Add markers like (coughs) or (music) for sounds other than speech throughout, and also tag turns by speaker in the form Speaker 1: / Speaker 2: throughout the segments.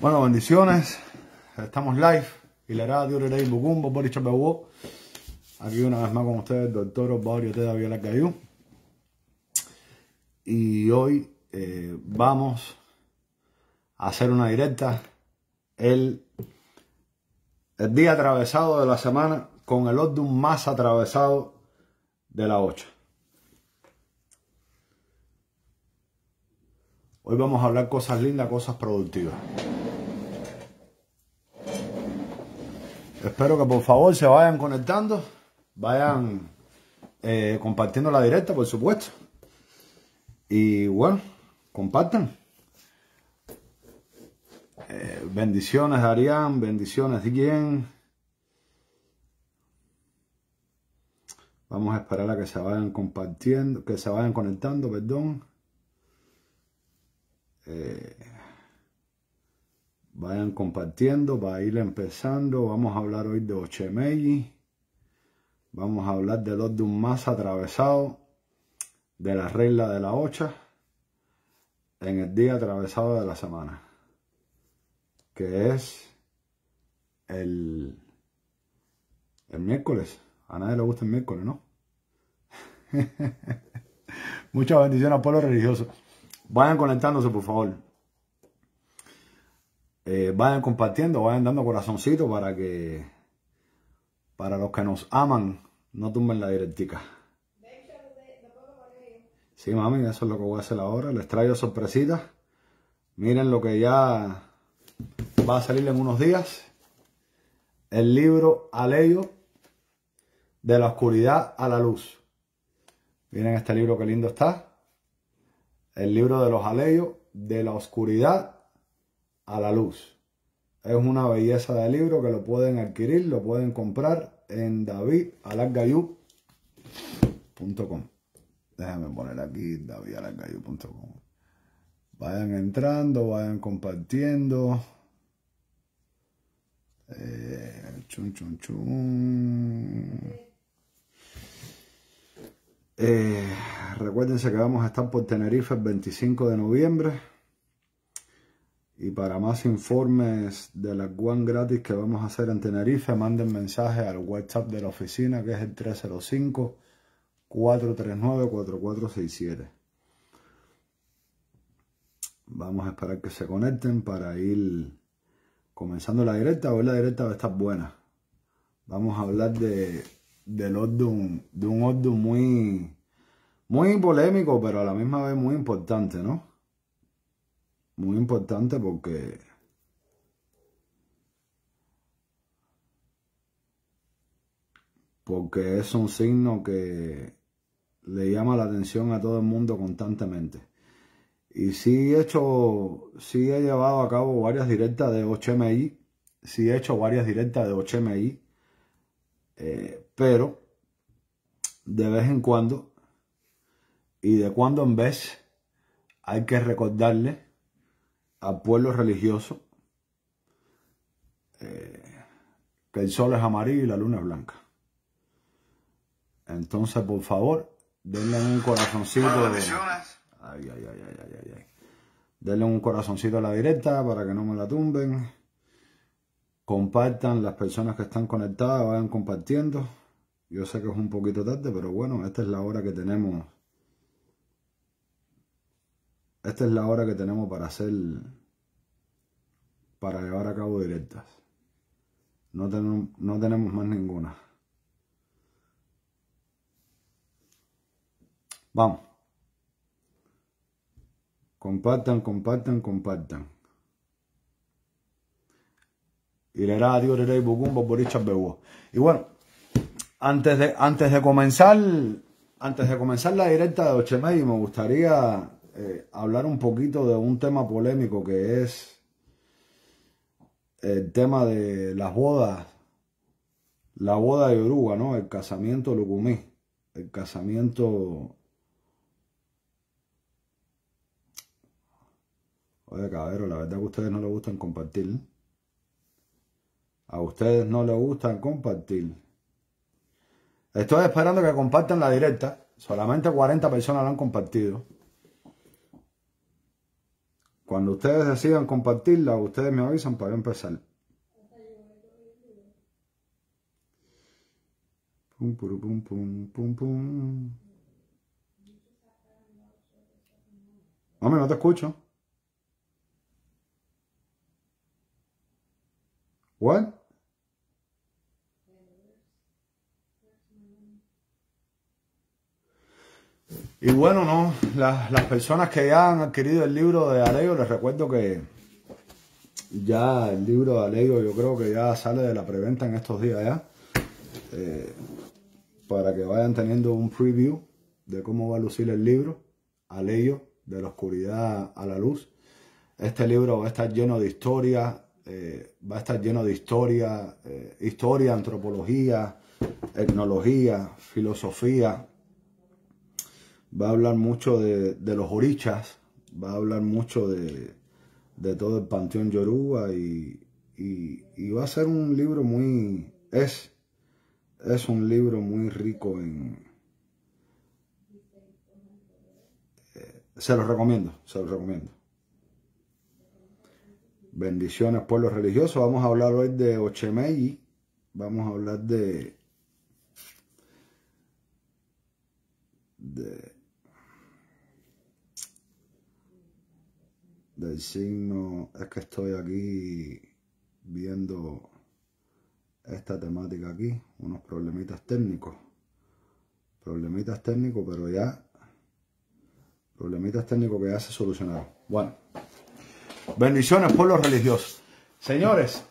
Speaker 1: Bueno, bendiciones. Estamos live. la radio Rey, Bucumbo, Boris Chapeguó. Aquí una vez más con ustedes, el doctor Osvaldo Teda Cayú. Y hoy eh, vamos a hacer una directa. El, día atravesado de la semana con el osdum más atravesado de la 8. Hoy vamos a hablar cosas lindas, cosas productivas. Espero que por favor se vayan conectando, vayan eh, compartiendo la directa, por supuesto. Y bueno, compartan. Eh, bendiciones, Arián. Bendiciones, ¿quién? Vamos a esperar a que se vayan compartiendo, que se vayan conectando, perdón. Eh. Vayan compartiendo va a ir empezando. Vamos a hablar hoy de Ochemeyi. Vamos a hablar de los de un más atravesado, de la regla de la ocha, en el día atravesado de la semana, que es el, el miércoles. A nadie le gusta el miércoles, ¿no? (laughs) Muchas bendiciones al los religioso. Vayan conectándose, por favor. Eh, vayan compartiendo, vayan dando corazoncito para que para los que nos aman no tumben la directica. Sí, mami, eso es lo que voy a hacer ahora. Les traigo sorpresitas. Miren lo que ya va a salir en unos días. El libro Aleyo de la oscuridad a la luz. Miren este libro que lindo está. El libro de los Aleyos de la oscuridad a la luz. Es una belleza de libro que lo pueden adquirir, lo pueden comprar en davidalargayu.com Déjame poner aquí davidalargayu.com Vayan entrando, vayan compartiendo. Eh, chun, chun, eh, recuérdense que vamos a estar por Tenerife el 25 de noviembre. Y para más informes de la Guan gratis que vamos a hacer en Tenerife, manden mensaje al WhatsApp de la oficina que es el 305-439-4467. Vamos a esperar que se conecten para ir comenzando la directa. Hoy la directa va a estar buena. Vamos a hablar de, del de un Ordum muy, muy polémico, pero a la misma vez muy importante, ¿no? muy importante porque porque es un signo que le llama la atención a todo el mundo constantemente. Y sí he hecho, sí he llevado a cabo varias directas de 8MI, sí he hecho varias directas de 8MI, eh, pero de vez en cuando y de cuando en vez hay que recordarle a pueblo religioso eh, que el sol es amarillo y la luna es blanca. Entonces, por favor, denle un corazoncito. De... denle un corazoncito a la directa para que no me la tumben. Compartan las personas que están conectadas, vayan compartiendo. Yo sé que es un poquito tarde, pero bueno, esta es la hora que tenemos esta es la hora que tenemos para hacer, para llevar a cabo directas. No tenemos, no tenemos más ninguna. Vamos. Compartan, compartan, compartan. Y le hará Dios bucumbo por Y bueno, antes de, antes de comenzar, antes de comenzar la directa de Ocheme, me gustaría eh, hablar un poquito de un tema polémico que es el tema de las bodas, la boda de oruga, ¿no? El casamiento Lucumí, el casamiento... Oye, cabrero, la verdad que a ustedes no les gustan compartir. ¿eh? A ustedes no les gusta compartir. Estoy esperando que compartan la directa. Solamente 40 personas la han compartido. Cuando ustedes decidan compartirla, ustedes me avisan para empezar. Pum, pum, pum, pum, pum. Hombre, no te escucho. What? Y bueno, no, las, personas que ya han adquirido el libro de Alejo, les recuerdo que ya el libro de Alejo yo creo que ya sale de la preventa en estos días ya. Eh, para que vayan teniendo un preview de cómo va a lucir el libro, Alejo, de la oscuridad a la luz. Este libro va a estar lleno de historia, eh, va a estar lleno de historia, eh, historia, antropología, etnología, filosofía, va a hablar mucho de, los orichas, va a hablar mucho de, todo el panteón yoruba y, va a ser un libro muy, es, es un libro muy rico en... Eh, se los recomiendo, se los recomiendo. Bendiciones, pueblos religiosos. Vamos a hablar hoy de Ochemeyi. Vamos a hablar de, de del signo es que estoy aquí viendo esta temática aquí, unos problemitas técnicos. Problemitas técnicos, pero ya... Problemitas técnicos que ya se solucionaron. Bueno. Bendiciones, pueblos religiosos. Señores,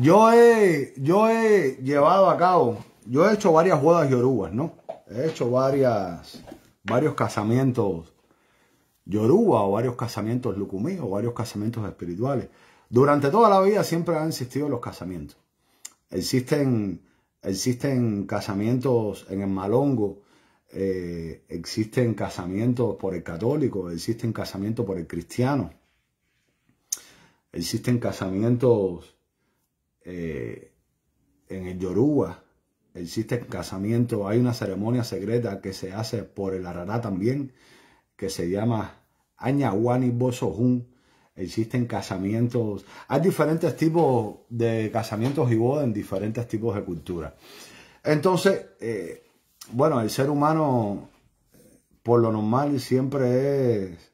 Speaker 1: yo he, yo he llevado a cabo, yo he hecho varias bodas orugas, ¿no? He hecho varias, varios casamientos yoruba o varios casamientos lucumí o varios casamientos espirituales. Durante toda la vida siempre han existido los casamientos. Existen, existen casamientos en el Malongo, eh, existen casamientos por el católico, existen casamientos por el cristiano, existen casamientos eh, en el Yoruba, existen casamientos, hay una ceremonia secreta que se hace por el Arará también que se llama Boso Bosojun. Existen casamientos, hay diferentes tipos de casamientos y bodas en diferentes tipos de culturas. Entonces, eh, bueno, el ser humano por lo normal siempre es,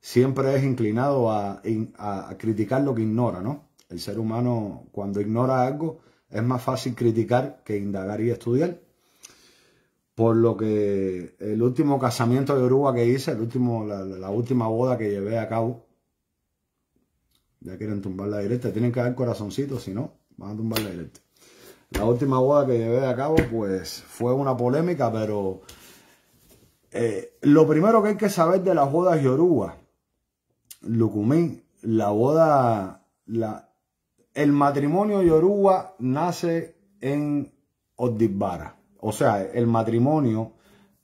Speaker 1: siempre es inclinado a, a criticar lo que ignora, ¿no? El ser humano cuando ignora algo es más fácil criticar que indagar y estudiar por lo que el último casamiento de Uruguay que hice, el último, la, última boda que llevé a cabo, ya quieren tumbar la directa, tienen que dar corazoncitos, si no, van a tumbar la directa. La última boda que llevé a cabo, pues fue una polémica, pero eh, lo primero que hay que saber de las bodas Yoruba, Lucumí, la boda, la, el matrimonio Yoruba nace en Odibara o sea, el matrimonio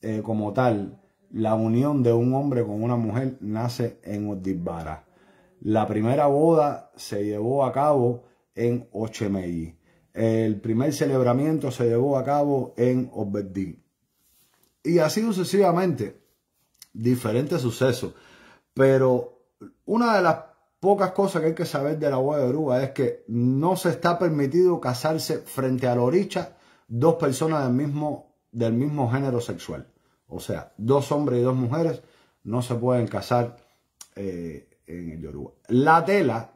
Speaker 1: eh, como tal, la unión de un hombre con una mujer nace en odíbara La primera boda se llevó a cabo en Ochemeyi. El primer celebramiento se llevó a cabo en Obedí. Y así sucesivamente, diferentes sucesos. Pero una de las pocas cosas que hay que saber de la boda de Oruba es que no se está permitido casarse frente a la orilla dos personas del mismo, del mismo género sexual. O sea, dos hombres y dos mujeres no se pueden casar eh, en el Yoruba. La tela,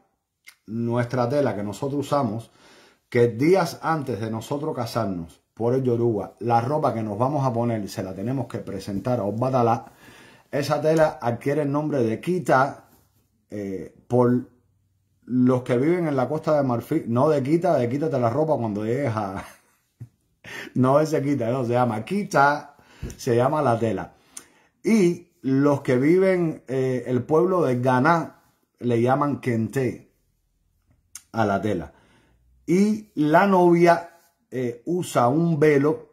Speaker 1: nuestra tela que nosotros usamos, que días antes de nosotros casarnos por el Yoruba, la ropa que nos vamos a poner se la tenemos que presentar a Obatalá, esa tela adquiere el nombre de quita eh, por los que viven en la costa de Marfil, no de quita, de quítate la ropa cuando llegues a, no es quita, no, se llama quita, se llama la tela. Y los que viven eh, el pueblo de Ghana le llaman kente a la tela. Y la novia eh, usa un velo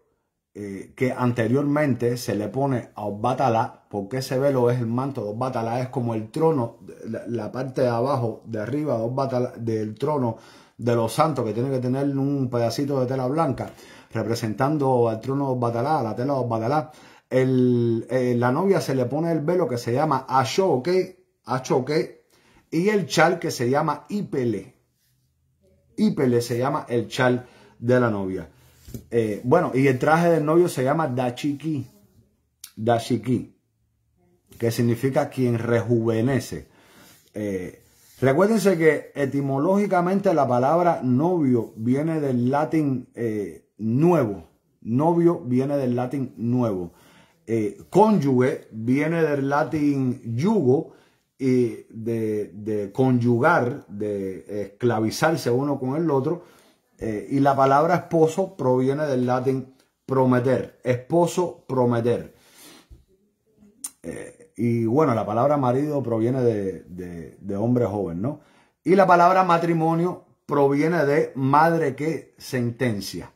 Speaker 1: eh, que anteriormente se le pone a Obatala, porque ese velo es el manto de Obatala, es como el trono, la, parte de abajo, de arriba de del trono de los santos, que tiene que tener un pedacito de tela blanca representando al trono de Batalá, a la tela de Batalá, el, eh, la novia se le pone el velo que se llama Ashoke, Ashoke, y el chal que se llama Ipele. Ipele se llama el chal de la novia. Eh, bueno, y el traje del novio se llama Dachiki, Dachiki, que significa quien rejuvenece. Eh, recuérdense que etimológicamente la palabra novio viene del latín nuevo. Novio viene del latín nuevo. Eh, cónyuge viene del latín yugo, y de, conyugar, de esclavizarse uno con el otro. Eh, y la palabra esposo proviene del latín prometer, esposo prometer. Eh, y bueno, la palabra marido proviene de, de hombre joven, ¿no? Y la palabra matrimonio proviene de madre que sentencia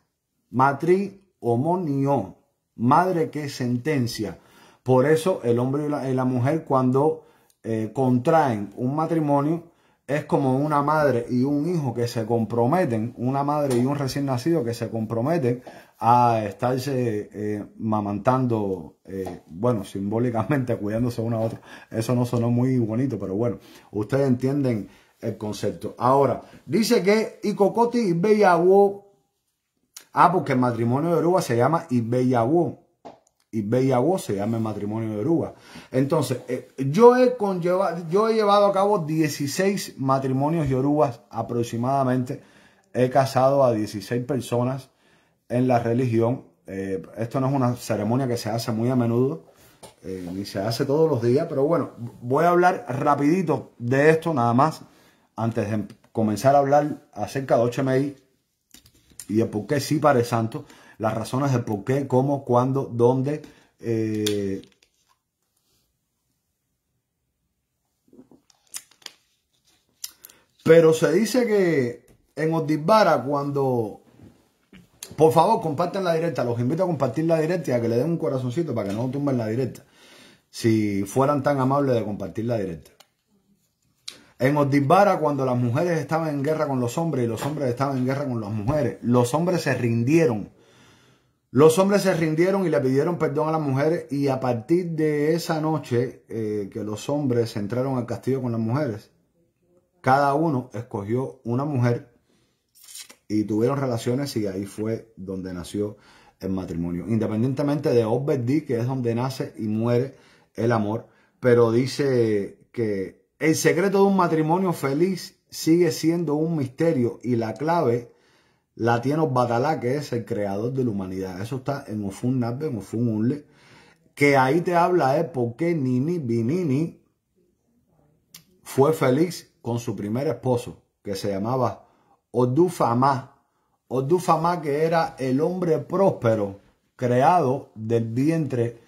Speaker 1: matri homonio, madre que sentencia. Por eso el hombre y la, mujer cuando eh, contraen un matrimonio es como una madre y un hijo que se comprometen, una madre y un recién nacido que se comprometen a estarse eh, mamantando, eh, bueno, simbólicamente (laughs) cuidándose una a otra. Eso no sonó muy bonito, pero bueno, ustedes entienden el concepto. Ahora, dice que Icocoti Beyawo Ah, porque el matrimonio de Oruba se llama Ibeyaguó. Ibeyaguó se llama el matrimonio de Entonces, eh, yo, he conllevado, yo he llevado a cabo 16 matrimonios yorubas aproximadamente. He casado a 16 personas en la religión. Eh, esto no es una ceremonia que se hace muy a menudo, eh, ni se hace todos los días, pero bueno, voy a hablar rapidito de esto nada más, antes de em-, comenzar a hablar acerca de Ochemei y de por qué sí Padre Santo, las razones de por qué, cómo, cuándo, dónde. Eh. pero se dice que en Odisbara cuando... Por favor, comparten la directa. Los invito a compartir la directa y a que le den un corazoncito para que no tumben la directa. Si fueran tan amables de compartir la directa. En Odibara cuando las mujeres estaban en guerra con los hombres y los hombres estaban en guerra con las mujeres, los hombres se rindieron. Los hombres se rindieron y le pidieron perdón a las mujeres y a partir de esa noche eh, que los hombres entraron al castillo con las mujeres, cada uno escogió una mujer y tuvieron relaciones y ahí fue donde nació el matrimonio. Independientemente de Obed que es donde nace y muere el amor, pero dice que el secreto de un matrimonio feliz sigue siendo un misterio y la clave la tiene Batalá, que es el creador de la humanidad. Eso está en Ofun Nabe, en Ofun que ahí te habla de por qué Nini Binini fue feliz con su primer esposo, que se llamaba Odufama. Odufama, que era el hombre próspero creado del vientre,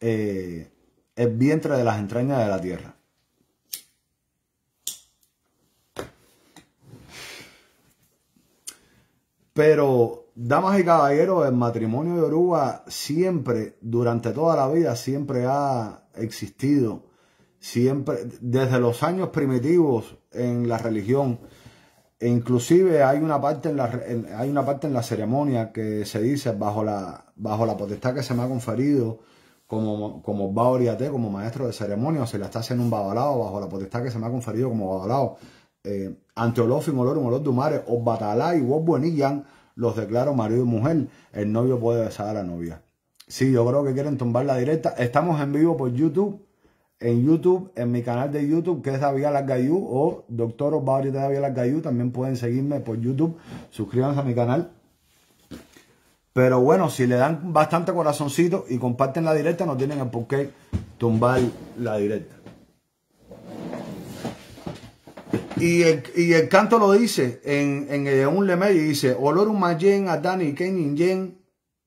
Speaker 1: eh, el vientre de las entrañas de la tierra. Pero, damas y caballeros, el matrimonio de Yoruba siempre, durante toda la vida, siempre ha existido. Siempre, desde los años primitivos en la religión, e inclusive hay una parte en la hay una parte en la ceremonia que se dice bajo la potestad que se me ha conferido como como baoriate, como maestro de ceremonia, o se la está haciendo un babalao bajo la potestad que se me ha conferido como babalao eh, ante o Olor, Olor y vos los declaro marido y mujer. El novio puede besar a la novia. Sí, yo creo que quieren tumbar la directa. Estamos en vivo por YouTube. En YouTube, en mi canal de YouTube, que es David Largayú o Doctor Osvaldo David Largayú. También pueden seguirme por YouTube. Suscríbanse a mi canal. Pero bueno, si le dan bastante corazoncito y comparten la directa, no tienen por qué tumbar la directa. Y el, y el, canto lo dice en, en el un Lemey, dice, Olorum Mayen, Adani, Kenin Yen,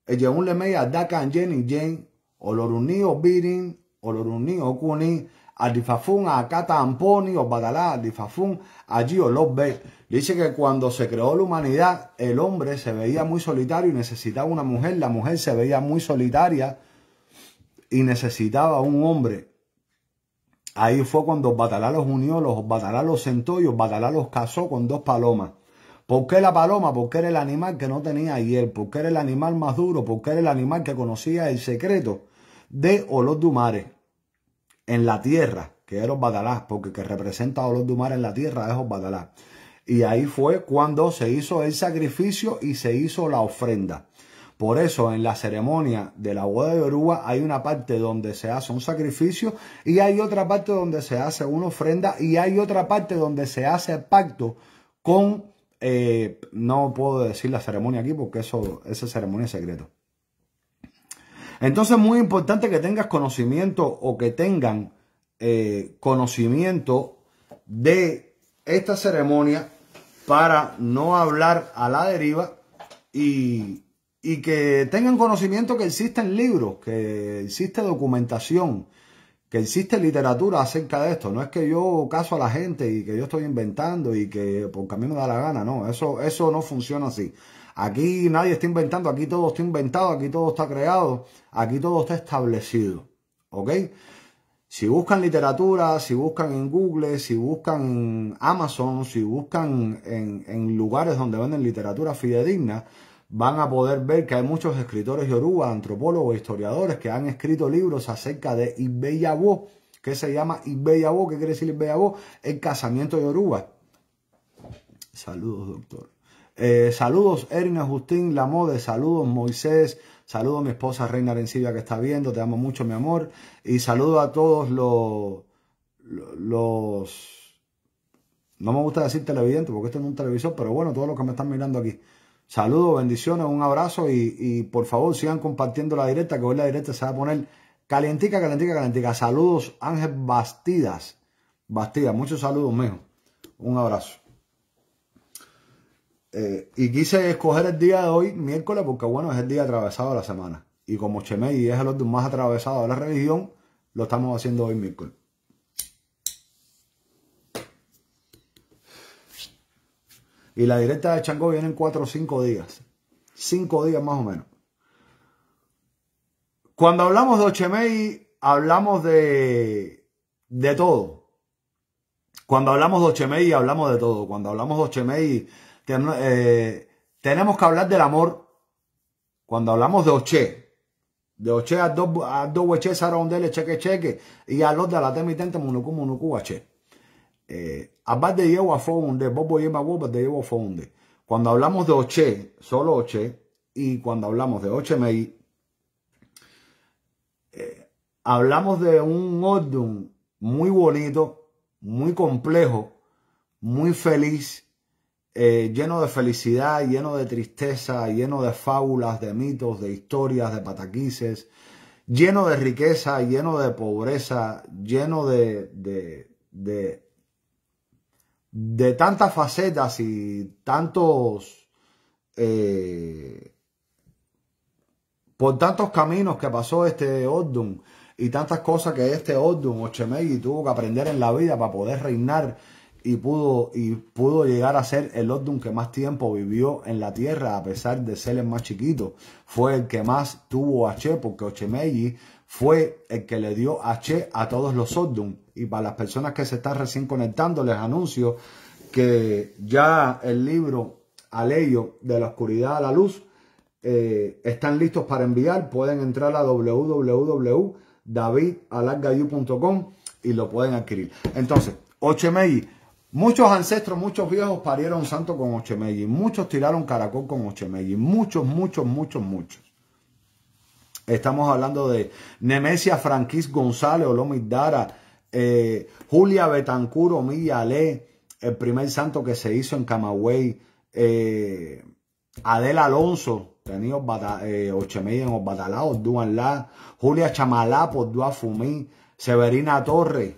Speaker 1: el Yeun Lemey, Adakan Yen, Yen, Oloruni, Obirin, Oloruni, Okuni, Adifafun, Akata Amponi, badalá Adifafun, allí Olobbe. Dice que cuando se creó la humanidad, el hombre se veía muy solitario y necesitaba una mujer, la mujer se veía muy solitaria y necesitaba un hombre. Ahí fue cuando Batalá los unió, los Batalá los sentó y Batalá los casó con dos palomas. ¿Por qué la paloma? Porque era el animal que no tenía hiel, porque era el animal más duro, porque era el animal que conocía el secreto de Olodumare en la tierra, que era Batalá, porque que representa a Olodumare en la tierra es Batalá. Y ahí fue cuando se hizo el sacrificio y se hizo la ofrenda. Por eso en la ceremonia de la boda de Oruga hay una parte donde se hace un sacrificio y hay otra parte donde se hace una ofrenda y hay otra parte donde se hace el pacto con, eh, no puedo decir la ceremonia aquí porque eso, esa ceremonia es secreto. Entonces es muy importante que tengas conocimiento o que tengan eh, conocimiento de esta ceremonia para no hablar a la deriva y, y que tengan conocimiento que existen libros, que existe documentación, que existe literatura acerca de esto. No es que yo caso a la gente y que yo estoy inventando y que porque a mí me da la gana, no, eso, eso no funciona así. Aquí nadie está inventando, aquí todo está inventado, aquí todo está creado, aquí todo está establecido. ¿Ok? Si buscan literatura, si buscan en Google, si buscan en Amazon, si buscan en, en lugares donde venden literatura fidedigna, van a poder ver que hay muchos escritores yoruba, antropólogos, historiadores que han escrito libros acerca de Ibeyabó, que se llama Ibeyabó, ¿qué quiere decir Ibeyabó? El casamiento de yoruba. Saludos, doctor. Eh, saludos, Erin Justín, Lamode, saludos, Moisés, saludos a mi esposa Reina Arencilla que está viendo, te amo mucho, mi amor, y saludo a todos los, los no me gusta decir televidente porque esto es un televisor, pero bueno, todos los que me están mirando aquí. Saludos, bendiciones, un abrazo y, por favor sigan compartiendo la directa, que hoy la directa se va a poner calentica, calentica, calentica. Saludos, Ángel Bastidas. Bastidas, muchos saludos, mijo. Un abrazo. Eh, y quise escoger el día de hoy, miércoles, porque bueno, es el día atravesado de la semana. Y como Chemey es el orden más atravesado de la religión, lo estamos haciendo hoy miércoles. Y la directa de Chango viene en 4 o cinco días. cinco días más o menos. Cuando hablamos de Ochemei, hablamos de, de todo. Cuando hablamos de Ochemei, hablamos de todo. Cuando hablamos de Ochemei, eh, tenemos que hablar del amor. Cuando hablamos de Oche, de Oche a dos a dos cheque cheque y a los de la temitente munuku, munuku, H. Eh, Aparte de a Bobo de Cuando hablamos de Oche, solo Oche, y cuando hablamos de Oche Mei, eh, hablamos de un orden muy bonito, muy complejo, muy feliz, eh, lleno de felicidad, lleno de tristeza, lleno de fábulas, de mitos, de historias, de pataquises lleno de riqueza, lleno de pobreza, lleno de de tantas facetas y tantos, eh, por tantos caminos que pasó este Ordun y tantas cosas que este Ordun Ochemegui tuvo que aprender en la vida para poder reinar y pudo, y pudo llegar a ser el Ordun que más tiempo vivió en la tierra a pesar de ser el más chiquito. Fue el que más tuvo H porque Ochemegui fue el que le dio H a todos los Sordum. Y para las personas que se están recién conectando, les anuncio que ya el libro Aleyo de la Oscuridad a la Luz eh, están listos para enviar. Pueden entrar a www.davidalargayu.com y lo pueden adquirir. Entonces, Ochemeyi. Muchos ancestros, muchos viejos parieron santo con Ochemeyi. Muchos tiraron caracol con Ochemeyi. Muchos, muchos, muchos, muchos. Estamos hablando de Nemesia Franquís González, Olomi Dara, eh, Julia Betancuro, Midialé, el primer santo que se hizo en Camagüey, eh, Adel Alonso, tenía eh, en Osbatalá, La, Julia Chamalá, Dua Fumí, Severina Torres,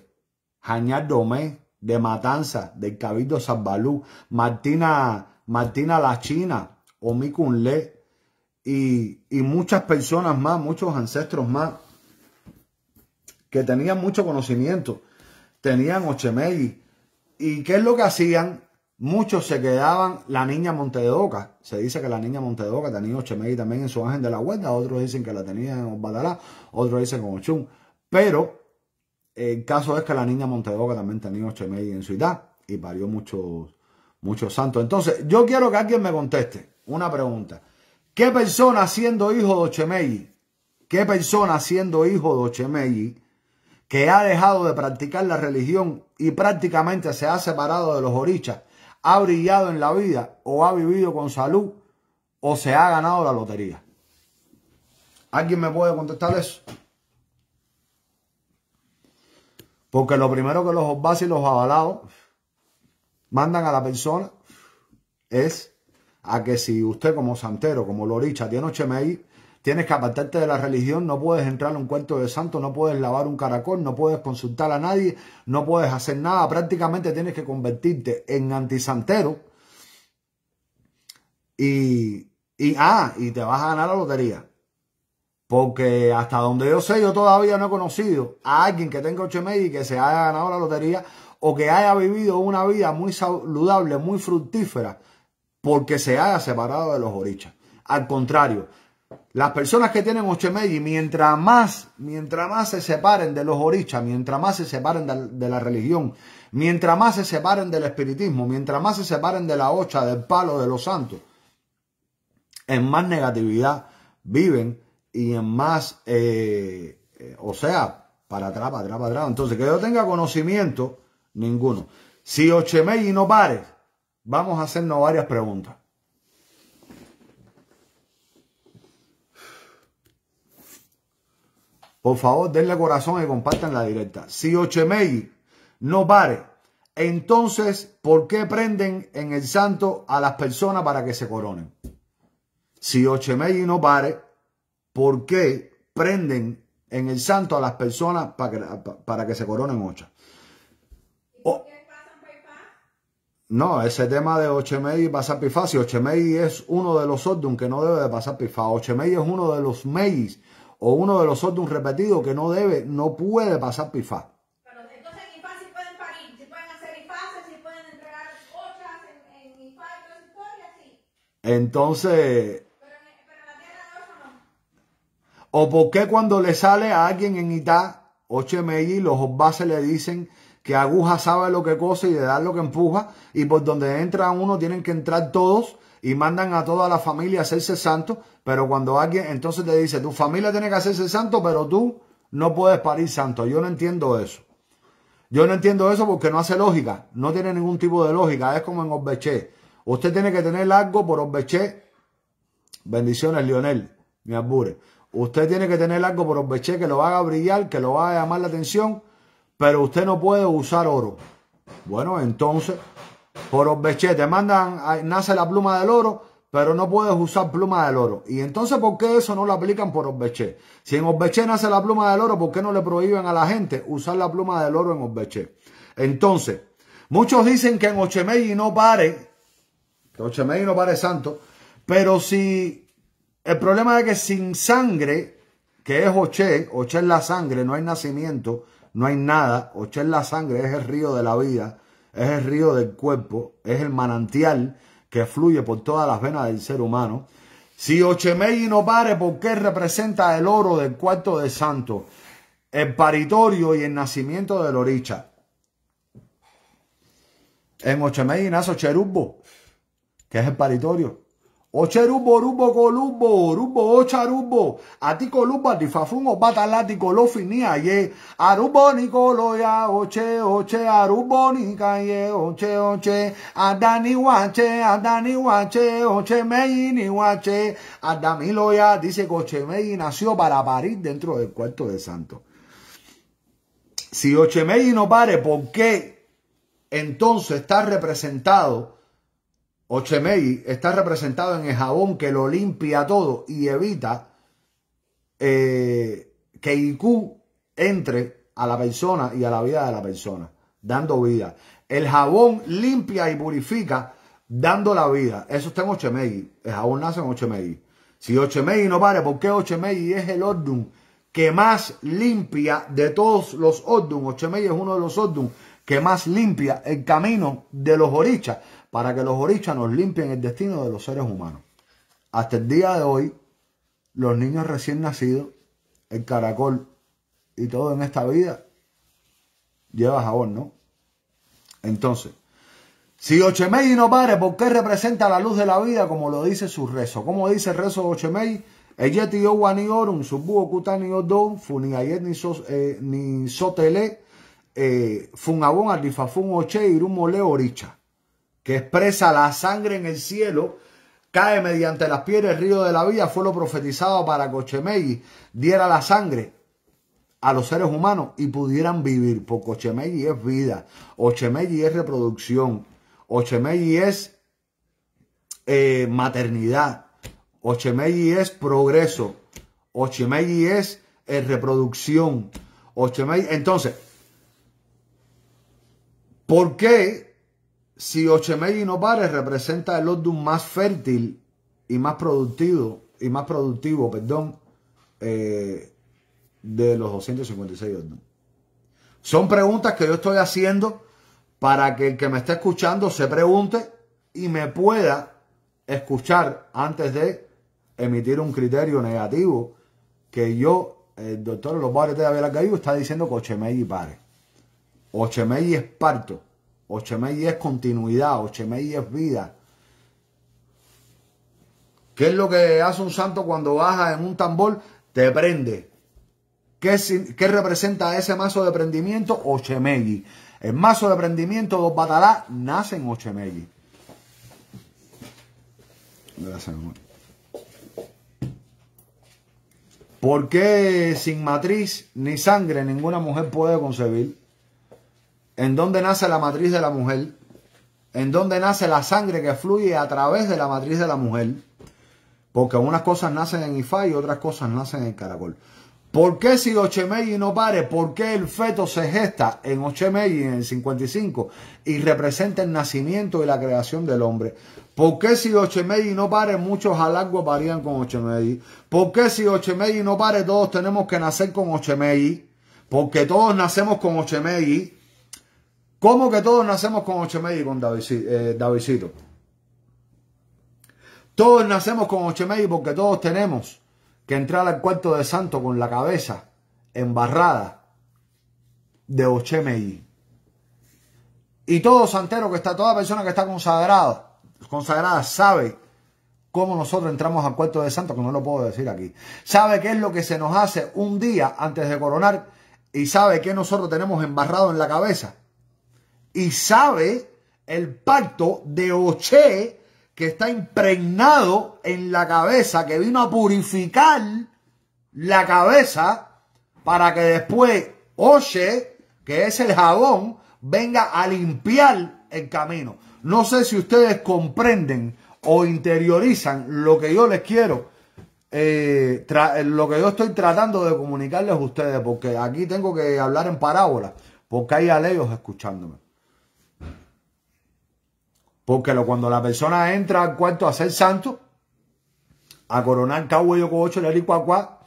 Speaker 1: Jañar Domé, de Matanza, del Cabildo Zabalú, Martina, Martina La China, Omi y, muchas personas más, muchos ancestros más, que tenían mucho conocimiento, tenían Ochemegui... ¿Y qué es lo que hacían? Muchos se quedaban, la niña Montedoca, se dice que la niña Montedoca tenía Ochemegui también en su ángel de la huerta, otros dicen que la tenía en Osbatalá, otros dicen con Ochum... pero el caso es que la niña Montedoca también tenía Ochemegui en su edad y parió muchos, muchos santos. Entonces, yo quiero que alguien me conteste una pregunta. ¿Qué persona siendo hijo de Ochemey? ¿Qué persona siendo hijo de Ochemey que ha dejado de practicar la religión y prácticamente se ha separado de los orichas, ha brillado en la vida o ha vivido con salud o se ha ganado la lotería? ¿Alguien me puede contestar eso? Porque lo primero que los Obasi y los avalados mandan a la persona es a que si usted como santero, como loricha, tiene HMI, tienes que apartarte de la religión, no puedes entrar a un cuento de santo, no puedes lavar un caracol, no puedes consultar a nadie, no puedes hacer nada, prácticamente tienes que convertirte en antisantero y, y, ah, y te vas a ganar la lotería. Porque hasta donde yo sé, yo todavía no he conocido a alguien que tenga HMI y que se haya ganado la lotería o que haya vivido una vida muy saludable, muy fructífera, porque se haya separado de los orichas. Al contrario, las personas que tienen Ochemeji, mientras más, mientras más se separen de los orichas, mientras más se separen de, la religión, mientras más se separen del espiritismo, mientras más se separen de la ocha, del palo, de los santos, en más negatividad viven y en más, eh, eh, o sea, para atrás, para atrás, para atrás. Entonces, que yo tenga conocimiento, ninguno. Si Ochemeji no pares, Vamos a hacernos varias preguntas. Por favor, denle corazón y compartan la directa. Si Ochemegui no pare, entonces, ¿por qué prenden en el santo a las personas para que se coronen? Si Ochemegui no pare, ¿por qué prenden en el santo a las personas para que, para que se coronen ocho? No, ese tema de Ochemedi y pasar si Ochemedi es uno de los Ordun que no debe de pasar Pifá. Ochemedi es uno de los Meis o uno de los Ordun repetidos que no debe, no puede pasar Pifá. Pero entonces
Speaker 2: en IFA sí pueden parir, sí pueden hacer Ifá, sí pueden entregar otras en, en Ifá, entonces y así?
Speaker 1: Entonces... Pero, pero la tierra no. ¿O por qué cuando le sale a alguien en Itá, Ochemedi, los bases le dicen que aguja sabe lo que cose y de dar lo que empuja, y por donde entra uno tienen que entrar todos y mandan a toda la familia a hacerse santo, pero cuando alguien entonces te dice, tu familia tiene que hacerse santo, pero tú no puedes parir santo. Yo no entiendo eso. Yo no entiendo eso porque no hace lógica, no tiene ningún tipo de lógica, es como en Orbeché. Usted tiene que tener algo por Orbeché. Bendiciones, Lionel, Me abure. Usted tiene que tener algo por Orbeché que lo haga brillar, que lo haga llamar la atención pero usted no puede usar oro. Bueno, entonces, por Orbeche te mandan, nace la pluma del oro, pero no puedes usar pluma del oro. Y entonces, ¿por qué eso no lo aplican por Orbeche? Si en Orbeche nace la pluma del oro, ¿por qué no le prohíben a la gente usar la pluma del oro en Orbeche? Entonces, muchos dicen que en Ochemey no pare, que no pare santo, pero si el problema es que sin sangre, que es Oche, Oche es la sangre, no hay nacimiento, no hay nada. es la sangre es el río de la vida, es el río del cuerpo, es el manantial que fluye por todas las venas del ser humano. Si Ochemey no pare, qué representa el oro del cuarto de santo, el paritorio y el nacimiento del oricha? En Ochemey nace que es el paritorio. Ocherumbo, rumbo, columbo, rumbo, ocharumbo, aticolumbo, atifafungo, batalati, colofinía ye, arumbo, nicoloya, oche, oche, arumbo, Nicalle, oche, oche, adani, guache, adani, guache, oche, ni guache, adamiloya, dice que Ochemei nació para parir dentro del cuarto de santo. Si Ochemei no pare, ¿por qué entonces está representado? Ochemei está representado en el jabón que lo limpia todo y evita eh, que IQ entre a la persona y a la vida de la persona, dando vida. El jabón limpia y purifica, dando la vida. Eso está en Ochemei. El jabón nace en Ochemei. Si Ochemei no pare, ¿por qué Ochemei es el Ordum que más limpia de todos los Ordum? Ochemei es uno de los Ordum que más limpia el camino de los orichas para que los orichas nos limpien el destino de los seres humanos. Hasta el día de hoy, los niños recién nacidos, el caracol y todo en esta vida lleva jabón, ¿no? Entonces, si Ochemey no pare, ¿por qué representa la luz de la vida como lo dice su rezo? ¿Cómo dice el rezo de Ochemei? Eyeti yo orum, kutani funi eh, ni sotele, eh, funabón, aldifafun oche, irumole oricha que expresa la sangre en el cielo, cae mediante las piedras el río de la vida, fue lo profetizado para Cochemey diera la sangre a los seres humanos y pudieran vivir, porque Ochemey es vida, Ochemey es reproducción, Ochemey es eh, maternidad, Ochemey es progreso, Ochemei es eh, reproducción, entonces, ¿por qué si y no pare, representa el Odum más fértil y más productivo, y más productivo, perdón, eh, de los 256 Odum. Son preguntas que yo estoy haciendo para que el que me esté escuchando se pregunte y me pueda escuchar antes de emitir un criterio negativo que yo, el doctor Los de Abel está diciendo que Ochemegi pare. Ochemegi es parto y es continuidad, Ochemegui es vida. ¿Qué es lo que hace un santo cuando baja en un tambor? Te prende. ¿Qué, representa ese mazo de prendimiento? Ochemegui. El mazo de prendimiento de Batalá nace en Ochemegui. Gracias, amor. ¿Por qué sin matriz ni sangre ninguna mujer puede concebir? en dónde nace la matriz de la mujer, en dónde nace la sangre que fluye a través de la matriz de la mujer, porque unas cosas nacen en Ifá y otras cosas nacen en caracol. ¿Por qué si Ochemeyi no pare? ¿Por qué el feto se gesta en Ochemeyi en el 55 y representa el nacimiento y la creación del hombre? ¿Por qué si Ochemeyi no pare? Muchos halagos varían con Ochemeyi. ¿Por qué si Ochemeyi no pare? Todos tenemos que nacer con Ochemeyi. Porque todos nacemos con Ochemeyi. ¿Cómo que todos nacemos con ocho y con eh, Davidito? Todos nacemos con ocho porque todos tenemos que entrar al cuarto de santo con la cabeza embarrada de Ochemay. Y todo santero que está, toda persona que está consagrada, consagrada sabe cómo nosotros entramos al cuarto de santo, que no lo puedo decir aquí. Sabe qué es lo que se nos hace un día antes de coronar y sabe que nosotros tenemos embarrado en la cabeza y sabe el pacto de Oche que está impregnado en la cabeza, que vino a purificar la cabeza para que después Oche, que es el jabón, venga a limpiar el camino. No sé si ustedes comprenden o interiorizan lo que yo les quiero, eh, lo que yo estoy tratando de comunicarles a ustedes, porque aquí tengo que hablar en parábola, porque hay alejos escuchándome. Porque lo, cuando la persona entra al cuarto a ser santo, a coronar le ocho el Cuacuá,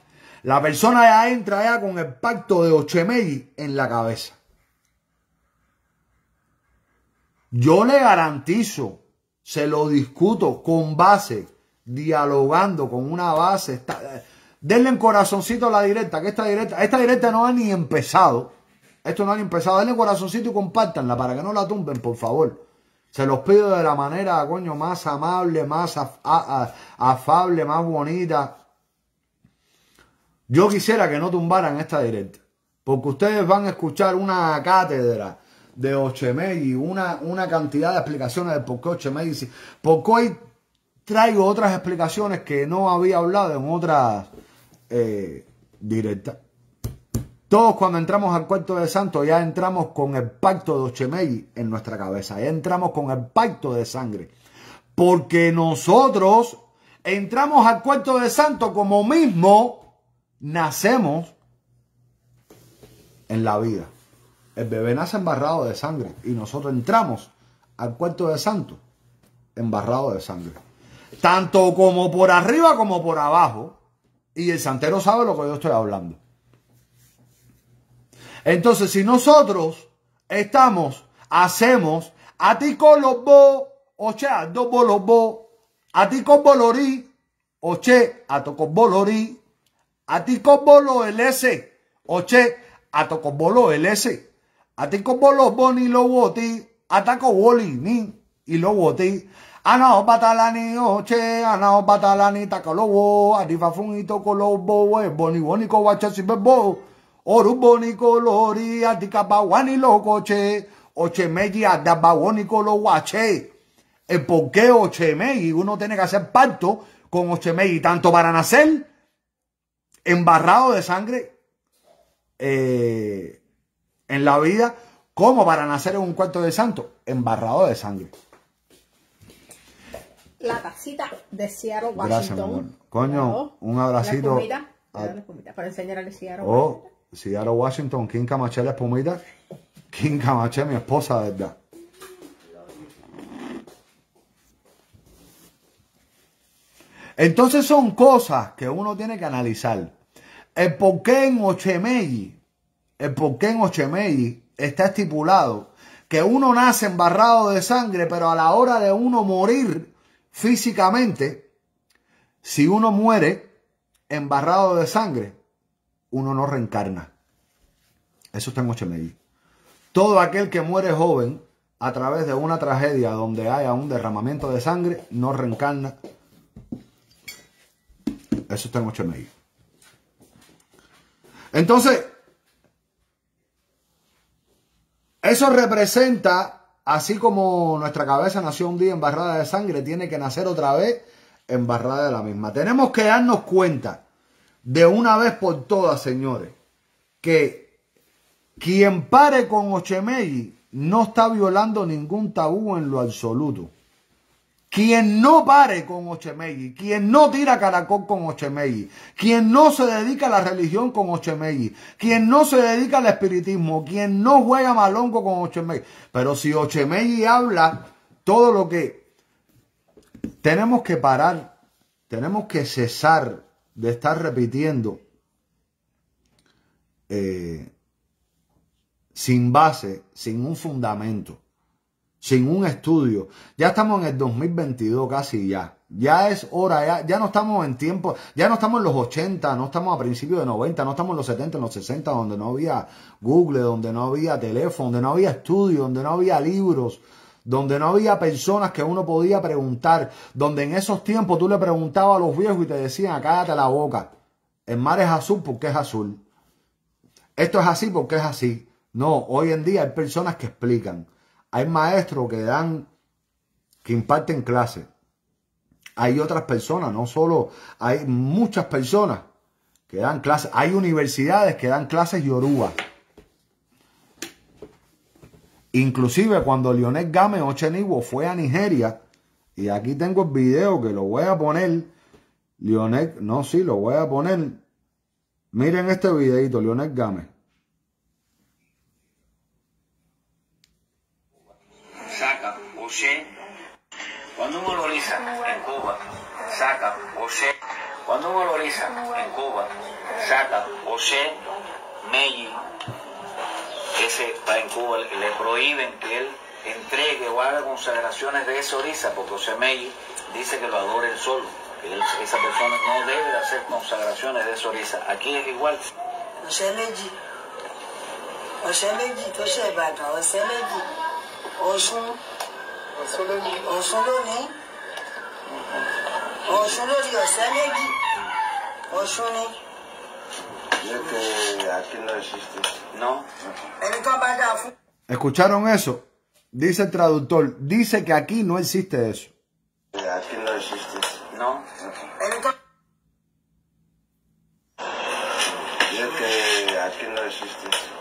Speaker 1: la persona ya entra ya con el pacto de Ochemegui en la cabeza. Yo le garantizo, se lo discuto con base, dialogando con una base. Está, denle un corazoncito a la directa, que esta directa, esta directa no ha ni empezado. Esto no ha ni empezado. Denle corazoncito y compártanla para que no la tumben, por favor. Se los pido de la manera, coño, más amable, más afable, más bonita. Yo quisiera que no tumbaran esta directa, porque ustedes van a escuchar una cátedra de y una, una cantidad de explicaciones de por qué y dice, hoy traigo otras explicaciones que no había hablado en otras eh, directas. Todos cuando entramos al cuarto de santo ya entramos con el pacto de Ochemey en nuestra cabeza, ya entramos con el pacto de sangre. Porque nosotros entramos al cuarto de santo como mismo nacemos en la vida. El bebé nace embarrado de sangre y nosotros entramos al cuarto de santo embarrado de sangre. Tanto como por arriba como por abajo. Y el santero sabe lo que yo estoy hablando. Entonces, si nosotros estamos, hacemos, a ti con los bo, o sea, dos bolos bo, a ti con bolorí, o che, a con bolorí, a ti con bolo el S, o che, a con bolo el S, a ti con bolo boni lo boti, ataco boli ni, y lo boti, Anao batalani oche, anao batalani con adifafungito bo eh, boni boni ko y bebo, Oruboni kolori adikabawani locoche. y adabawoni guache. El por qué Ochemegi. Uno tiene que hacer pacto con Ochemegi. Tanto para nacer. Embarrado de sangre. Eh, en la vida. Como para nacer en un cuarto de santo. Embarrado de sangre
Speaker 2: la tacita de Seattle, Washington. Gracias,
Speaker 1: Coño, un abracito.
Speaker 2: para enseñar a Seattle. Oh.
Speaker 1: Seattle, Washington, quien Camaché la espumita. Kim Camaché, mi esposa, verdad. Entonces son cosas que uno tiene que analizar. El porqué en Ochemelli, el porqué en Ochemelli está estipulado que uno nace embarrado de sangre, pero a la hora de uno morir físicamente, si uno muere embarrado de sangre, uno no reencarna. Eso está en medio Todo aquel que muere joven a través de una tragedia donde haya un derramamiento de sangre no reencarna. Eso está en medio Entonces, eso representa, así como nuestra cabeza nació un día embarrada de sangre, tiene que nacer otra vez embarrada de la misma. Tenemos que darnos cuenta de una vez por todas, señores, que quien pare con Ochemegui no está violando ningún tabú en lo absoluto. Quien no pare con Ochemegui, quien no tira caracol con Ochemegui, quien no se dedica a la religión con Ochemegui, quien no se dedica al espiritismo, quien no juega malongo con Ochemegui. Pero si Ochemegui habla todo lo que tenemos que parar, tenemos que cesar de estar repitiendo eh, sin base, sin un fundamento, sin un estudio. Ya estamos en el 2022 casi ya. Ya es hora, ya, ya no estamos en tiempo, ya no estamos en los 80, no estamos a principios de 90, no estamos en los 70, en los 60, donde no había Google, donde no había teléfono, donde no había estudio, donde no había libros, donde no había personas que uno podía preguntar, donde en esos tiempos tú le preguntabas a los viejos y te decían, cállate la boca. El mar es azul porque es azul. Esto es así porque es así. No, hoy en día hay personas que explican. Hay maestros que dan, que imparten clases. Hay otras personas, no solo, hay muchas personas que dan clases. Hay universidades que dan clases yoruba. Inclusive cuando Lionel Game Ocheniwo fue a Nigeria, y aquí tengo el video que lo voy a poner, Lionel, no, sí, lo voy a poner. Miren este videito, Lionel Game. Saca, José Cuando uno lo en Cuba, saca, José Cuando uno lo en Cuba, saca, José Meiji ese en Cuba le
Speaker 2: prohíben que él entregue o haga consagraciones de esa orisa, porque Osemelli dice que lo adore
Speaker 1: el solo. Que esa persona no debe hacer consagraciones de esa orisa. Aquí es igual. Osemelli, meji, Osemelli, Osun, Osun lónìí, Osun lórí
Speaker 2: Osemelli, Osun ni.
Speaker 1: ¿Escucharon eso? Dice el traductor, dice que aquí no existe eso. aquí no existe.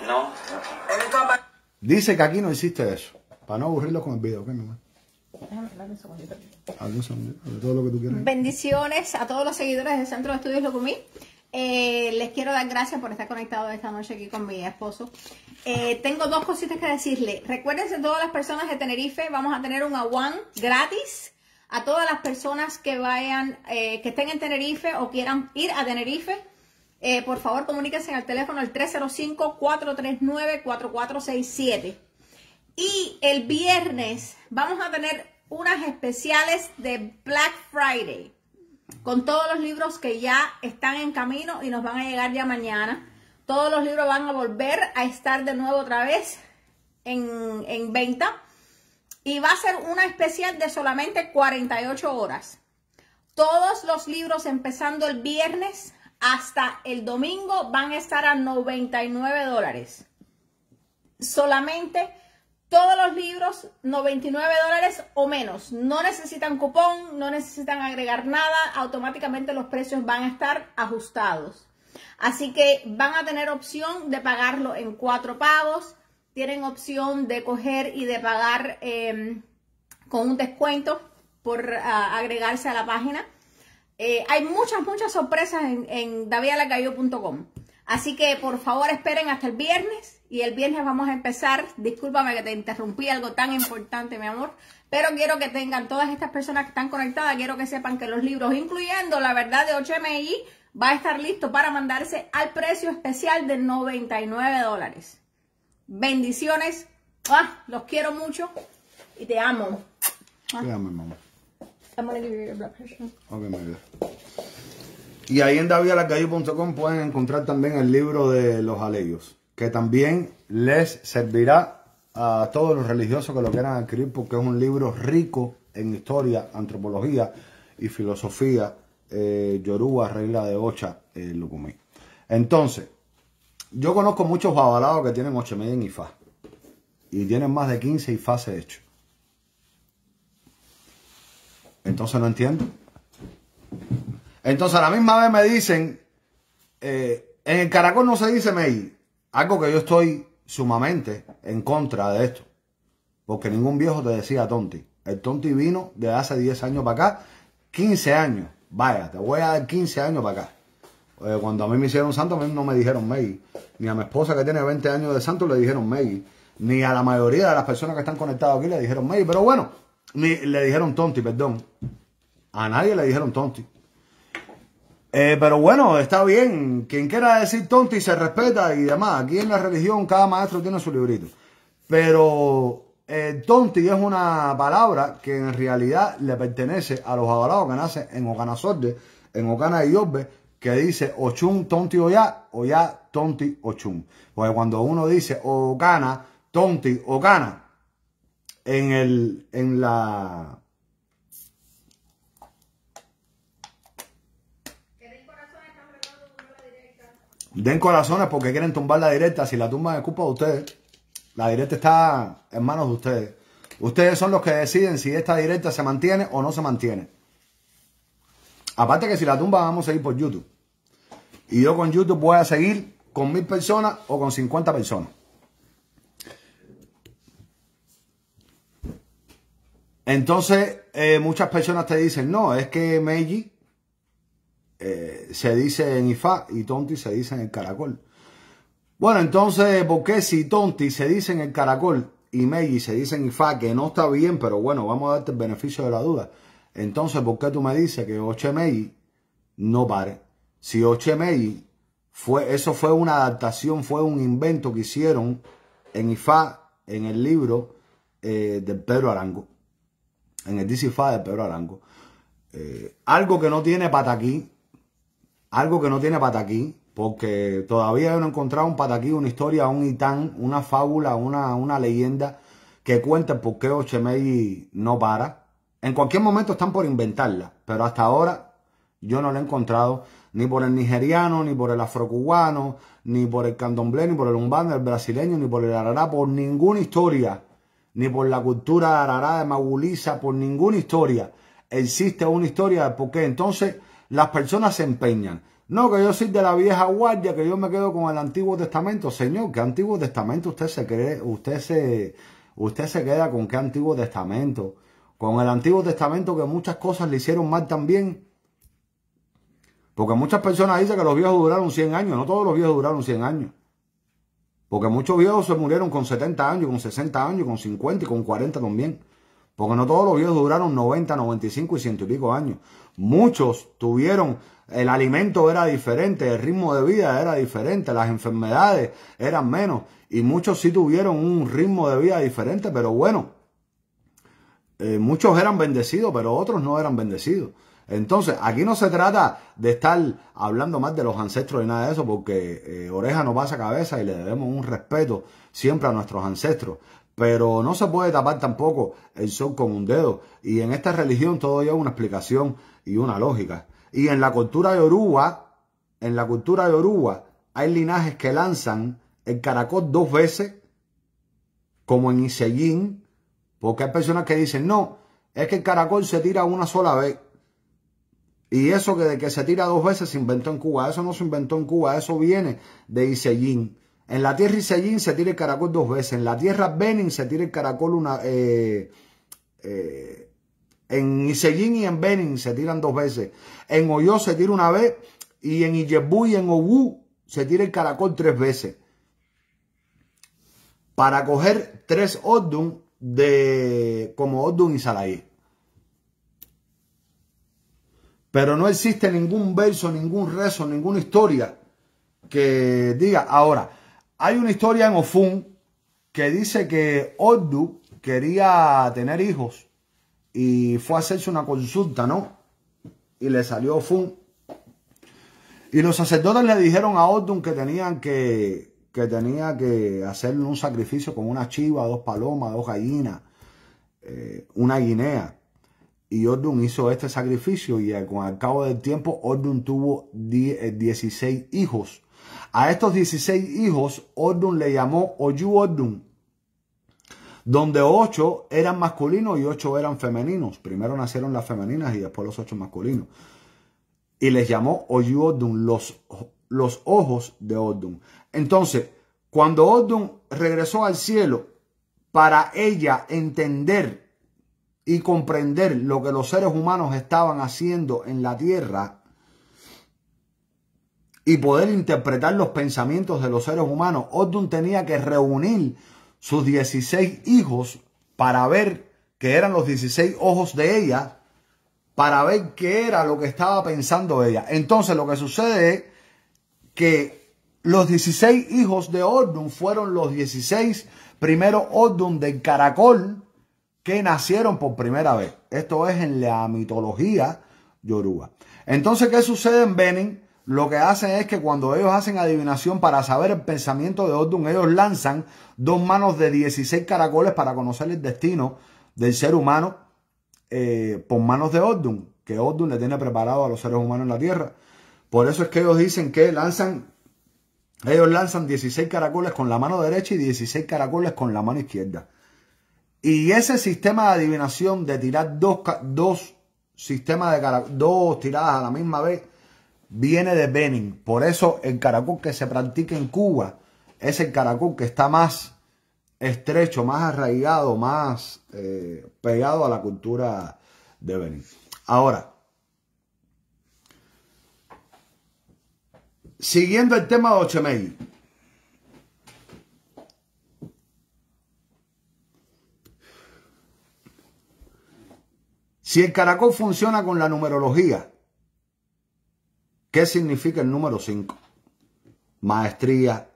Speaker 1: No. Dice que aquí no existe eso. Para no aburrirlos con el video,
Speaker 2: Bendiciones a todos los seguidores del Centro de Estudios Locumí. Eh, les quiero dar gracias por estar conectados esta noche aquí con mi esposo. Eh, tengo dos cositas que decirle. Recuérdense todas las personas de Tenerife, vamos a tener un aguán gratis a todas las personas que vayan, eh, que estén en Tenerife o quieran ir a Tenerife. por favor, comuníquense al teléfono al 305-439-4467. Y el viernes vamos a tener unas especiales de Black Friday con todos los libros que ya están en camino y nos van a llegar ya mañana. Todos los libros van a volver a estar de nuevo otra vez en, venta. Y va a ser una especial de solamente 48 horas. Todos los libros empezando el viernes hasta el domingo van a estar a 99 dólares. Solamente todos los libros, 99 dólares o menos. No necesitan cupón, no necesitan agregar nada. Automáticamente los precios van a estar ajustados. Así que van a tener opción de pagarlo en cuatro pagos. Tienen opción de coger y de pagar em, con un descuento por ah, agregarse a la página. Eh, hay muchas, muchas sorpresas en, en Así que por favor esperen hasta el viernes y el viernes vamos a empezar. Discúlpame que te interrumpí algo tan importante, mi amor. Pero quiero que tengan todas estas personas que están conectadas, quiero que sepan que los libros, incluyendo la verdad de 8MI, va a estar listo para mandarse al precio especial de 99 dólares. Bendiciones. ¡Ah! Los quiero mucho y te amo.
Speaker 1: Ah. Te amo, mamá.
Speaker 2: Okay,
Speaker 1: my y ahí en davidalacayo.com pueden encontrar también el libro de los aleyos que también les servirá a todos los religiosos que lo quieran adquirir porque es un libro rico en historia, antropología y filosofía eh, Yoruba, regla de Ocha, el eh, Lucumí. Entonces, yo conozco muchos babalados que tienen 8.5 en Ifá. y tienen más de 15 Ifás hechos. Entonces no entiendo. Entonces a la misma vez me dicen, eh, en el caracol no se dice MEI, algo que yo estoy sumamente en contra de esto. Porque ningún viejo te decía tonti. El tonti vino de hace 10 años para acá, 15 años. Vaya, te voy a dar 15 años para acá. Eh, cuando a mí me hicieron santo, a mí no me dijeron Maggie. Ni a mi esposa que tiene 20 años de santo le dijeron Maggie. Ni a la mayoría de las personas que están conectadas aquí le dijeron Maggie. Pero bueno, ni, le dijeron tonti, perdón. A nadie le dijeron tonti. Eh, pero bueno, está bien. Quien quiera decir tonti se respeta y demás. Aquí en la religión cada maestro tiene su librito. Pero eh, tonti es una palabra que en realidad le pertenece a los adorados que nacen en Sorde, en Ocana y que dice Ochun tonti o ya tonti Ochun. Porque cuando uno dice Ocana, tonti Ocana, en, el, en la Den corazones porque quieren tumbar la directa. Si la tumba es culpa de ustedes. La directa está en manos de ustedes. Ustedes son los que deciden si esta directa se mantiene o no se mantiene. Aparte que si la tumba vamos a seguir por YouTube. Y yo con YouTube voy a seguir con mil personas o con 50 personas. Entonces, eh, muchas personas te dicen, no, es que Meiji eh, se dice en Ifá y Tonti se dice en el caracol. Bueno, entonces, ¿por qué si Tonti se dice en el caracol y Meiji se dice en Ifá, que no está bien, pero bueno, vamos a darte el beneficio de la duda? Entonces, ¿por qué tú me dices que Oche Meiji no pare? Si Oche Meiji fue, eso fue una adaptación, fue un invento que hicieron en Ifá, en el libro eh, de Pedro Arango, en el DC de Pedro Arango. Eh, algo que no tiene pata aquí algo que no tiene pataquí, porque todavía no he encontrado un pataquí, una historia, un itán, una fábula, una, una leyenda que cuente por qué Ochemei no para. En cualquier momento están por inventarla, pero hasta ahora yo no la he encontrado ni por el nigeriano, ni por el afrocubano, ni por el candomblé, ni por el umbanda, el brasileño, ni por el arará, por ninguna historia, ni por la cultura arará de Maguliza, por ninguna historia. Existe una historia de por qué. Entonces, las personas se empeñan. No, que yo soy de la vieja guardia, que yo me quedo con el Antiguo Testamento. Señor, ¿qué Antiguo Testamento usted se cree? Usted se, usted se queda con qué Antiguo Testamento. Con el Antiguo Testamento que muchas cosas le hicieron mal también. Porque muchas personas dicen que los viejos duraron 100 años. No todos los viejos duraron 100 años. Porque muchos viejos se murieron con 70 años, con 60 años, con 50 y con 40 también. Porque no todos los viejos duraron 90, 95 y ciento y pico años. Muchos tuvieron, el alimento era diferente, el ritmo de vida era diferente, las enfermedades eran menos. Y muchos sí tuvieron un ritmo de vida diferente, pero bueno, eh, muchos eran bendecidos, pero otros no eran bendecidos. Entonces, aquí no se trata de estar hablando más de los ancestros y nada de eso, porque eh, oreja no pasa cabeza y le debemos un respeto siempre a nuestros ancestros. Pero no se puede tapar tampoco el sol con un dedo. Y en esta religión todo lleva una explicación y una lógica. Y en la cultura de Uruguay, en la cultura de Uruguay, hay linajes que lanzan el caracol dos veces, como en Iseguín, porque hay personas que dicen, no, es que el caracol se tira una sola vez. Y eso que de que se tira dos veces se inventó en Cuba. Eso no se inventó en Cuba, eso viene de Iseguín. En la tierra Isellín se tira el caracol dos veces. En la tierra Benin se tira el caracol una... Eh, eh en Isellín y en Benin se tiran dos veces. En Oyo se tira una vez. Y en Iyebú y en Obu se tira el caracol tres veces. Para coger tres Odun de, como Odun y Salaí. Pero no existe ningún verso, ningún rezo, ninguna historia que diga ahora hay una historia en Ofun que dice que Ordu quería tener hijos y fue a hacerse una consulta, ¿no? Y le salió Ofun. Y los sacerdotes le dijeron a Ordu que tenían que, que tenía que hacerle un sacrificio con una chiva, dos palomas, dos gallinas, eh, una guinea. Y Ordu hizo este sacrificio y con el cabo del tiempo Ordu tuvo 16 eh, hijos a estos 16 hijos, Ordun le llamó Oyu Ordun, donde ocho eran masculinos y ocho eran femeninos. Primero nacieron las femeninas y después los ocho masculinos. Y les llamó Oyu los, los ojos de Ordun. Entonces, cuando Ordun regresó al cielo, para ella entender y comprender lo que los seres humanos estaban haciendo en la tierra, y poder interpretar los pensamientos de los seres humanos, Odun tenía que reunir sus 16 hijos para ver que eran los 16 ojos de ella, para ver qué era lo que estaba pensando ella. Entonces lo que sucede es que los 16 hijos de Odun fueron los 16 primeros Odun del caracol que nacieron por primera vez. Esto es en la mitología yoruba. Entonces, ¿qué sucede en Benin? lo que hacen es que cuando ellos hacen adivinación para saber el pensamiento de Odun, ellos lanzan dos manos de 16 caracoles para conocer el destino del ser humano eh, por manos de Odun, que Odun le tiene preparado a los seres humanos en la Tierra. Por eso es que ellos dicen que lanzan, ellos lanzan 16 caracoles con la mano derecha y 16 caracoles con la mano izquierda. Y ese sistema de adivinación de tirar dos, sistemas de dos tiradas a la misma vez viene de Benin. Por eso el caracol que se practica en Cuba es el caracol que está más estrecho, más arraigado, más eh, pegado a la cultura de Benin. Ahora, siguiendo el tema de Ochemey. Si el caracol funciona con la numerología, ¿Qué significa el número 5? Maestría,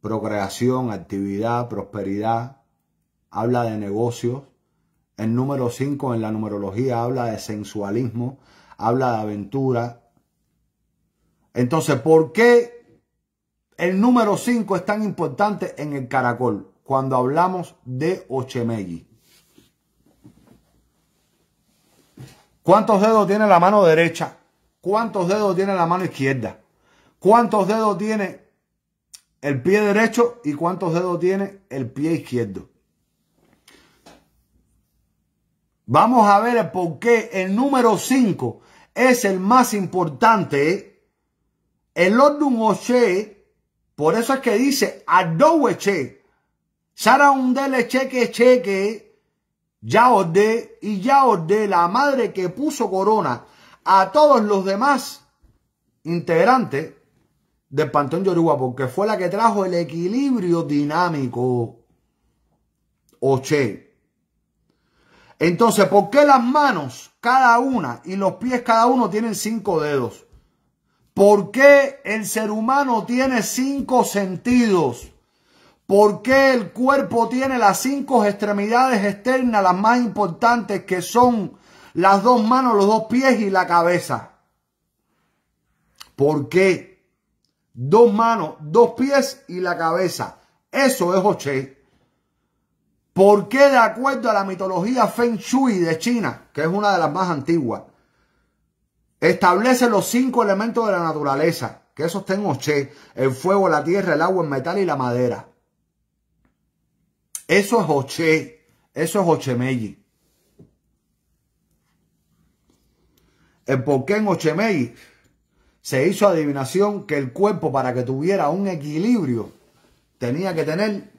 Speaker 1: procreación, actividad, prosperidad. Habla de negocios. El número 5 en la numerología habla de sensualismo, habla de aventura. Entonces, ¿por qué el número 5 es tan importante en el caracol cuando hablamos de Ochemelli? ¿Cuántos dedos tiene la mano derecha? ¿Cuántos dedos tiene la mano izquierda? ¿Cuántos dedos tiene el pie derecho y cuántos dedos tiene el pie izquierdo? Vamos a ver por qué el número 5 es el más importante. El Ordun Oche, por eso es que dice Adoweche, Saraundele cheque cheque, de. y de la madre que puso corona a todos los demás integrantes del Panteón Yoruba, porque fue la que trajo el equilibrio dinámico. Oche. Entonces, ¿por qué las manos cada una y los pies cada uno tienen cinco dedos? ¿Por qué el ser humano tiene cinco sentidos? ¿Por qué el cuerpo tiene las cinco extremidades externas, las más importantes, que son las dos manos, los dos pies y la cabeza. ¿Por qué? Dos manos, dos pies y la cabeza. Eso es Oche. ¿Por qué de acuerdo a la mitología Feng Shui de China, que es una de las más antiguas, establece los cinco elementos de la naturaleza, que esos ten Che, el fuego, la tierra, el agua, el metal y la madera? Eso es Oche, eso es Meiji. el por qué en Ochemey se hizo adivinación que el cuerpo para que tuviera un equilibrio tenía que tener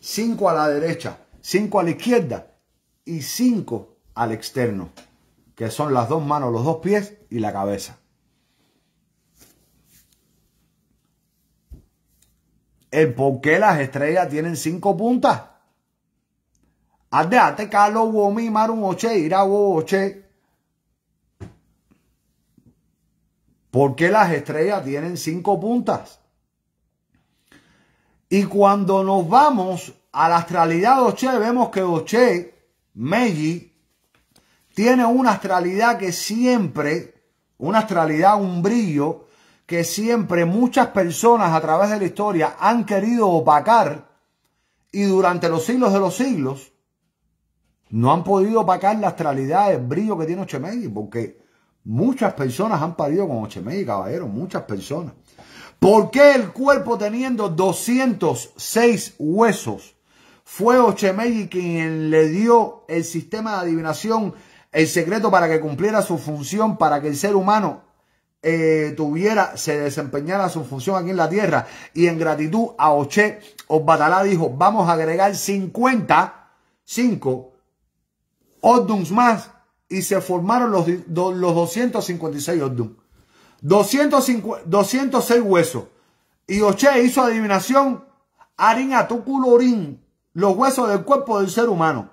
Speaker 1: 5 a la derecha, 5 a la izquierda y 5 al externo, que son las dos manos, los dos pies y la cabeza. El por qué las estrellas tienen cinco puntas. Adiante, calo Womi, Marun, Oche, Ira, Oche. ¿Por las estrellas tienen cinco puntas? Y cuando nos vamos a la astralidad de Oche, vemos que Oche, Meiji, tiene una astralidad que siempre, una astralidad, un brillo, que siempre muchas personas a través de la historia han querido opacar y durante los siglos de los siglos no han podido opacar la astralidad, el brillo que tiene Oche Meiji, porque Muchas personas han parido con y caballero, muchas personas. ¿Por qué el cuerpo teniendo 206 huesos fue Mey quien le dio el sistema de adivinación, el secreto para que cumpliera su función, para que el ser humano eh, tuviera, se desempeñara su función aquí en la tierra? Y en gratitud a Oche, Osbatalá dijo, vamos a agregar 55 5 más y se formaron los, los 256 Ordun. 206 huesos. Y Oche hizo adivinación, tu colorín los huesos del cuerpo del ser humano.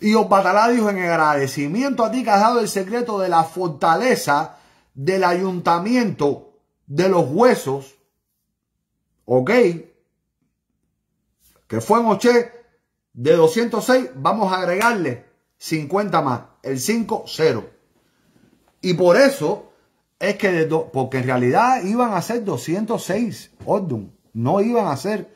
Speaker 1: Y Opatalá dijo en agradecimiento a ti que has dado el secreto de la fortaleza del ayuntamiento de los huesos. ¿Ok? Que fue en Oche de 206. Vamos a agregarle 50 más. El 5, 0. Y por eso es que, de porque en realidad iban a ser 206 Ordum. No iban a ser.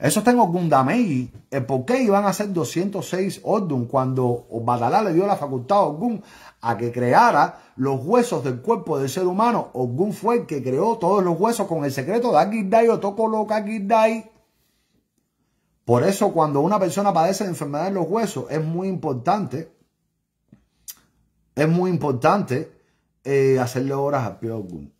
Speaker 1: Eso tengo en eh, por qué iban a ser 206 Ordum cuando Badalá le dio la facultad a Ogún a que creara los huesos del cuerpo del ser humano. ogun fue el que creó todos los huesos con el secreto de coloca o por eso cuando una persona padece de enfermedad en los huesos es muy importante, es muy importante eh, hacerle horas al Pio Gun.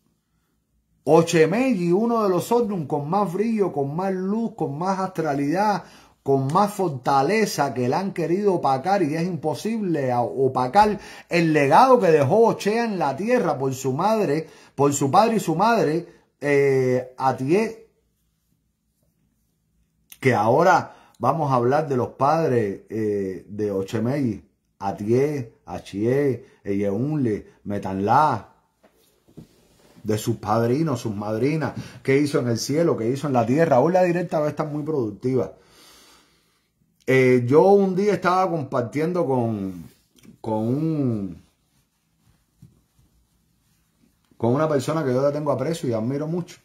Speaker 1: Ochemeji, uno de los otros, con más brillo, con más luz, con más astralidad, con más fortaleza que le han querido opacar y es imposible opacar el legado que dejó Ochea en la tierra por su madre, por su padre y su madre, eh, a Tier que ahora vamos a hablar de los padres eh, de Ochemei, Atié, Achié, Eyeunle, Metanla, de sus padrinos, sus madrinas, qué hizo en el cielo, qué hizo en la tierra. Hoy la directa va a estar muy productiva. Eh, yo un día estaba compartiendo con, con un con una persona que yo la tengo aprecio y admiro mucho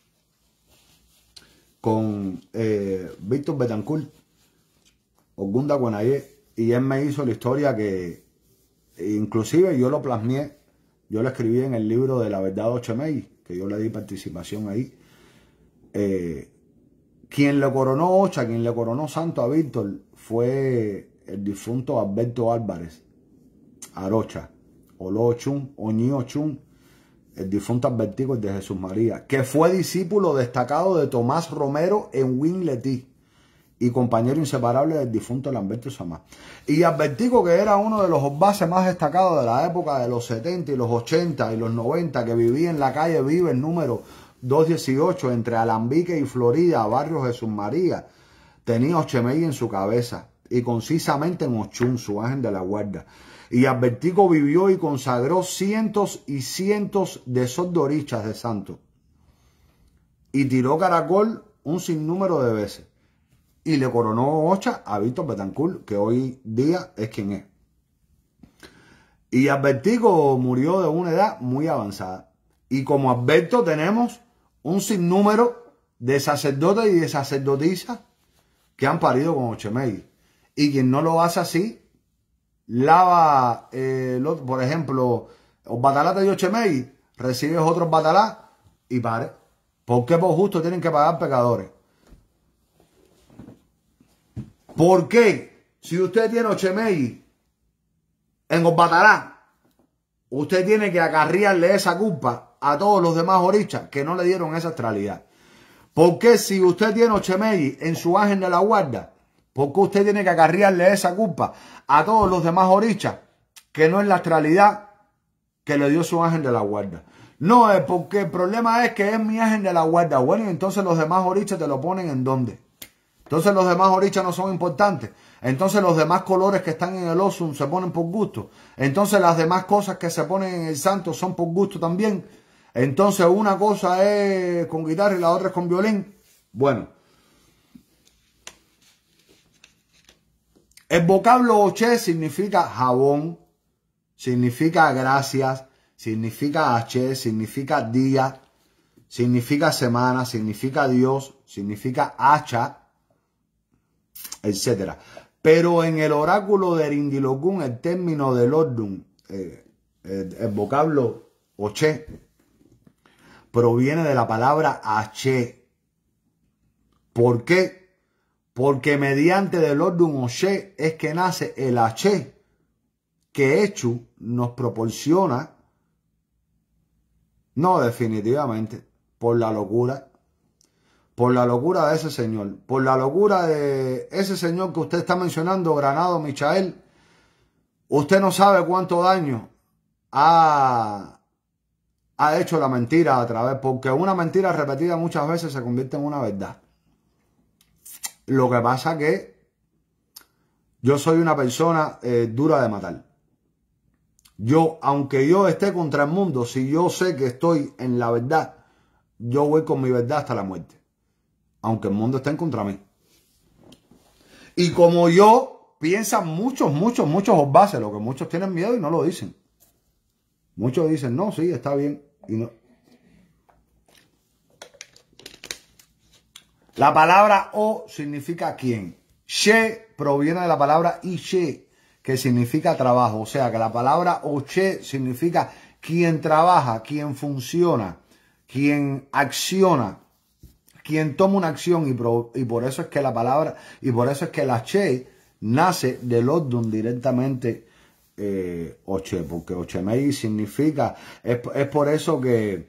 Speaker 1: con eh, Víctor Betancourt, Ogunda Guanayé, y él me hizo la historia que inclusive yo lo plasmé, yo lo escribí en el libro de La Verdad 8 que yo le di participación ahí. Eh, quien le coronó Ocha, quien le coronó santo a Víctor, fue el difunto Alberto Álvarez, Arocha, Olochun, Ochun el difunto Albertico, de Jesús María, que fue discípulo destacado de Tomás Romero en Winletí y compañero inseparable del difunto Lamberto Samá. Y Albertico, que era uno de los bases más destacados de la época de los 70 y los 80 y los 90, que vivía en la calle el número 218 entre Alambique y Florida, barrio Jesús María, tenía Ochemey en su cabeza y concisamente en Ochun, su ángel de la guarda. Y Albertico vivió y consagró cientos y cientos de sordorichas de santo. Y tiró caracol un sinnúmero de veces. Y le coronó Ocha a Víctor Betancourt, que hoy día es quien es. Y Albertico murió de una edad muy avanzada. Y como Alberto tenemos un sinnúmero de sacerdotes y de sacerdotisas que han parido con Ochemey. Y quien no lo hace así lava, eh, por ejemplo, los batalá de dio recibes otros batalá y pare. ¿Por qué por justo tienen que pagar pecadores? ¿Por qué? Si usted tiene Ochemei en Osbatalá, usted tiene que acarrearle esa culpa a todos los demás orichas que no le dieron esa astralidad. ¿Por qué si usted tiene Ochemei en su ángel de la guarda, porque usted tiene que acarrearle esa culpa a todos los demás orichas, que no es la astralidad que le dio su ángel de la guarda. No, es eh, porque el problema es que es mi ángel de la guarda. Bueno, entonces los demás orichas te lo ponen en dónde. Entonces los demás orichas no son importantes. Entonces los demás colores que están en el osum se ponen por gusto. Entonces las demás cosas que se ponen en el santo son por gusto también. Entonces una cosa es con guitarra y la otra es con violín. Bueno. El vocablo Oche significa jabón, significa gracias, significa H, significa día, significa semana, significa Dios, significa hacha, etc. Pero en el oráculo de Rindilogun, el término del eh, orden, el, vocablo Oche, proviene de la palabra H. ¿Por qué? Porque mediante del orden Moshe es que nace el H que hecho nos proporciona. No, definitivamente, por la locura. Por la locura de ese señor. Por la locura de ese señor que usted está mencionando, Granado Michael. Usted no sabe cuánto daño ha, ha hecho la mentira a través, porque una mentira repetida muchas veces se convierte en una verdad. Lo que pasa que yo soy una persona eh, dura de matar. Yo, aunque yo esté contra el mundo, si yo sé que estoy en la verdad, yo voy con mi verdad hasta la muerte. Aunque el mundo esté en contra mí. Y como yo, piensa muchos, muchos, muchos bases, lo que muchos tienen miedo y no lo dicen. Muchos dicen, no, sí, está bien. Y no, La palabra o significa quién. She proviene de la palabra ishe, que significa trabajo. O sea que la palabra oche significa quien trabaja, quien funciona, quien acciona, quien toma una acción. Y, por eso es que la palabra, y por eso es que la che nace del Odun directamente eh, oche, porque mei significa, es por eso que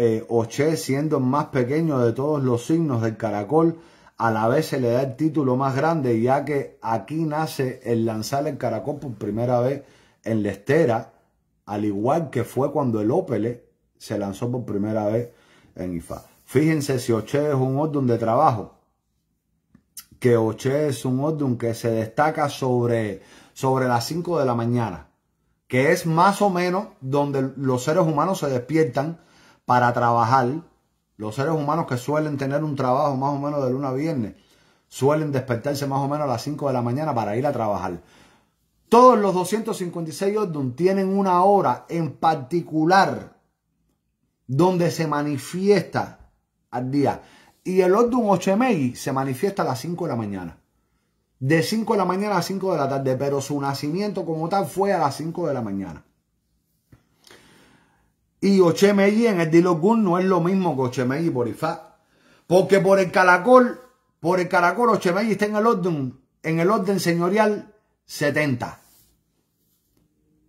Speaker 1: eh, Oche, siendo más pequeño de todos los signos del caracol, a la vez se le da el título más grande, ya que aquí nace el lanzar el caracol por primera vez en la estera, al igual que fue cuando el Opele se lanzó por primera vez en IFA. Fíjense si Oche es un orden de trabajo, que Oche es un orden que se destaca sobre, sobre las 5 de la mañana, que es más o menos donde los seres humanos se despiertan para trabajar, los seres humanos que suelen tener un trabajo más o menos de luna a viernes, suelen despertarse más o menos a las 5 de la mañana para ir a trabajar. Todos los 256 Ordun tienen una hora en particular donde se manifiesta al día. Y el Ordun Ochemegui se manifiesta a las 5 de la mañana. De 5 de la mañana a 5 de la tarde, pero su nacimiento como tal fue a las 5 de la mañana. Y Ochemeyi en el Dilogun no es lo mismo que Ochemeyi por Ifá. Porque por el caracol, por el caracol Ochemeyi está en el orden, en el orden señorial 70.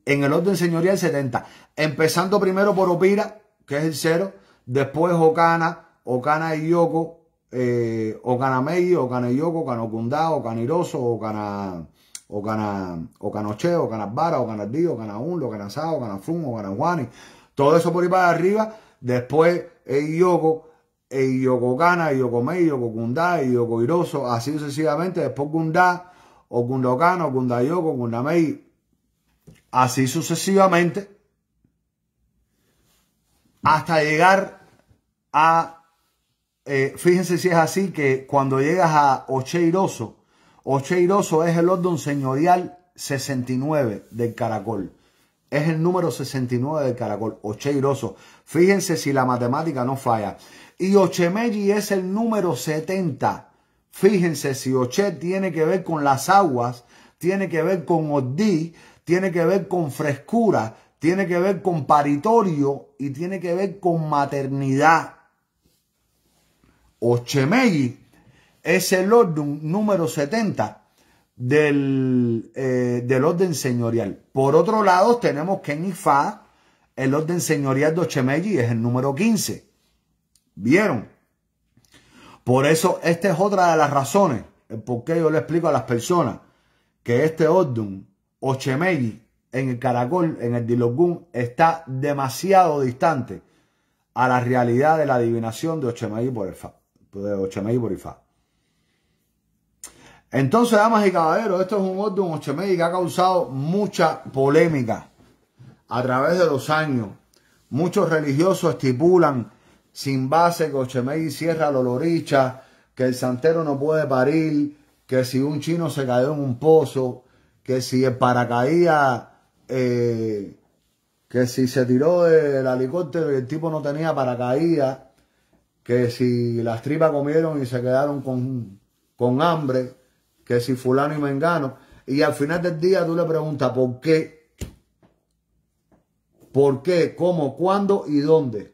Speaker 1: En el orden señorial 70. Empezando primero por Opira, que es el cero. Después Okana, Okana y Yoko, eh, Okana Ocana Okana Yoko, Okana Kunda, Okana Iroso, Okana o cana o canoche o canasbara o Ocana o Ocana o o todo eso por ahí para arriba. Después Yoko, Yoko Kana, Yoko Mei, Yoko Kunda, Yoko Iroso. así sucesivamente. Después Gunda, o Gunda o Yoko, Así sucesivamente. Hasta llegar a. Eh, fíjense si es así que cuando llegas a Ocheiroso, Ocheiroso es el orden señorial 69 del Caracol. Es el número 69 del caracol, Ocheiroso. Fíjense si la matemática no falla. Y Ochemelli es el número 70. Fíjense si Oche tiene que ver con las aguas, tiene que ver con Odí, tiene que ver con frescura, tiene que ver con paritorio y tiene que ver con maternidad. Ochemelli es el número 70 eh, del, orden señorial. Por otro lado, tenemos que en Ifá el orden señorial de y es el número 15. ¿Vieron? Por eso, esta es otra de las razones, porque yo le explico a las personas que este orden, Ochemelli, en el Caracol, en el Dilogún, está demasiado distante a la realidad de la adivinación de por, el por Ifá. Entonces, damas y caballeros, esto es un un Ochemedi que ha causado mucha polémica a través de los años. Muchos religiosos estipulan sin base que Ochemedi cierra la loricha, que el santero no puede parir, que si un chino se cayó en un pozo, que si el paracaídas, eh, que si se tiró del helicóptero y el tipo no tenía paracaídas, que si las tripas comieron y se quedaron con, con hambre, que si fulano y mengano, y al final del día tú le preguntas por qué, por qué, cómo, cuándo y dónde.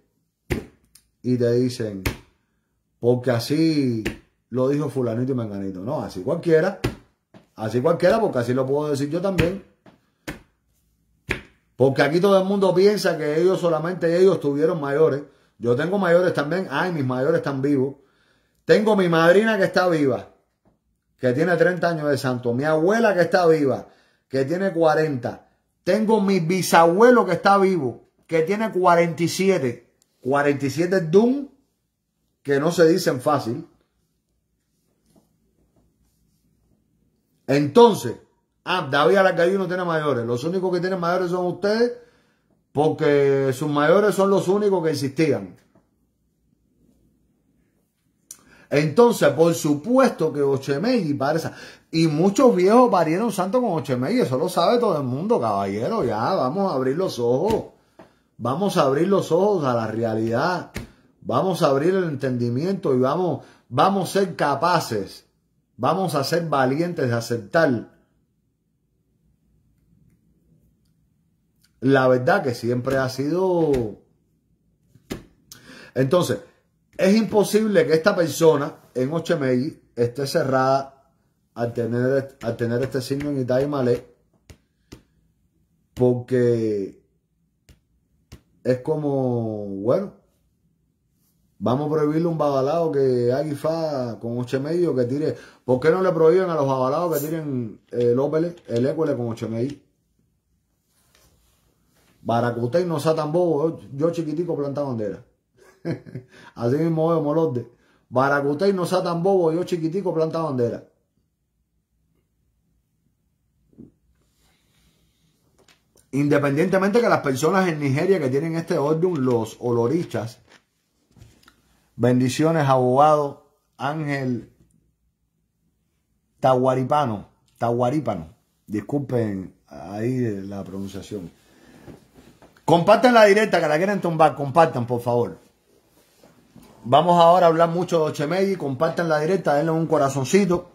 Speaker 1: Y te dicen, porque así lo dijo fulanito y menganito. No, así cualquiera, así cualquiera, porque así lo puedo decir yo también. Porque aquí todo el mundo piensa que ellos solamente ellos tuvieron mayores. Yo tengo mayores también. Ay, mis mayores están vivos. Tengo mi madrina que está viva que tiene 30 años de santo, mi abuela que está viva, que tiene 40, tengo mi bisabuelo que está vivo, que tiene 47, 47 dum, que no se dicen fácil. Entonces, ah, David calle no tiene mayores, los únicos que tienen mayores son ustedes, porque sus mayores son los únicos que existían. Entonces, por supuesto que y parece. Y muchos viejos parieron santo con Ochemei, eso lo sabe todo el mundo, caballero. Ya, vamos a abrir los ojos. Vamos a abrir los ojos a la realidad. Vamos a abrir el entendimiento y vamos, vamos a ser capaces. Vamos a ser valientes de aceptar la verdad que siempre ha sido. Entonces, es imposible que esta persona en HMI esté cerrada al tener, tener este signo en Itay Malé porque es como, bueno, vamos a prohibirle un babalado que haga con 8 o que tire. ¿Por qué no le prohíben a los babalados que tiren eh, el Opel, el ecole con 8 que usted no sea tan bobo, yo chiquitico planta bandera. (laughs) Así mismo veo, Molorde. Baracutay no sea tan bobo, yo chiquitico planta bandera. Independientemente que las personas en Nigeria que tienen este orden, los oloristas bendiciones, abogado Ángel Tahuaripano, Tahuaripano, disculpen ahí la pronunciación. Compartan la directa que la quieren tumbar, compartan por favor. Vamos ahora a hablar mucho de Ochemegi. Compartan la directa, denle un corazoncito.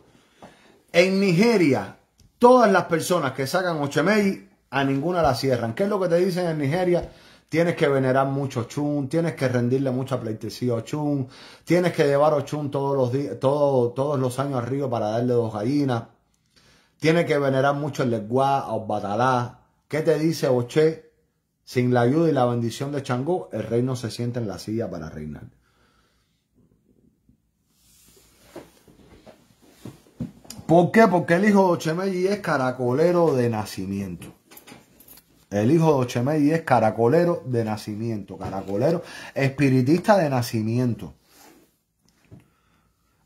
Speaker 1: En Nigeria, todas las personas que sacan Ochemegi, a ninguna la cierran. ¿Qué es lo que te dicen en Nigeria? Tienes que venerar mucho Ochun, tienes que rendirle mucha pleitesía a Ochun, tienes que llevar Ochun todos los, todos los años al río para darle dos gallinas, tienes que venerar mucho el Leguá, a Batalá. ¿Qué te dice Oché? Sin la ayuda y la bendición de Changó, el rey no se sienta en la silla para reinar. ¿Por qué? Porque el hijo de es caracolero de nacimiento. El hijo de Ochemegui es caracolero de nacimiento, caracolero espiritista de nacimiento.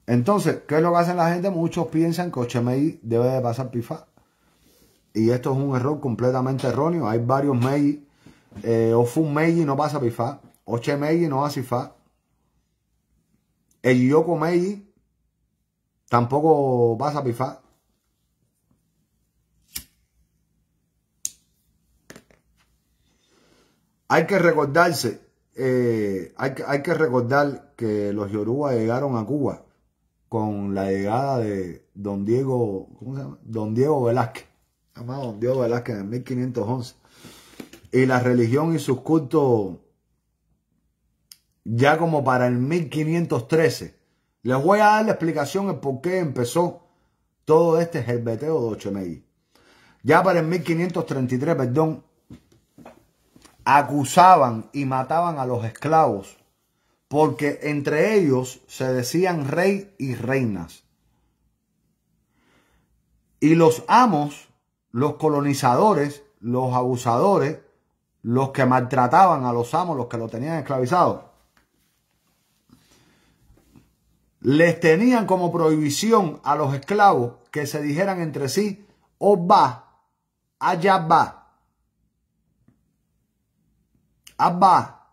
Speaker 1: Entonces, ¿qué es lo que hacen la gente? Muchos piensan que Ochemegui debe de pasar pifa. Y esto es un error completamente erróneo. Hay varios Meiji. Eh, Ofun Meiji no pasa pifa. Oche no hace pifa. El Yoko Meiji Tampoco vas a pifar. Hay que recordarse, eh, hay, que recordar que los yorubas llegaron a Cuba con la llegada de don Diego, ¿cómo se llama? Don Diego Velázquez, llamado don Diego Velázquez en 1511. Y la religión y sus cultos, ya como para el 1513, les voy a dar la explicación de por qué empezó todo este gerbeteo de Ochemey. Ya para el 1533, perdón, acusaban y mataban a los esclavos porque entre ellos se decían rey y reinas. Y los amos, los colonizadores, los abusadores, los que maltrataban a los amos, los que lo tenían esclavizado. les tenían como prohibición a los esclavos que se dijeran entre sí, oh, va Oba, va. Abba, ah,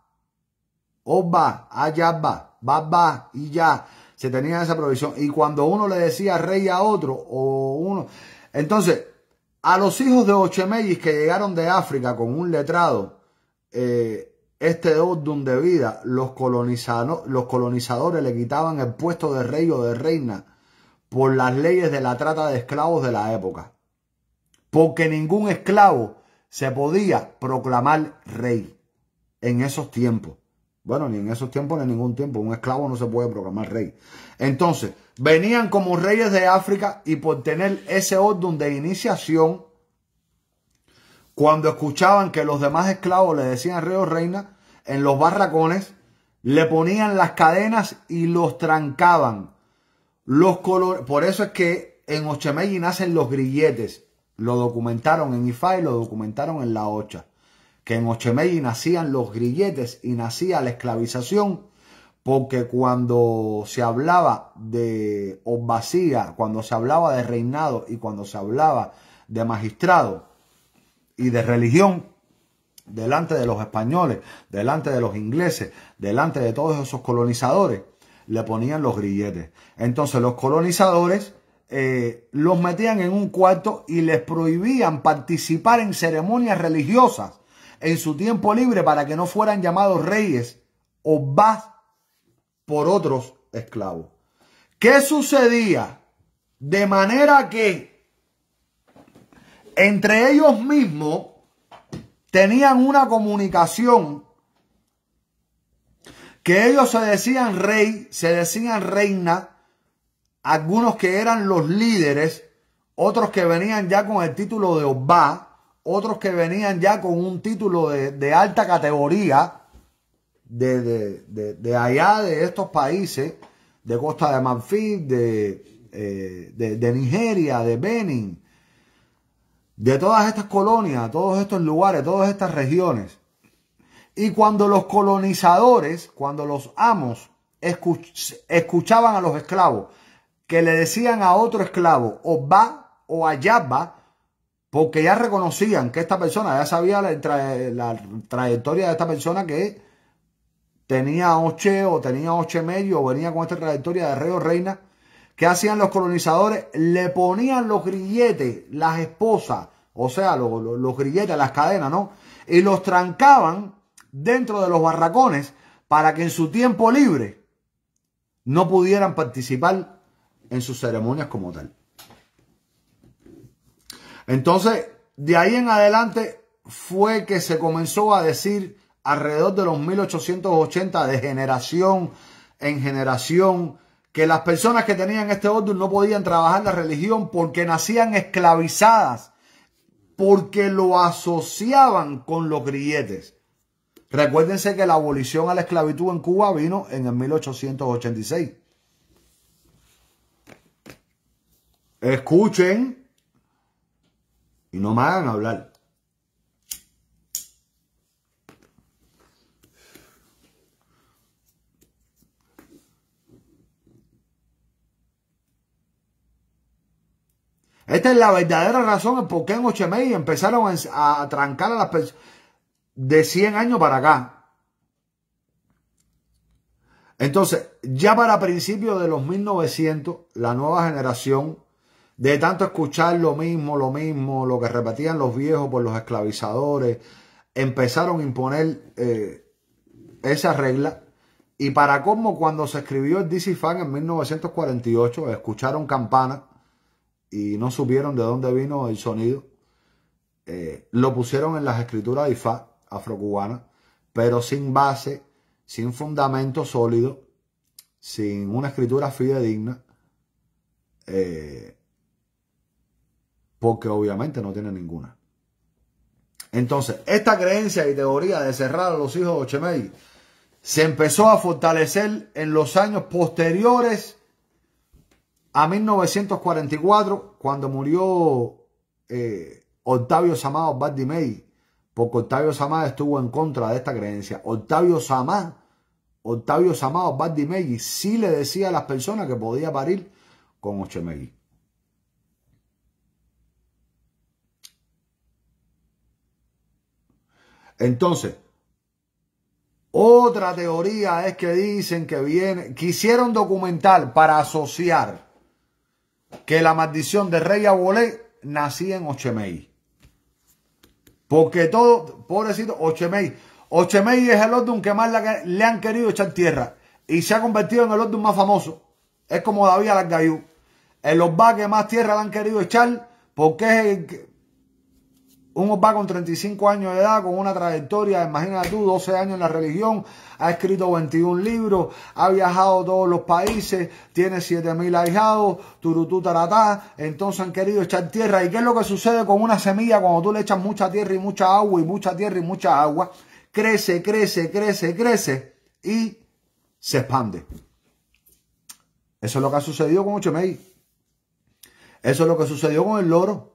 Speaker 1: Oba, oh, va, va y ya. Se tenía esa prohibición. Y cuando uno le decía rey a otro, o uno. Entonces, a los hijos de Ochemeyis que llegaron de África con un letrado, eh, este orden de vida, los, colonizadores le quitaban el puesto de rey o de reina por las leyes de la trata de esclavos de la época. Porque ningún esclavo se podía proclamar rey en esos tiempos. Bueno, ni en esos tiempos ni en ningún tiempo. Un esclavo no se puede proclamar rey. Entonces, venían como reyes de África y por tener ese orden de iniciación, cuando escuchaban que los demás esclavos le decían rey o reina, en los barracones le ponían las cadenas y los trancaban. Los color... Por eso es que en Ochemelli nacen los grilletes. Lo documentaron en Ifá y lo documentaron en La Ocha. Que en Ochemelli nacían los grilletes y nacía la esclavización. Porque cuando se hablaba de obvacía, cuando se hablaba de reinado y cuando se hablaba de magistrado, y de religión delante de los españoles, delante de los ingleses, delante de todos esos colonizadores, le ponían los grilletes. Entonces los colonizadores eh, los metían en un cuarto y les prohibían participar en ceremonias religiosas en su tiempo libre para que no fueran llamados reyes o vas por otros esclavos. ¿Qué sucedía? De manera que entre ellos mismos tenían una comunicación que ellos se decían rey, se decían reina, algunos que eran los líderes, otros que venían ya con el título de Obá, otros que venían ya con un título de, alta categoría de, allá, de estos países, de Costa de Marfil, de, eh, de Nigeria, de Benin, de todas estas colonias, todos estos lugares, todas estas regiones. Y cuando los colonizadores, cuando los amos escuchaban a los esclavos que le decían a otro esclavo, o va o allá va, porque ya reconocían que esta persona, ya sabía la, trayectoria de esta persona que tenía oche o tenía oche medio o venía con esta trayectoria de rey o reina, ¿Qué hacían los colonizadores? Le ponían los grilletes, las esposas, o sea, los, grilletes, las cadenas, ¿no? Y los trancaban dentro de los barracones para que en su tiempo libre no pudieran participar en sus ceremonias como tal. Entonces, de ahí en adelante fue que se comenzó a decir alrededor de los 1880 de generación en generación que las personas que tenían este orden no podían trabajar la religión porque nacían esclavizadas, porque lo asociaban con los grilletes. Recuérdense que la abolición a la esclavitud en Cuba vino en el 1886. Escuchen y no me hagan hablar. Esta es la verdadera razón por qué en Ochemey empezaron a, trancar a las personas de 100 años para acá. Entonces, ya para principios de los 1900, la nueva generación, de tanto escuchar lo mismo, lo mismo, lo que repetían los viejos por los esclavizadores, empezaron a imponer eh, esa regla. Y para cómo, cuando se escribió el DC Fan en 1948, escucharon campanas y no supieron de dónde vino el sonido. Eh, lo pusieron en las escrituras de Ifá, pero sin base, sin fundamento sólido, sin una escritura fidedigna, eh, porque obviamente no tiene ninguna. Entonces, esta creencia y teoría de cerrar a los hijos de Ochemey se empezó a fortalecer en los años posteriores a 1944, cuando murió eh, Octavio Samá Bartimei, porque Octavio Samá estuvo en contra de esta creencia. Octavio Samá, Octavio Samá sí le decía a las personas que podía parir con Ochemegui. Entonces, otra teoría es que dicen que viene, quisieron documentar para asociar que la maldición de Rey Abolé nacía en Ochemei. Porque todo, pobrecito, Ochemei. Ochemei es el Ordun que más le han querido echar tierra. Y se ha convertido en el Ordun más famoso. Es como David Alargayú. En los que más tierra le han querido echar. Porque es el, un Opa con 35 años de edad, con una trayectoria, imagínate tú, 12 años en la religión, ha escrito 21 libros, ha viajado a todos los países, tiene 7000 mil turutú taratá, entonces han querido echar tierra. ¿Y qué es lo que sucede con una semilla cuando tú le echas mucha tierra y mucha agua y mucha tierra y mucha agua? Crece, crece, crece, crece y se expande. Eso es lo que ha sucedido con Ochemey. Eso es lo que sucedió con el loro.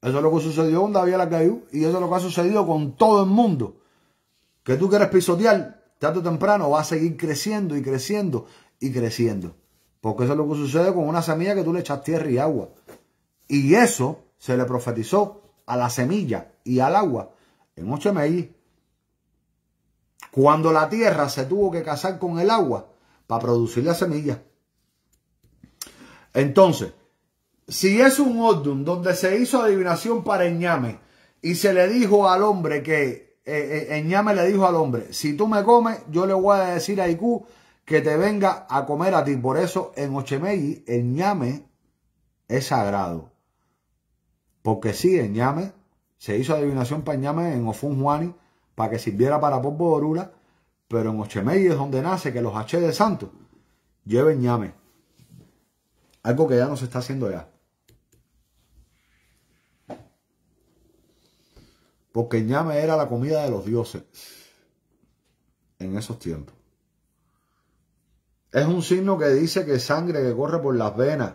Speaker 1: Eso es lo que sucedió con David Alacayú y eso es lo que ha sucedido con todo el mundo. Que tú quieres pisotear, tarde o temprano va a seguir creciendo y creciendo y creciendo. Porque eso es lo que sucede con una semilla que tú le echas tierra y agua. Y eso se le profetizó a la semilla y al agua en Ochemey. Cuando la tierra se tuvo que casar con el agua para producir la semilla. Entonces, si es un Ordum donde se hizo adivinación para Ñame y se le dijo al hombre que, eh, eh le dijo al hombre, si tú me comes, yo le voy a decir a Iku que te venga a comer a ti. Por eso en Ochemeyi, Ñame es sagrado. Porque sí, Ñame se hizo adivinación para Ñame en Ofun Juani para que sirviera para Popo pero en Ochemeyi es donde nace que los Haché de Santos lleven Ñame. Algo que ya no se está haciendo ya. porque ñame era la comida de los dioses en esos tiempos. Es un signo que dice que sangre que corre por las venas.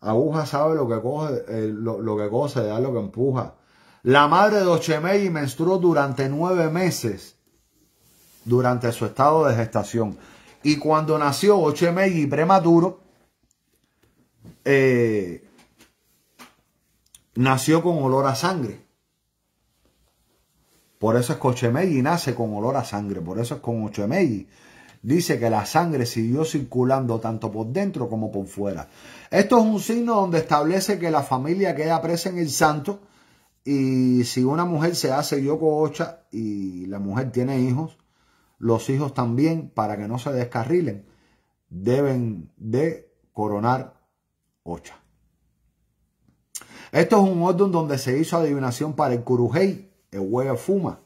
Speaker 1: Aguja sabe lo que coge, eh, lo, que cose, da lo que empuja. La madre de Ochemegui menstruó durante nueve meses durante su estado de gestación. Y cuando nació Ochemegui prematuro, eh, nació con olor a sangre. Por eso es que y nace con olor a sangre. Por eso es que con dice que la sangre siguió circulando tanto por dentro como por fuera. Esto es un signo donde establece que la familia queda presa en el santo. Y si una mujer se hace yoko ocha y la mujer tiene hijos, los hijos también, para que no se descarrilen, deben de coronar ocha. Esto es un orden donde se hizo adivinación para el curujei el huevo fuma.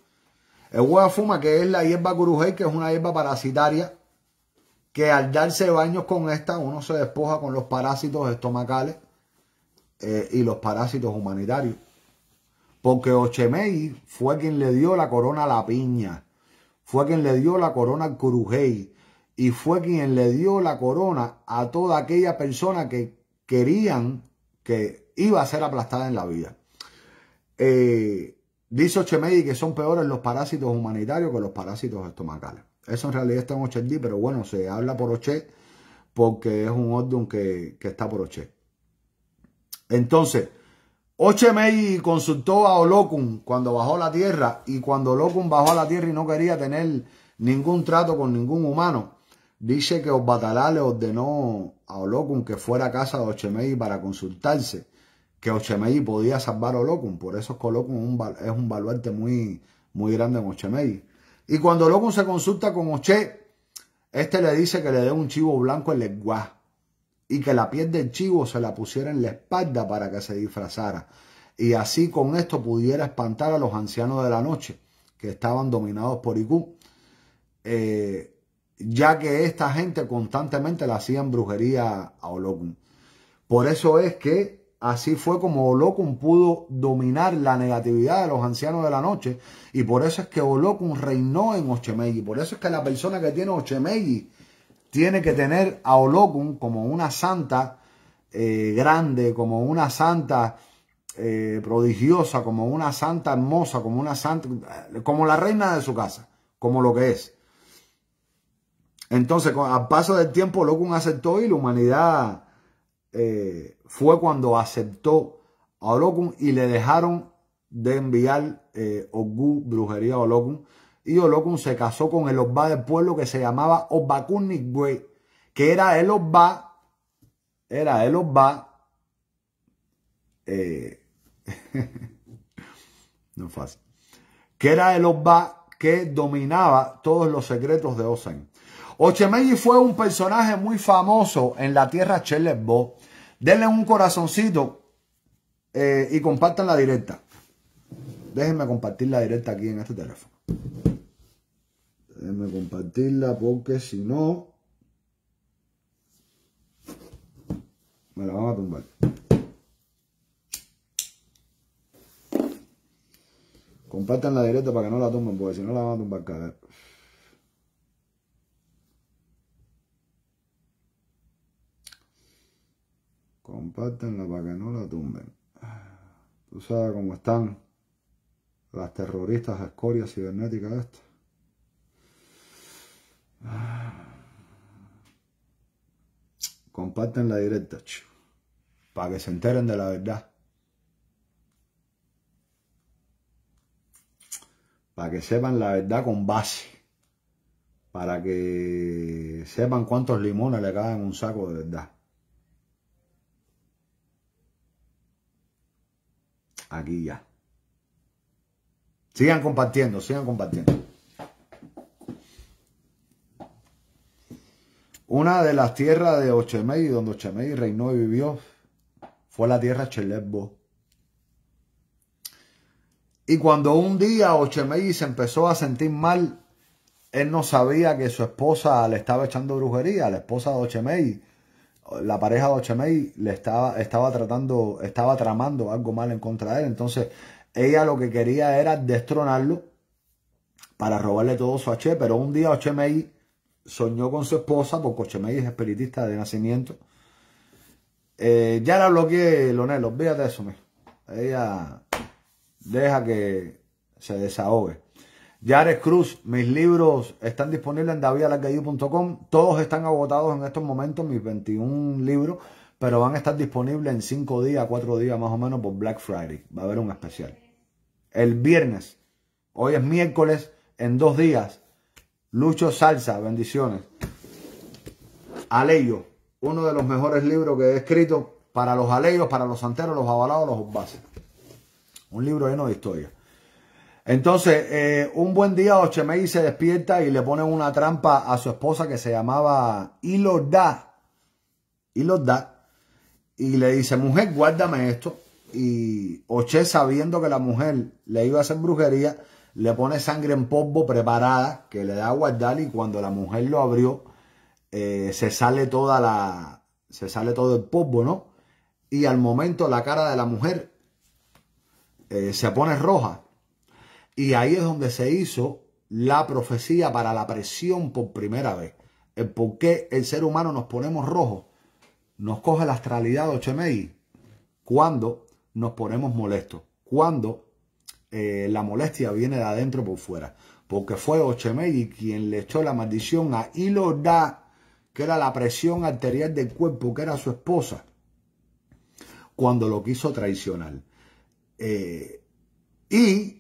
Speaker 1: El huevo fuma, que es la hierba curujey, que es una hierba parasitaria, que al darse baños con esta, uno se despoja con los parásitos estomacales eh, y los parásitos humanitarios. Porque Ochemei fue quien le dio la corona a la piña, fue quien le dio la corona al curujey y fue quien le dio la corona a toda aquella persona que querían que iba a ser aplastada en la vida. Eh, Dice Ochemedi que son peores los parásitos humanitarios que los parásitos estomacales. Eso en realidad está en ochendi, pero bueno, se habla por Oche porque es un orden que, está por Oche. Entonces, Ochemedi consultó a Olokun cuando bajó a la tierra y cuando Olokun bajó a la tierra y no quería tener ningún trato con ningún humano, dice que Osbatalá le ordenó a Olokun que fuera a casa de Ochemedi para consultarse que Ochemeyi podía salvar a Olocum. Por eso es es un, es un baluarte muy, muy grande en Ochemeyi. Y cuando Olocum se consulta con Oche, este le dice que le dé un chivo blanco en lenguaje y que la piel del chivo se la pusiera en la espalda para que se disfrazara. Y así con esto pudiera espantar a los ancianos de la noche que estaban dominados por iq eh, ya que esta gente constantemente le hacían brujería a Olocum. Por eso es que Así fue como Olocum pudo dominar la negatividad de los ancianos de la noche y por eso es que Olocum reinó en Ochemegi. Por eso es que la persona que tiene Ochemegi tiene que tener a Olocum como una santa eh, grande, como una santa eh, prodigiosa, como una santa hermosa, como una santa, como la reina de su casa, como lo que es. Entonces, al paso del tiempo, Olocum aceptó y la humanidad eh, fue cuando aceptó a Olokun y le dejaron de enviar eh, brujería a Olokun. Y Olokun se casó con el oba del pueblo que se llamaba Obakunikwe, que era el Osba, era el Osba. Eh, (laughs) no es fácil. Que era el Osba que dominaba todos los secretos de Osen. Ochemeji fue un personaje muy famoso en la tierra Chelebo. Denle un corazoncito eh, y compartan la directa. Déjenme compartir la directa aquí en este teléfono. Déjenme compartirla porque si no... Me la van a tumbar. Compartan la directa para que no la tumben, porque si no la van a tumbar cada la para que no la tumben. Tú sabes cómo están las terroristas escorias cibernéticas estas. Comparten la directa, para que se enteren de la verdad. Para que sepan la verdad con base. Para que sepan cuántos limones le caen un saco de verdad. aquí ya. Sigan compartiendo, sigan compartiendo. Una de las tierras de Ochemey, donde Ochemey reinó y vivió, fue la tierra Chelebo. Y cuando un día Ochemey se empezó a sentir mal, él no sabía que su esposa le estaba echando brujería, la esposa de Ochemey la pareja de le estaba, estaba tratando, estaba tramando algo mal en contra de él. Entonces, ella lo que quería era destronarlo para robarle todo su H, pero un día Ochemei soñó con su esposa, porque Ochemei es espiritista de nacimiento. Eh, ya la bloqueé, Lonel, olvídate de eso, Ella deja que se desahogue. Yares Cruz, mis libros están disponibles en davialargayu.com. Todos están agotados en estos momentos, mis 21 libros, pero van a estar disponibles en 5 días, 4 días más o menos por Black Friday. Va a haber un especial. El viernes, hoy es miércoles, en dos días. Lucho Salsa, bendiciones. Alejo, uno de los mejores libros que he escrito para los alejos, para los santeros, los avalados, los bases. Un libro lleno de historias entonces, eh, un buen día Ochemei se despierta y le pone una trampa a su esposa que se llamaba Ilorda. Ilorda. Y le dice, mujer, guárdame esto. Y Oche, sabiendo que la mujer le iba a hacer brujería, le pone sangre en polvo preparada que le da a guardar y cuando la mujer lo abrió, eh, se sale toda la... se sale todo el polvo, ¿no? Y al momento la cara de la mujer eh, se pone roja y ahí es donde se hizo la profecía para la presión por primera vez. El por qué el ser humano nos ponemos rojos, nos coge la astralidad de Ochemei cuando nos ponemos molestos, cuando eh, la molestia viene de adentro por fuera. Porque fue Ochemei quien le echó la maldición a Da. que era la presión arterial del cuerpo, que era su esposa, cuando lo quiso traicionar. Eh, y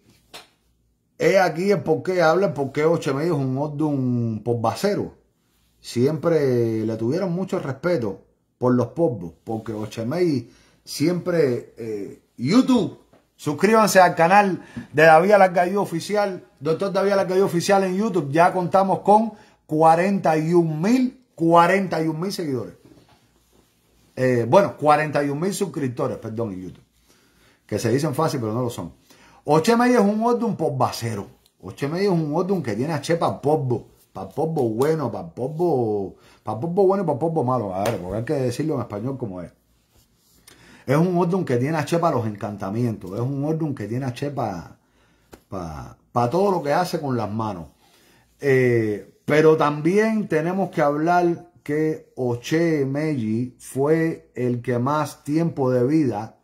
Speaker 1: He aquí el por qué habla, porque por qué es un un Siempre le tuvieron mucho respeto por los pueblos. porque Ochemey siempre... Eh, YouTube, suscríbanse al canal de David Alargayú Oficial, Doctor David Alargayú Oficial en YouTube. Ya contamos con 41 mil, 41 mil seguidores. Eh, bueno, 41 mil suscriptores, perdón, en YouTube. Que se dicen fácil, pero no lo son. Oche Meji es un Odum posbacero. 8 Oche medio es un Odum que tiene H para popbo, Para popbo bueno, para popbo Para bueno y para popbo malo. A ver, porque hay que decirlo en español como es. Es un Odum que tiene H para los encantamientos. Es un Odum que tiene H para. para, todo lo que hace con las manos. Eh, pero también tenemos que hablar que Oche Meji fue el que más tiempo de vida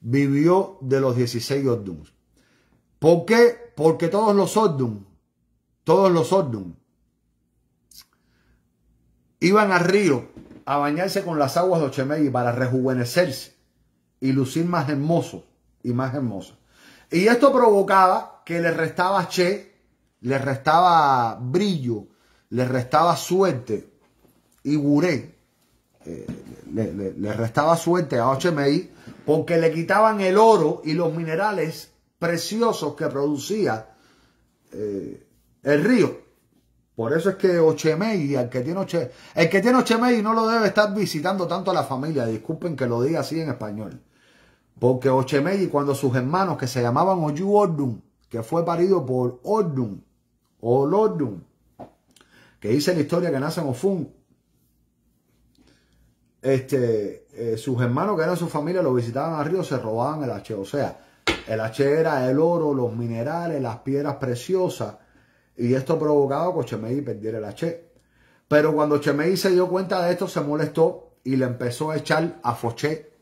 Speaker 1: vivió de los 16 Oduns. ¿Por qué? Porque todos los Ordnung, todos los Ordnung, iban al río a bañarse con las aguas de Ochemey para rejuvenecerse y lucir más hermosos y más hermosos. Y esto provocaba que le restaba che, le restaba brillo, le restaba suerte y buré. Eh, le, restaba suerte a Ochemei porque le quitaban el oro y los minerales preciosos que producía eh, el río. Por eso es que Ochemey, el que tiene Oche, el que tiene Ochemey no lo debe estar visitando tanto a la familia. Disculpen que lo diga así en español. Porque Ochemey, cuando sus hermanos que se llamaban Oyu Ordun, que fue parido por Ordun, o que dice la historia que nace en Ofun, este, eh, sus hermanos que eran su familia lo visitaban al Río, se robaban el H. O sea, el H era el oro, los minerales, las piedras preciosas. Y esto provocaba que Chemei perdiera el H. Pero cuando Chemei se dio cuenta de esto, se molestó y le empezó a echar a Foché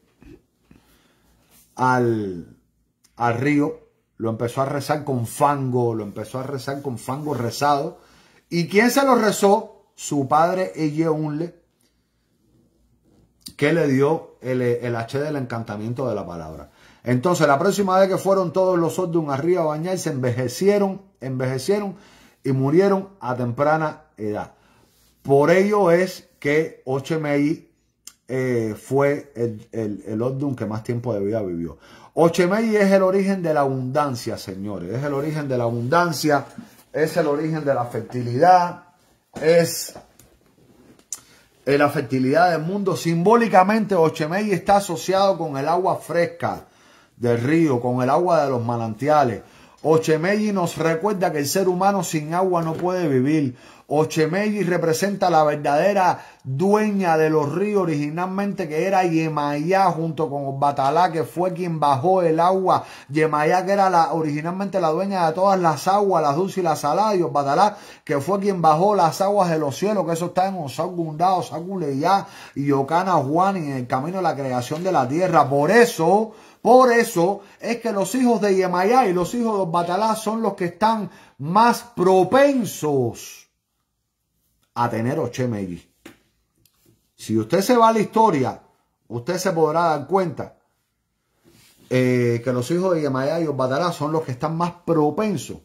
Speaker 1: al, al río. Lo empezó a rezar con fango, lo empezó a rezar con fango rezado. ¿Y quién se lo rezó? Su padre Eyeunle, que le dio el, el H del encantamiento de la palabra. Entonces, la próxima vez que fueron todos los un arriba a bañarse, envejecieron, envejecieron y murieron a temprana edad. Por ello es que Ochemei eh, fue el, el, que más tiempo de vida vivió. Ochemei es el origen de la abundancia, señores. Es el origen de la abundancia, es el origen de la fertilidad, es eh, la fertilidad del mundo. Simbólicamente, Ochemei está asociado con el agua fresca, del río, con el agua de los manantiales. Ochemeyi nos recuerda que el ser humano sin agua no puede vivir. Ochemeyi representa la verdadera dueña de los ríos originalmente que era Yemayá junto con Batalá que fue quien bajó el agua. Yemayá que era la, originalmente la dueña de todas las aguas, las dulces y las saladas y Batalá que fue quien bajó las aguas de los cielos que eso está en Osagundá, Osaguleyá y Ocana Juan en el camino de la creación de la tierra. Por eso... Por eso es que los hijos de Yemayá y los hijos de Batalá son los que están más propensos a tener Ochemeyi. Si usted se va a la historia, usted se podrá dar cuenta eh, que los hijos de Yemayá y Batalá son los que están más propensos.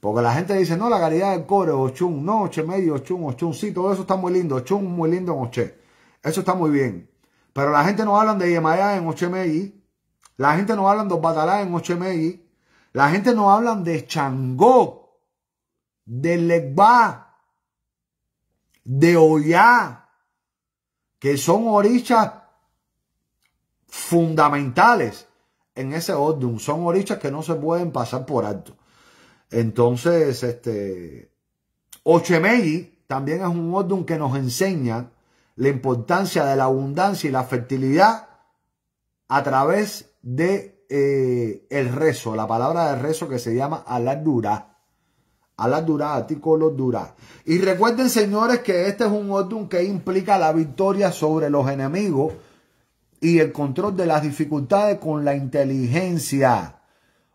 Speaker 1: Porque la gente dice, no, la caridad del coro, Ochun, no, medio, Ochun, Ochun, sí, todo eso está muy lindo, Ochun muy lindo en Oche. Eso está muy bien. Pero la gente no habla de Yemayá en Ochemegi. La gente no habla de Batalá en Ochemegi. La gente no habla de Changó, de Legba, de Oyá, que son orichas fundamentales en ese orden. Son orichas que no se pueden pasar por alto. Entonces, este, también es un orden que nos enseña la importancia de la abundancia y la fertilidad a través de eh, el rezo, la palabra de rezo que se llama aladura. Aladura, artículo dura. Y recuerden, señores, que este es un orden que implica la victoria sobre los enemigos y el control de las dificultades con la inteligencia.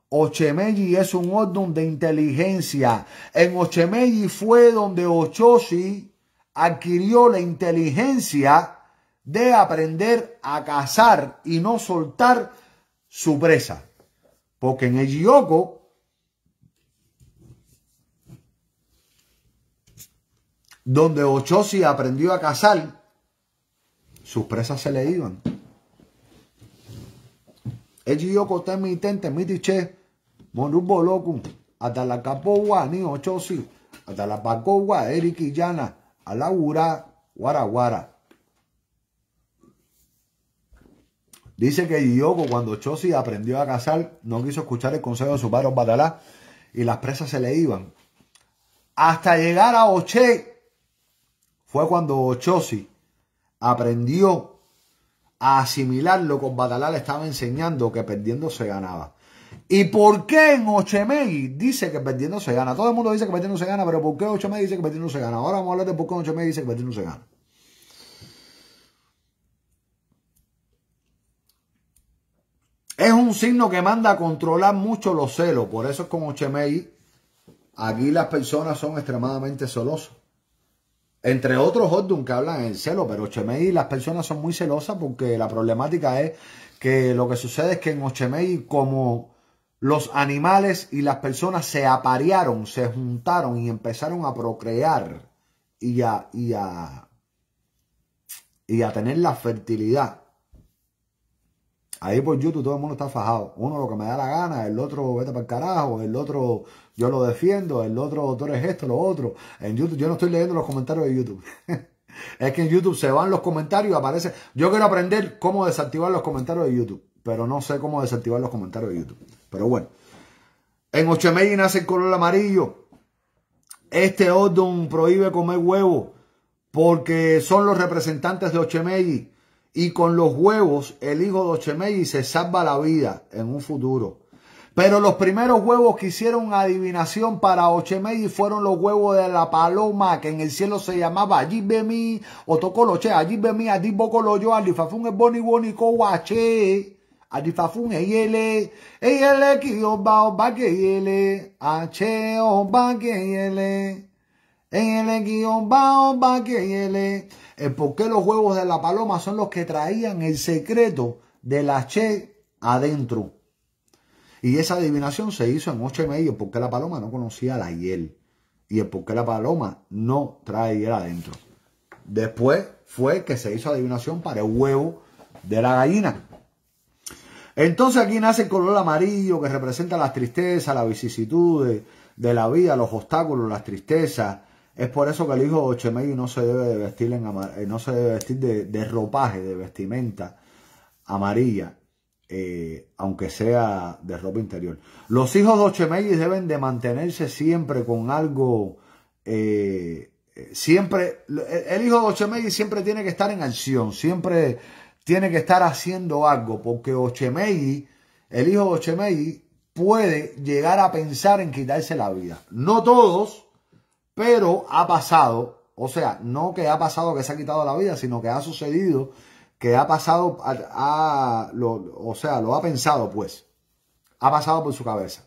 Speaker 1: Ochemeji es un orden de inteligencia. En Ochemeji fue donde Ochosi adquirió la inteligencia de aprender a cazar y no soltar su presa. Porque en el donde Ochozi aprendió a cazar, sus presas se le iban. El Yoko mi tente mitiche, monubo loco, hasta la capo ni Ochozi, hasta la pacowa, Eric y Yana. Alaura, Guaraguara. Dice que Yoko, cuando Chosi aprendió a cazar, no quiso escuchar el consejo de su padre Batalá y las presas se le iban. Hasta llegar a Oche, fue cuando Chosi aprendió a asimilar lo que Batalá le estaba enseñando, que perdiendo se ganaba. ¿Y por qué en Ochemei dice que perdiendo se gana? Todo el mundo dice que perdiendo se gana, pero ¿por qué Ochemei dice que perdiendo se gana? Ahora vamos a hablar de por qué Ochemei dice que perdiendo se gana. Es un signo que manda a controlar mucho los celos. Por eso es con Ochemei. Aquí las personas son extremadamente celosas. Entre otros Hordun que hablan en celo, pero Ochemei las personas son muy celosas porque la problemática es que lo que sucede es que en Ochemegui como los animales y las personas se aparearon, se juntaron y empezaron a procrear y a, y a, y a tener la fertilidad. Ahí por YouTube todo el mundo está fajado. Uno lo que me da la gana, el otro vete para el carajo, el otro yo lo defiendo, el otro tú eres esto, lo otro. En YouTube yo no estoy leyendo los comentarios de YouTube. (laughs) es que en YouTube se van los comentarios y aparece. Yo quiero aprender cómo desactivar los comentarios de YouTube pero no sé cómo desactivar los comentarios de YouTube. Pero bueno, en Ochemey nace el color amarillo. Este orden prohíbe comer huevos porque son los representantes de Ochemey y con los huevos el hijo de Ochemey se salva la vida en un futuro. Pero los primeros huevos que hicieron adivinación para Ochemey fueron los huevos de la paloma, que en el cielo se llamaba allí lo che, allí yo Alifafun, Boni, Boni, kowache adifafun eyele eyele ki oba oba ọba h kẹ̀yẹ́lé àṣẹ ọba kẹ̀yẹ́lé ẹ̀yẹ́lé oba los huevos de la paloma son los que traían el secreto del H adentro? Y esa adivinación se hizo en ocho y medio porque la paloma no conocía la hiel y el por la paloma no trae hiel adentro. Después fue que se hizo adivinación para el huevo de la gallina entonces aquí nace el color amarillo que representa las tristezas, las vicisitudes de la vida, los obstáculos, las tristezas. Es por eso que el hijo de no se debe de vestir, en eh, no se debe vestir de, ropaje, de vestimenta amarilla, eh, aunque sea de ropa interior. Los hijos de deben de mantenerse siempre con algo... Eh, siempre, el hijo de siempre tiene que estar en acción, siempre tiene que estar haciendo algo, porque Ochemegui, el hijo de puede llegar a pensar en quitarse la vida. No todos, pero ha pasado, o sea, no que ha pasado que se ha quitado la vida, sino que ha sucedido, que ha pasado, a, lo, o sea, lo ha pensado pues, ha pasado por su cabeza.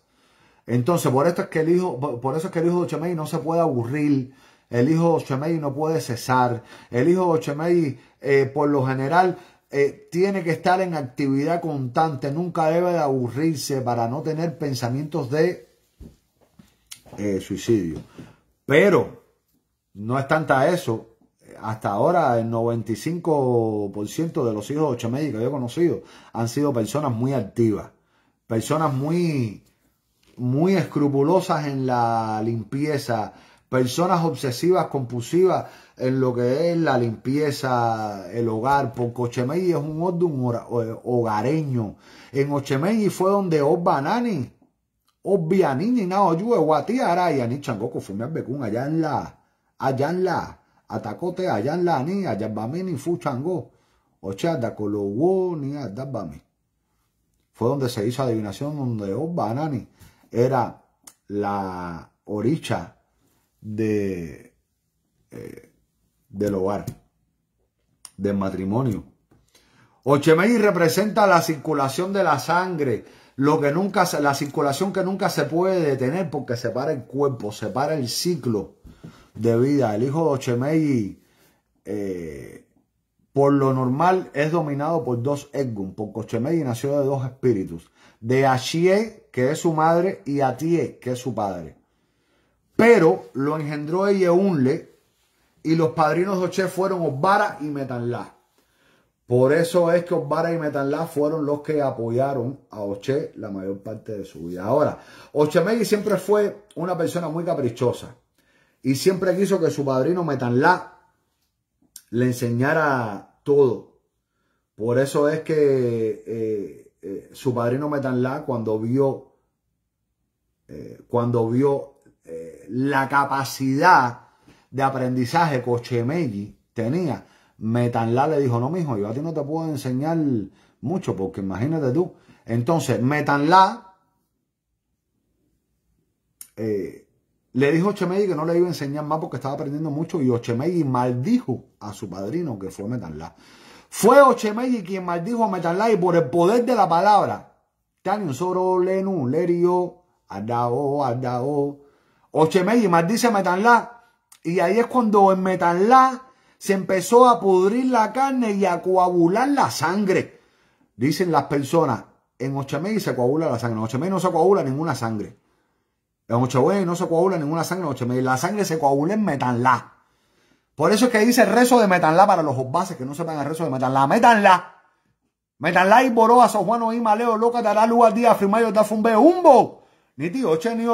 Speaker 1: Entonces, por esto es que el hijo, por eso es que el hijo de Ochemegui no se puede aburrir, el hijo de Ochemegui no puede cesar, el hijo de Ochemegui, eh, por lo general, eh, tiene que estar en actividad constante, nunca debe de aburrirse para no tener pensamientos de eh, suicidio. Pero no es tanta eso. Hasta ahora el 95% de los hijos de médicos que yo he conocido han sido personas muy activas, personas muy, muy escrupulosas en la limpieza, personas obsesivas, compulsivas en lo que es la limpieza, el hogar. Porque Ochemey es un eh, hogareño. En Ochemey fue donde Orbanani, no Naoyue, yue y ni Changoco fue Becún allá en la, allá en la, Atacote, allá en la ni allá Bamini, Fuchangó, Ochada, guo ni Adabami. Fue donde se hizo adivinación, donde obanani era la oricha eh, del hogar, del matrimonio. Ochemei representa la circulación de la sangre, lo que nunca la circulación que nunca se puede detener porque separa el cuerpo, separa el ciclo de vida. El hijo de Ochemei, eh, por lo normal, es dominado por dos egun porque Ochemei nació de dos espíritus, de Ashie, que es su madre, y Atie, que es su padre. Pero lo engendró unle y los padrinos de Oche fueron Osbara y Metanla. Por eso es que Osbara y Metanla fueron los que apoyaron a Oche la mayor parte de su vida. Ahora, Ochemegui siempre fue una persona muy caprichosa y siempre quiso que su padrino Metanla le enseñara todo. Por eso es que eh, eh, su padrino Metanla cuando vio eh, cuando vio la capacidad de aprendizaje que Ochemegui tenía, Metanlá le dijo, no, mijo, yo a ti no te puedo enseñar mucho, porque imagínate tú. Entonces, Metanlá eh, le dijo a que no le iba a enseñar más porque estaba aprendiendo mucho y Ochemegui maldijo a su padrino, que fue Metanlá. Fue Ochemegui quien maldijo a Metanlá y por el poder de la palabra, un Soro Lenu, Lerio, Adao, Adao, Ocheme y más dice Metanla. Y ahí es cuando en Metanla se empezó a pudrir la carne y a coagular la sangre. Dicen las personas, en Ochemey se coagula la sangre. En Ochemey no se coagula ninguna sangre. En Ochemey no se coagula ninguna sangre en Ochemey. La sangre se coagula en Metanla. Por eso es que dice rezo de Metanlá para los bases que no sepan el rezo de Metanla. Metanla. Metanla y Boroa, San Juan y Maleo, Loca, Tará, lugar Díaz, da Tafumbe, Humbo. Ni tío, Oche, ni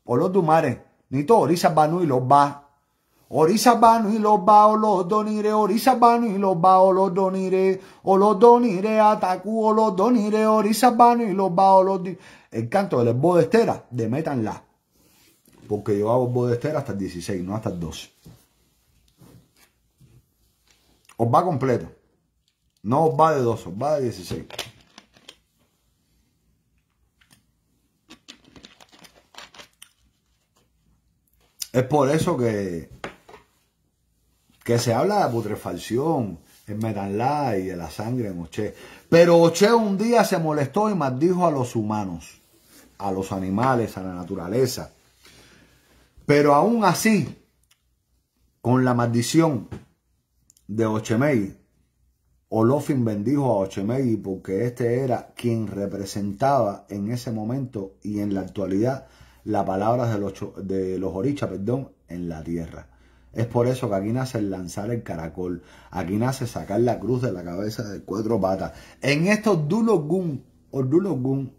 Speaker 1: los Olodumare, nito van y los va. van y los va, Olodonire, van y los va, Olodonire, Olodonire, Ataku, Olodonire, vanos y los va, los... El canto de las bodesteras de metanla. Porque yo hago bodestera hasta 16, no hasta 12. Os va completo. No os va de 12, os va de 16. Es por eso que, que se habla de putrefacción en Metanlá y de la sangre en Oche. Pero Oche un día se molestó y maldijo a los humanos, a los animales, a la naturaleza. Pero aún así, con la maldición de Ochemei, Olofin bendijo a Ochemei porque este era quien representaba en ese momento y en la actualidad la palabra de los, de los orichas, perdón, en la tierra. Es por eso que aquí nace el lanzar el caracol. Aquí nace sacar la cruz de la cabeza de cuatro patas. En estos Dulogun, dulogun,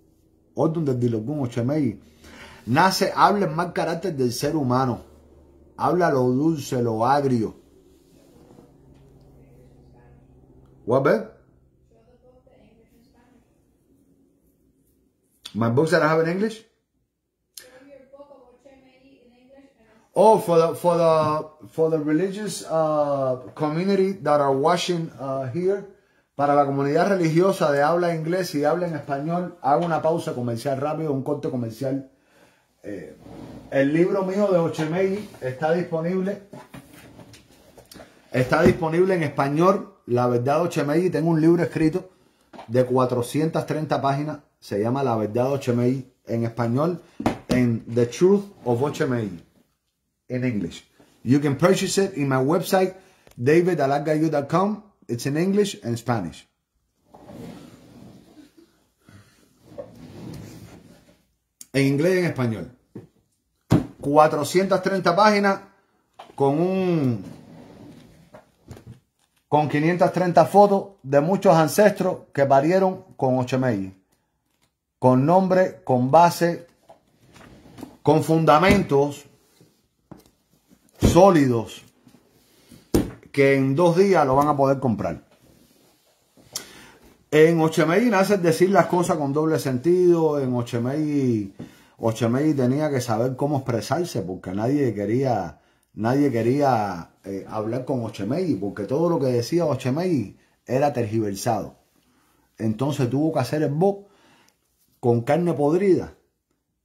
Speaker 1: o del o chemei, nace, habla el mal carácter del ser humano. Habla lo dulce, lo agrio. ¿Qué? My books that have Oh, for the for the for the religious uh, community that are watching uh, here, para la comunidad religiosa de habla inglés y habla en español, hago una pausa comercial rápido, un corte comercial. Eh, el libro mío de Ochemei está disponible. Está disponible en español, La Verdad de Ochemei. Tengo un libro escrito de 430 páginas. Se llama La Verdad de en español, en The Truth of Ochemei. En inglés, You can purchase it in my website, davidalagayu.com. It's in English and Spanish. En inglés y en español. 430 páginas con un con 530 fotos de muchos ancestros que parieron con Ochemei. Con nombre, con base, con fundamentos sólidos que en dos días lo van a poder comprar. En Ochemey naces decir las cosas con doble sentido. En Ochemey, Ochemey tenía que saber cómo expresarse porque nadie quería, nadie quería eh, hablar con Ochemey porque todo lo que decía Ochemey era tergiversado. Entonces tuvo que hacer el voz con carne podrida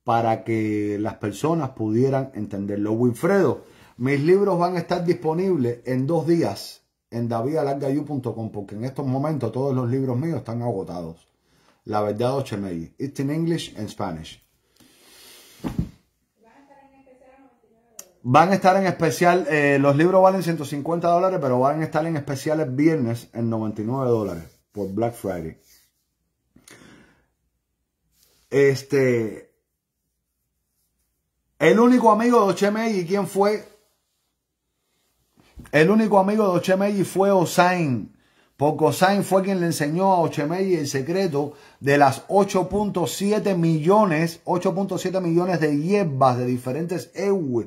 Speaker 1: para que las personas pudieran entenderlo. Wilfredo mis libros van a estar disponibles en dos días en davidalargayu.com porque en estos momentos todos los libros míos están agotados. La verdad de It's in English and Spanish. Van a estar en especial, eh, los libros valen 150 dólares, pero van a estar en especiales viernes en 99 dólares por Black Friday. Este, el único amigo de Ochemei, ¿quién fue? El único amigo de Ochemeyi fue Osain, porque Osain fue quien le enseñó a Ochemeyi el secreto de las 8.7 millones, 8.7 millones de hierbas de diferentes ewes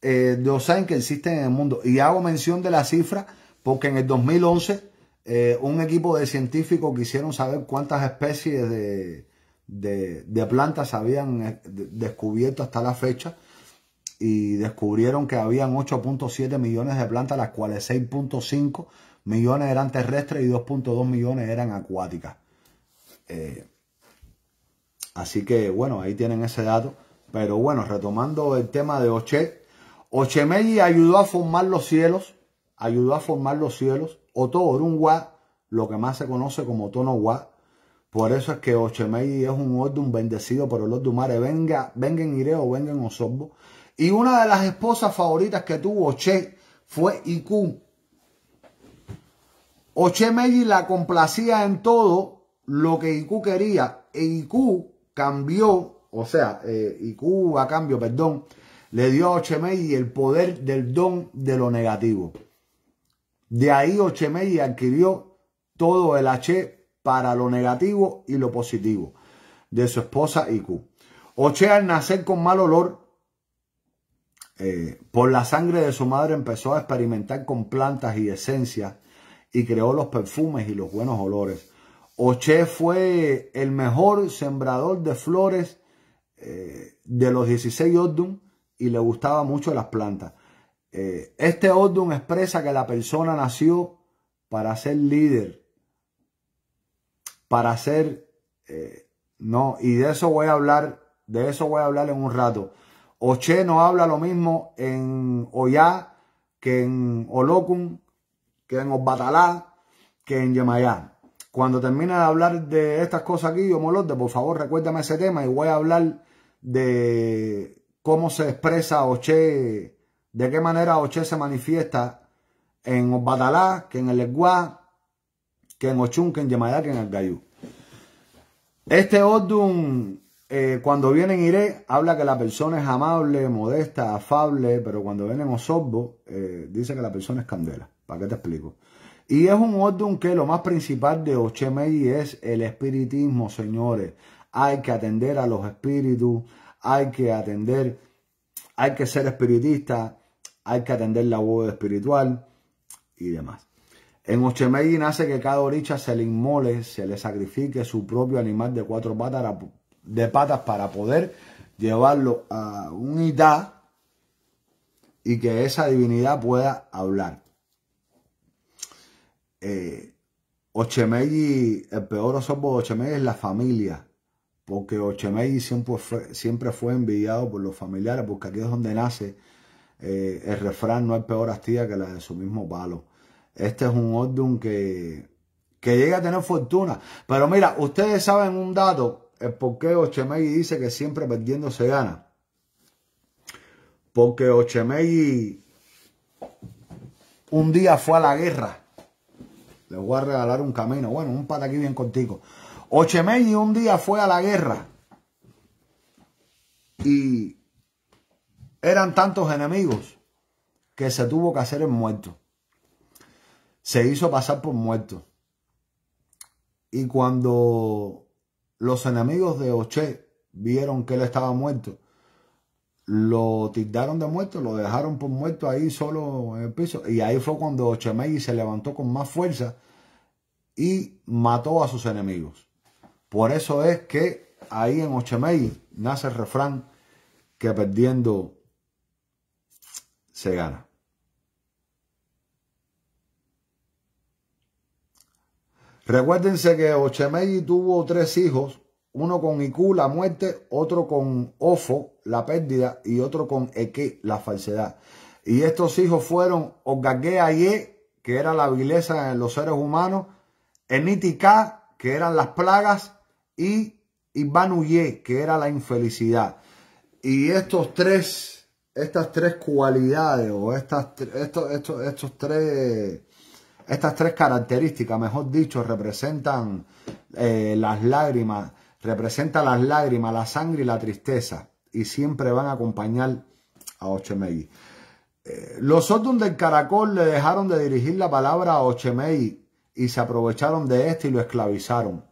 Speaker 1: eh, de Osain que existen en el mundo. Y hago mención de la cifra porque en el 2011 eh, un equipo de científicos quisieron saber cuántas especies de, de, de plantas habían eh, descubierto hasta la fecha y descubrieron que habían 8.7 millones de plantas, las cuales 6.5 millones eran terrestres y 2.2 millones eran acuáticas. Eh, así que bueno, ahí tienen ese dato. Pero bueno, retomando el tema de Oche, Ochemeyi ayudó a formar los cielos, ayudó a formar los cielos, Orungua, lo que más se conoce como wa Por eso es que Ochemeyi es un un bendecido por el Dumare. Venga, vengan Ireo, vengan Osorbo. Y una de las esposas favoritas que tuvo Che fue Iku. Oche Meiji la complacía en todo lo que Iku quería. E Iku cambió, o sea, eh, a cambio, perdón, le dio a Meiji el poder del don de lo negativo. De ahí Meiji adquirió todo el H para lo negativo y lo positivo de su esposa Iku. Oche al nacer con mal olor eh, por la sangre de su madre empezó a experimentar con plantas y esencias y creó los perfumes y los buenos olores. Oche fue el mejor sembrador de flores eh, de los 16 Ordun y le gustaba mucho las plantas. Eh, este Ordun expresa que la persona nació para ser líder, para ser... no, y de eso voy a hablar, de eso voy a hablar en un rato. Oche no habla lo mismo en Oyá que en Olocum, que en Osbatalá, que en Yemayá. Cuando termine de hablar de estas cosas aquí, Omolote, por favor recuérdame ese tema y voy a hablar de cómo se expresa Oche, de qué manera Oche se manifiesta en Osbatalá, que en el Leguá, que en Ochun, que en Yemayá, que en el Gayú. Este Ordun eh, cuando vienen Iré, habla que la persona es amable, modesta, afable, pero cuando vienen Osorbo, eh, dice que la persona es candela. ¿Para qué te explico? Y es un orden que lo más principal de Ochemei es el espiritismo, señores. Hay que atender a los espíritus, hay que atender, hay que ser espiritista, hay que atender la voz espiritual y demás. En Ochemei nace que cada oricha se le inmole, se le sacrifique su propio animal de cuatro patas de patas para poder llevarlo a un Itá y que esa divinidad pueda hablar. Eh, el peor osorbo de Ochemegi es la familia, porque Ochemegi siempre fue, envidiado por los familiares, porque aquí es donde nace eh, el refrán, no es peor hastía que la de su mismo palo. Este es un orden que, que llega a tener fortuna. Pero mira, ustedes saben un dato porque Ochemegui dice que siempre perdiendo se gana? Porque Ochemegui un día fue a la guerra. le voy a regalar un camino. Bueno, un pata aquí bien contigo. Ochemegui un día fue a la guerra. Y eran tantos enemigos que se tuvo que hacer el muerto. Se hizo pasar por muerto. Y cuando los enemigos de Oche vieron que él estaba muerto. Lo tildaron de muerto, lo dejaron por muerto ahí solo en el piso. Y ahí fue cuando Ochemei se levantó con más fuerza y mató a sus enemigos. Por eso es que ahí en Ochemei nace el refrán que perdiendo se gana. Recuérdense que Ochemey tuvo tres hijos, uno con Iku, la muerte, otro con Ofo, la pérdida, y otro con Eke, la falsedad. Y estos hijos fueron Ogageaye, que era la vileza en los seres humanos, Enitika, que eran las plagas, y Ibanuye, que era la infelicidad. Y estos tres, estas tres cualidades, o estas, estos tres estas tres características, mejor dicho, representan eh, las lágrimas, representa las lágrimas, la sangre y la tristeza, y siempre van a acompañar a Ochemey. Eh, los otros del Caracol le dejaron de dirigir la palabra a Ochemei y se aprovecharon de esto y lo esclavizaron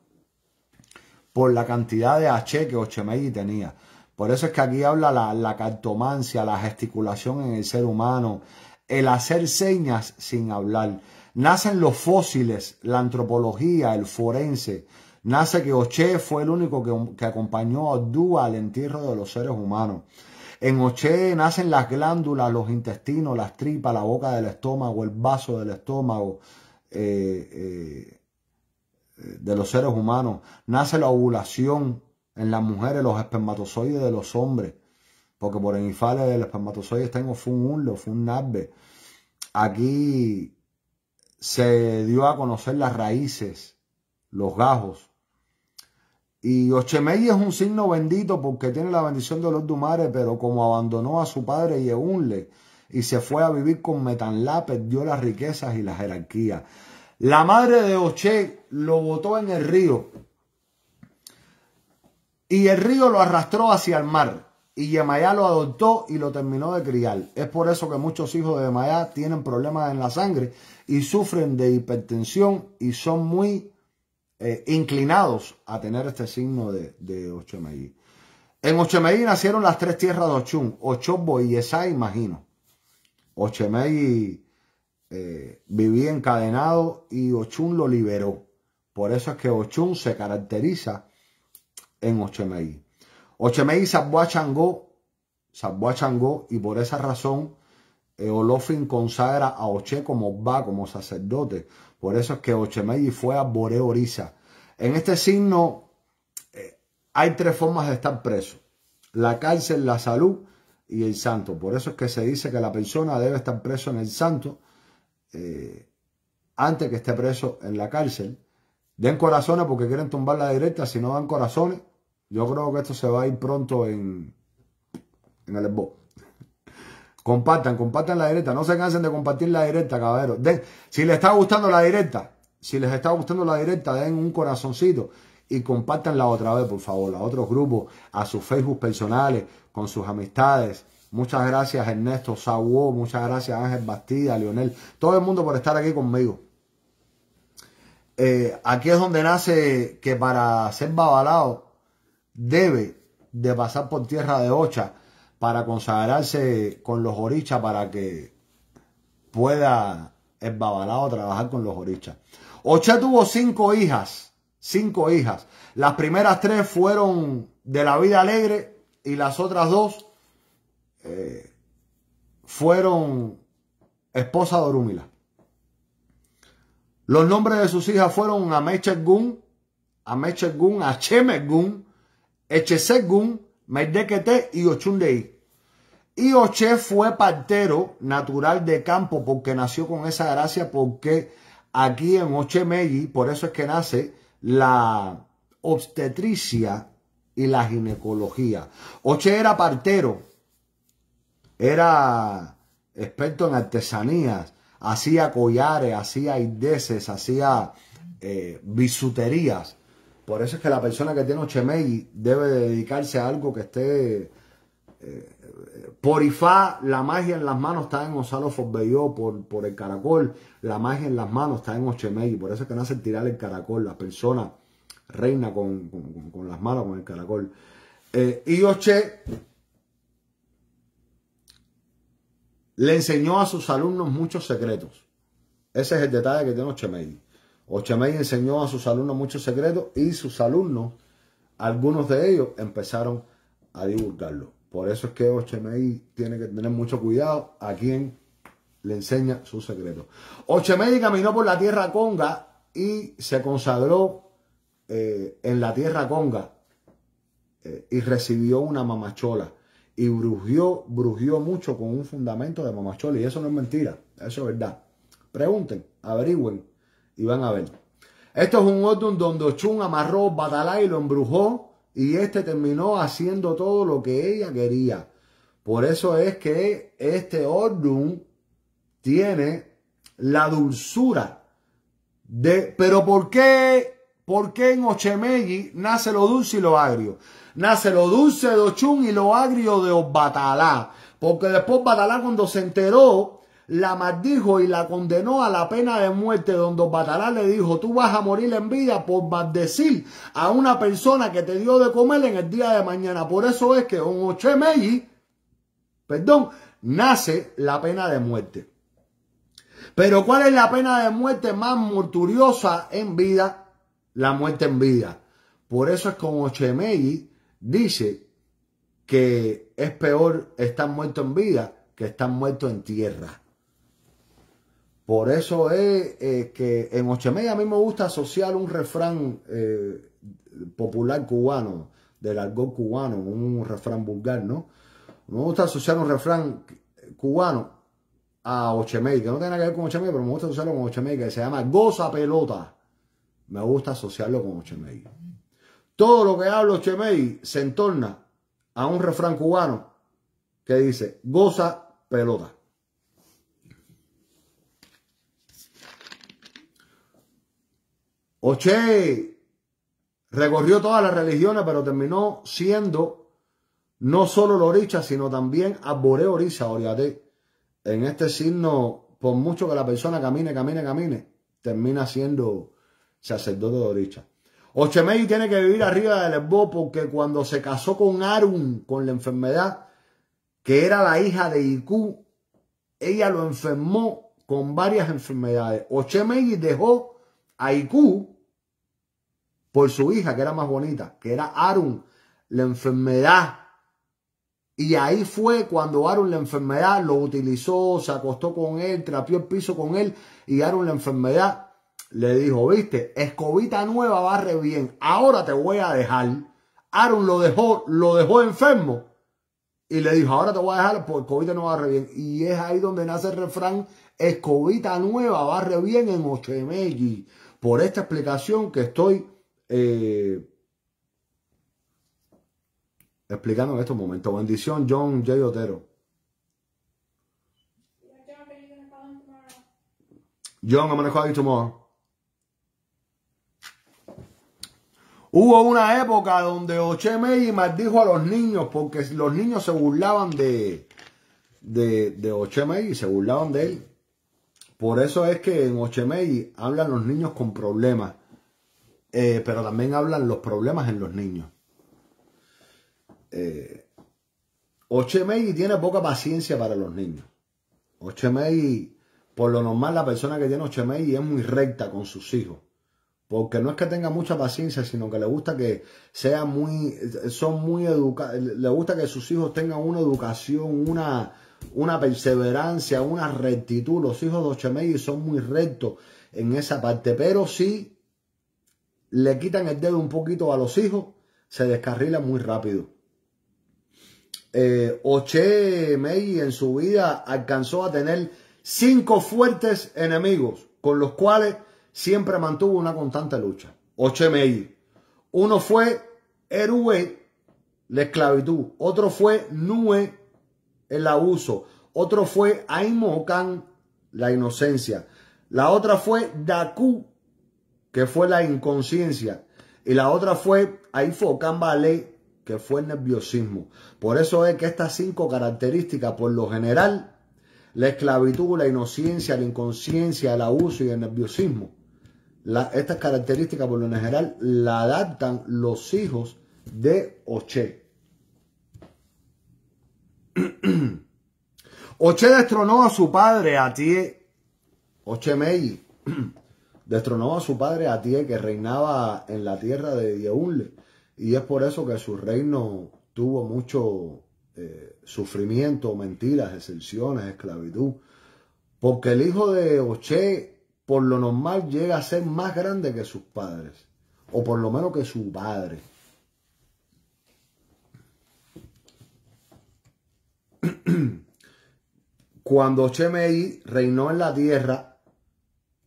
Speaker 1: por la cantidad de H que Ochemei tenía. Por eso es que aquí habla la cartomancia, la gesticulación en el ser humano, el hacer señas sin hablar Nacen los fósiles, la antropología, el forense. Nace que Oche fue el único que, acompañó a dúa al entierro de los seres humanos. En Oche nacen las glándulas, los intestinos, las tripas, la boca del estómago, el vaso del estómago eh, eh, de los seres humanos. Nace la ovulación en las mujeres, los espermatozoides de los hombres. Porque por el infale del espermatozoide tengo fue un fue un nave Aquí se dio a conocer las raíces, los gajos. Y Ochemey es un signo bendito porque tiene la bendición de los Dumare, pero como abandonó a su padre Yeunle y se fue a vivir con Metanlá, perdió las riquezas y la jerarquía. La madre de Oche lo botó en el río y el río lo arrastró hacia el mar. Y Yemayá lo adoptó y lo terminó de criar. Es por eso que muchos hijos de Yemayá tienen problemas en la sangre y sufren de hipertensión y son muy eh, inclinados a tener este signo de, de En Ochemeí nacieron las tres tierras de Ochun, Ochobo y Yesá, imagino. Ochemeí eh, vivía encadenado y Ochun lo liberó. Por eso es que Ochun se caracteriza en Ochemeí. Ochemei salvó Changó, Changó y por esa razón eh, Olofin consagra a Oche como va, como sacerdote. Por eso es que Ochemei fue a Boreoriza. En este signo eh, hay tres formas de estar preso. La cárcel, la salud y el santo. Por eso es que se dice que la persona debe estar preso en el santo eh, antes que esté preso en la cárcel. Den corazones porque quieren tumbar la directa. Si no dan corazones, yo creo que esto se va a ir pronto en, en el Xbox. Compartan, compartan la directa. No se cansen de compartir la directa, caballeros. si les está gustando la directa, si les está gustando la directa, den un corazoncito y compartanla otra vez, por favor, a otros grupos, a sus Facebook personales, con sus amistades. Muchas gracias Ernesto Saguó. muchas gracias Ángel Bastida, Leonel, todo el mundo por estar aquí conmigo. Eh, aquí es donde nace que para ser babalado debe de pasar por tierra de Ocha para consagrarse con los orichas para que pueda el trabajar con los orichas. Ocha tuvo cinco hijas, cinco hijas. Las primeras tres fueron de la vida alegre y las otras dos eh, fueron esposa de Orúmila. Los nombres de sus hijas fueron Amechegun, Amechegun, Achemegun Echesegun, Medekete y Ochundei. Y Oche fue partero natural de campo porque nació con esa gracia, porque aquí en Ochemeyi, por eso es que nace la obstetricia y la ginecología. Oche era partero, era experto en artesanías, hacía collares, hacía indeses, hacía eh, bisuterías. Por eso es que la persona que tiene Ochemegui debe dedicarse a algo que esté... Eh, por Ifá, la magia en las manos está en Gonzalo Forbelló, por, por el caracol, la magia en las manos está en Ochemegui, por eso es que no el tirar el caracol, La persona reina con, con, las manos, con el caracol. Eh, y Oche le enseñó a sus alumnos muchos secretos. Ese es el detalle que tiene Ochemegui. Ochemei enseñó a sus alumnos muchos secretos y sus alumnos, algunos de ellos, empezaron a divulgarlo. Por eso es que Ochemey tiene que tener mucho cuidado a quien le enseña sus secretos. Ochemei caminó por la tierra conga y se consagró eh, en la tierra conga eh, y recibió una mamachola. Y brujió, brugió mucho con un fundamento de mamachola. Y eso no es mentira, eso es verdad. Pregunten, averigüen y van a ver. Esto es un Ordun donde Ochun amarró Batalá y lo embrujó y este terminó haciendo todo lo que ella quería. Por eso es que este orden tiene la dulzura de... Pero ¿por qué, por qué en Ochemegui nace lo dulce y lo agrio? Nace lo dulce de Ochun y lo agrio de Batalá. Porque después Batalá cuando se enteró la maldijo y la condenó a la pena de muerte. donde le dijo, tú vas a morir en vida por maldecir a una persona que te dio de comer en el día de mañana. Por eso es que con Ochemelli, perdón, nace la pena de muerte. Pero ¿cuál es la pena de muerte más morturiosa en vida? La muerte en vida. Por eso es como Ochemelli dice que es peor estar muerto en vida que estar muerto en tierra. Por eso es eh, que en Ochemei a mí me gusta asociar un refrán eh, popular cubano, del argot cubano, un refrán vulgar, ¿no? Me gusta asociar un refrán cubano a Ochemei que no tiene nada que ver con Ochemei, pero me gusta asociarlo con Ochemey, que se llama Goza Pelota. Me gusta asociarlo con Ochemei. Todo lo que habla Ochemey se entorna a un refrán cubano que dice Goza Pelota. Oche recorrió todas las religiones, pero terminó siendo no solo loricha sino también abore Orisa, oriate. En este signo, por mucho que la persona camine, camine, camine, termina siendo sacerdote de orisha. Ochemeyi tiene que vivir arriba del Lesbos porque cuando se casó con Arun, con la enfermedad, que era la hija de Iku, ella lo enfermó con varias enfermedades. y dejó Aiku por su hija, que era más bonita, que era Arun, la enfermedad. Y ahí fue cuando Aaron la enfermedad, lo utilizó, se acostó con él, trapió el piso con él, y Arun, la enfermedad, le dijo, viste, escobita nueva barre bien, ahora te voy a dejar. Aaron lo dejó, lo dejó enfermo y le dijo, ahora te voy a dejar porque escobita no barre bien. Y es ahí donde nace el refrán, escobita nueva barre bien en Ochemelli por esta explicación que estoy eh, explicando en estos momentos. Bendición, John J. Otero. John, I'm me call tomorrow. Hubo una época donde Oche maldijo a los niños porque los niños se burlaban de, de, de y se burlaban de él. Por eso es que en Ochemei hablan los niños con problemas, eh, pero también hablan los problemas en los niños. Eh, tiene poca paciencia para los niños. Ochemei, por lo normal, la persona que tiene Ochemei es muy recta con sus hijos. Porque no es que tenga mucha paciencia, sino que le gusta que sea muy, son muy educados, le gusta que sus hijos tengan una educación, una, una perseverancia, una rectitud. Los hijos de Meiji son muy rectos en esa parte, pero si le quitan el dedo un poquito a los hijos, se descarrilan muy rápido. Eh, Oche en su vida alcanzó a tener cinco fuertes enemigos con los cuales siempre mantuvo una constante lucha. Oche Uno fue Erue, la esclavitud. Otro fue Nue, el abuso. Otro fue Aimokan, la inocencia. La otra fue Daku, que fue la inconsciencia. Y la otra fue Aifokan Bale, que fue el nerviosismo. Por eso es que estas cinco características, por lo general, la esclavitud, la inocencia, la inconsciencia, el abuso y el nerviosismo, estas características por lo general la adaptan los hijos de Oche. (clears throat) Oche destronó a su padre a Tie. Oche (clears throat) destronó a su padre a Tie que reinaba en la tierra de Yeunle, Y es por eso que su reino tuvo mucho eh, sufrimiento, mentiras, excepciones, esclavitud. Porque el hijo de Oche, por lo normal, llega a ser más grande que sus padres. O por lo menos que su padre. (clears throat) Cuando Chemey reinó en la tierra,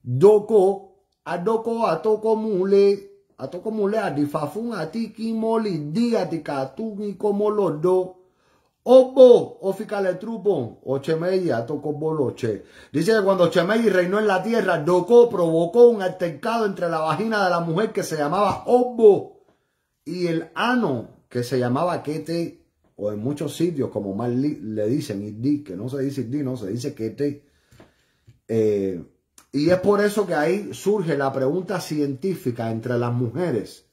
Speaker 1: Doko, a Doko, a le a Mule a Difafun, a Tikimoli, tú ni como los dos. Obo, oficale Trupo, o Chemey, a Boloche. Dice que cuando Chemey reinó en la tierra, Doko provocó un altercado entre la vagina de la mujer que se llamaba Obo y el ano que se llamaba Kete o en muchos sitios, como mal le dicen que no se dice y no se dice que te. Eh, y es por eso que ahí surge la pregunta científica entre las mujeres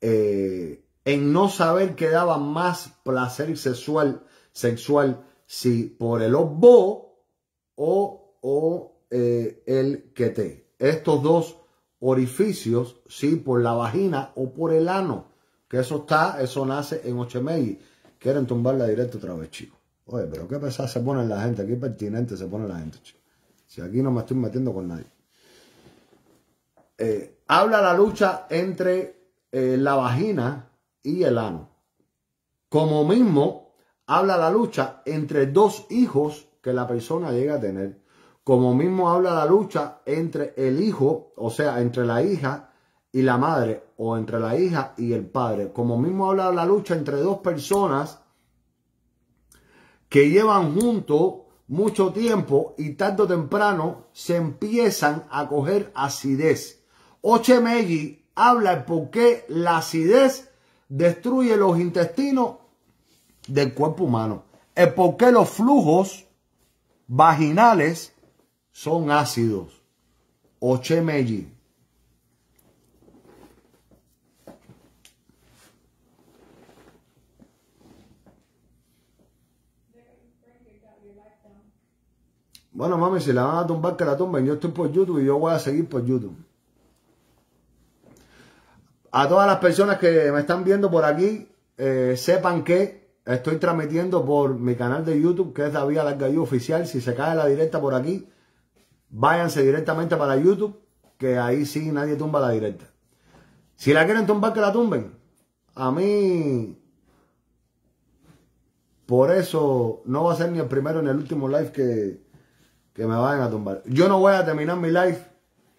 Speaker 1: eh, en no saber qué daba más placer sexual, sexual si por el obo o, o eh, el que Estos dos orificios, si por la vagina o por el ano. Que eso está, eso nace en Ochemegui. Quieren tumbarla directo otra vez, chicos. Oye, pero qué pesada se pone la gente, qué pertinente se pone la gente, chicos. Si aquí no me estoy metiendo con nadie. Eh, habla la lucha entre eh, la vagina y el ano. Como mismo, habla la lucha entre dos hijos que la persona llega a tener. Como mismo habla la lucha entre el hijo, o sea, entre la hija y la madre o entre la hija y el padre. Como mismo habla la lucha entre dos personas que llevan juntos mucho tiempo y tarde o temprano se empiezan a coger acidez. Ochemegi habla el por qué la acidez destruye los intestinos del cuerpo humano. Es porque los flujos vaginales son ácidos. Ochemegi. Bueno, mami, si la van a tumbar que la tumben, yo estoy por YouTube y yo voy a seguir por YouTube. A todas las personas que me están viendo por aquí, eh, sepan que estoy transmitiendo por mi canal de YouTube, que es David Alargayú Oficial. Si se cae la directa por aquí, váyanse directamente para YouTube, que ahí sí nadie tumba la directa. Si la quieren tumbar, que la tumben. A mí, por eso no va a ser ni el primero ni el último live que, que me vayan a tumbar. Yo no voy a terminar mi live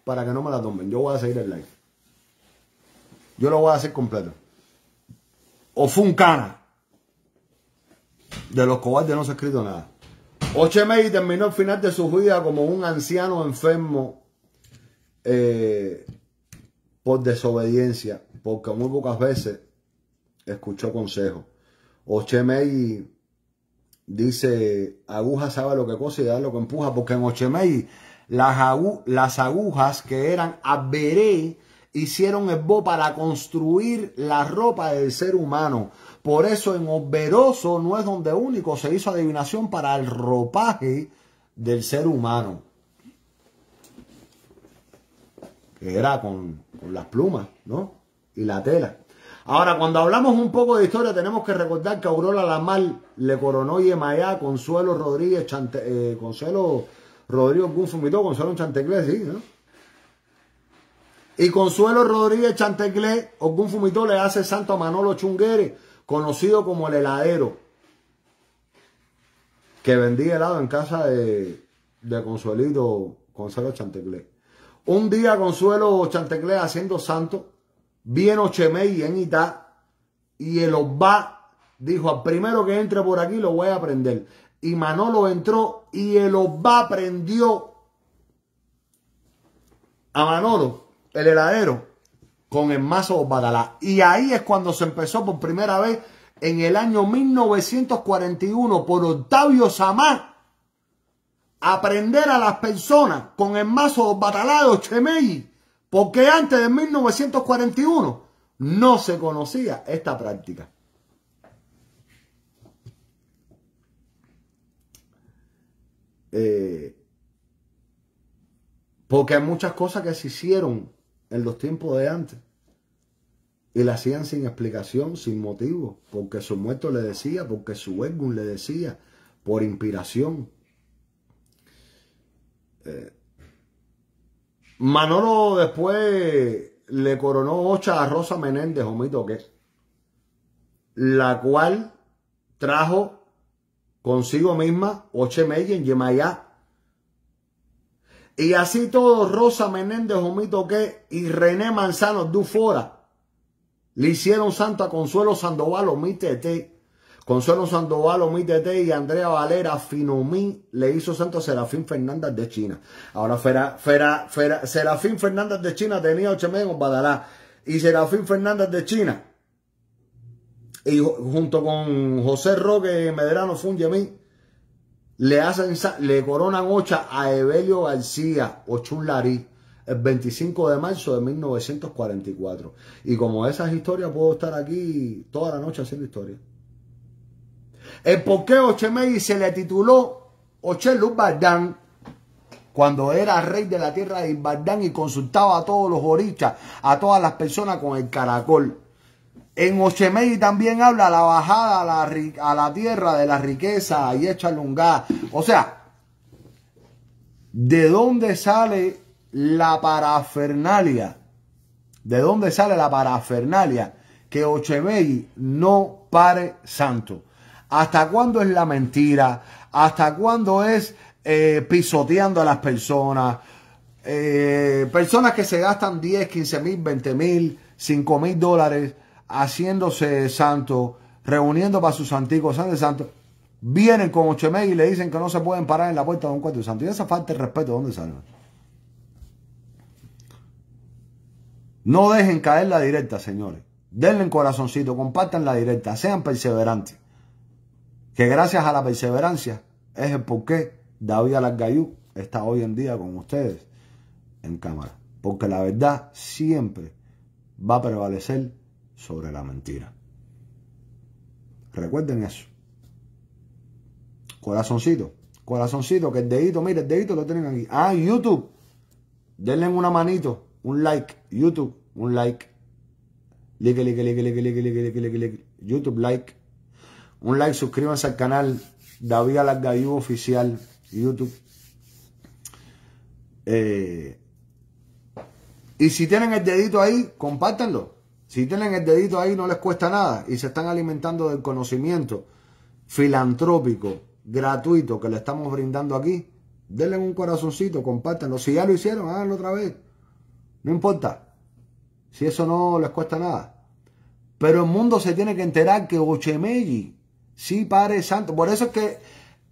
Speaker 1: para que no me la tumben. Yo voy a seguir el live. Yo lo voy a hacer completo. O fue un cara De los cobardes no se ha escrito nada. Ochemei terminó el final de su vida como un anciano enfermo eh, por desobediencia, porque muy pocas veces escuchó consejos. Ochemei Dice, aguja sabe lo que cose y lo que empuja, porque en Ochemei las, las agujas que eran aberé hicieron esbo para construir la ropa del ser humano. Por eso en Oberoso no es donde único se hizo adivinación para el ropaje del ser humano. Que era con, con las plumas, ¿no? Y la tela. Ahora, cuando hablamos un poco de historia, tenemos que recordar que Aurora Lamar le coronó Yemayá, Consuelo Rodríguez, Chante, eh, Consuelo Rodríguez Gunfumito, Consuelo Chanteclé, sí, ¿no? Y Consuelo Rodríguez Chanteclé, o Gunfumito le hace santo a Manolo Chungueres, conocido como el heladero, que vendía helado en casa de, Consuelito Consuelo Chanteclé. Un día Consuelo Chanteclé, haciendo santo, Vino Chemey en Ita y el va dijo, al ah, primero que entre por aquí lo voy a prender. Y Manolo entró y el va prendió a Manolo, el heladero, con el mazo Obadalá. Y ahí es cuando se empezó por primera vez en el año 1941 por Octavio a aprender a las personas con el mazo de Chemey porque antes de 1941 no se conocía esta práctica. Eh, porque hay muchas cosas que se hicieron en los tiempos de antes y la hacían sin explicación, sin motivo, porque su muerto le decía, porque su Edgun le decía, por inspiración. Eh, Manolo después le coronó ocha a Rosa Menéndez, omito la cual trajo consigo misma oche en Yemayá. Y así todo Rosa Menéndez, omito y René Manzano Dufora le hicieron Santa Consuelo Sandoval, omite Consuelo Sandoval, Omitete Tete y Andrea Valera, Finomí, le hizo santo a Serafín Fernández de China. Ahora, Serafín Fernández de China tenía ocho meses Badalá. Y Serafín Fernández de China, y junto con José Roque Medrano Fungemí, le, hacen, le coronan ocha a Evelio García Ochunlarí, el 25 de marzo de 1944. Y como esas historias, puedo estar aquí toda la noche haciendo historias. El por qué Ochemei se le tituló Ocheluz Bardán cuando era rey de la tierra de Ibardán y consultaba a todos los orichas, a todas las personas con el caracol. En Ochemei también habla la bajada a la, tierra de la riqueza y hecha O sea, ¿de dónde sale la parafernalia? ¿De dónde sale la parafernalia? Que Ochemei no pare santo. ¿Hasta cuándo es la mentira? ¿Hasta cuándo es eh, pisoteando a las personas? Eh, personas que se gastan 10, 15 mil, 20 mil, 5 mil dólares haciéndose santo, reuniendo para sus antiguos santos, vienen con Ochemeg y le dicen que no se pueden parar en la puerta de un cuarto de santo. Y esa falta de respeto, ¿dónde salen? No dejen caer la directa, señores. Denle un corazoncito, compartan la directa, sean perseverantes que gracias a la perseverancia es el porqué David Alargayú está hoy en día con ustedes en cámara. Porque la verdad siempre va a prevalecer sobre la mentira. Recuerden eso. Corazoncito. Corazoncito, que el dedito, mire, el dedito lo tienen aquí. Ah, YouTube. Denle una manito, un like. YouTube, un like. Like, like, like, like, like, like, like, like, like. YouTube, like. Un like, suscríbanse al canal David Alargayú Oficial, YouTube. Eh, y si tienen el dedito ahí, compártanlo. Si tienen el dedito ahí, no les cuesta nada. Y se están alimentando del conocimiento filantrópico, gratuito, que le estamos brindando aquí. Denle un corazoncito, compártanlo. Si ya lo hicieron, háganlo otra vez. No importa. Si eso no les cuesta nada. Pero el mundo se tiene que enterar que Ochemelli. Sí, Padre Santo. Por eso es que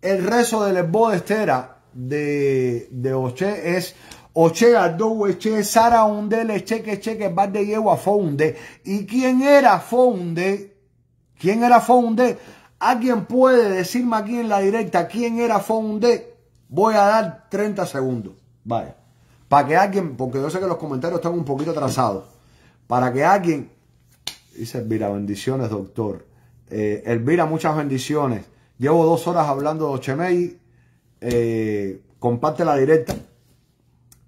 Speaker 1: el rezo del esbo de Estera de, Oche es Oche do Ochea, Sara Onde Le Cheque Cheque Bar de Yegua Fonde. ¿Y quién era Fonde? ¿Quién era Fonde? ¿Alguien puede decirme aquí en la directa quién era Fonde? Voy a dar 30 segundos. Vaya. Para que alguien, porque yo sé que los comentarios están un poquito atrasados. Para que alguien, dice, mira, bendiciones, doctor. Eh, Elvira, muchas bendiciones. Llevo dos horas hablando de Ochemey. Eh, comparte la directa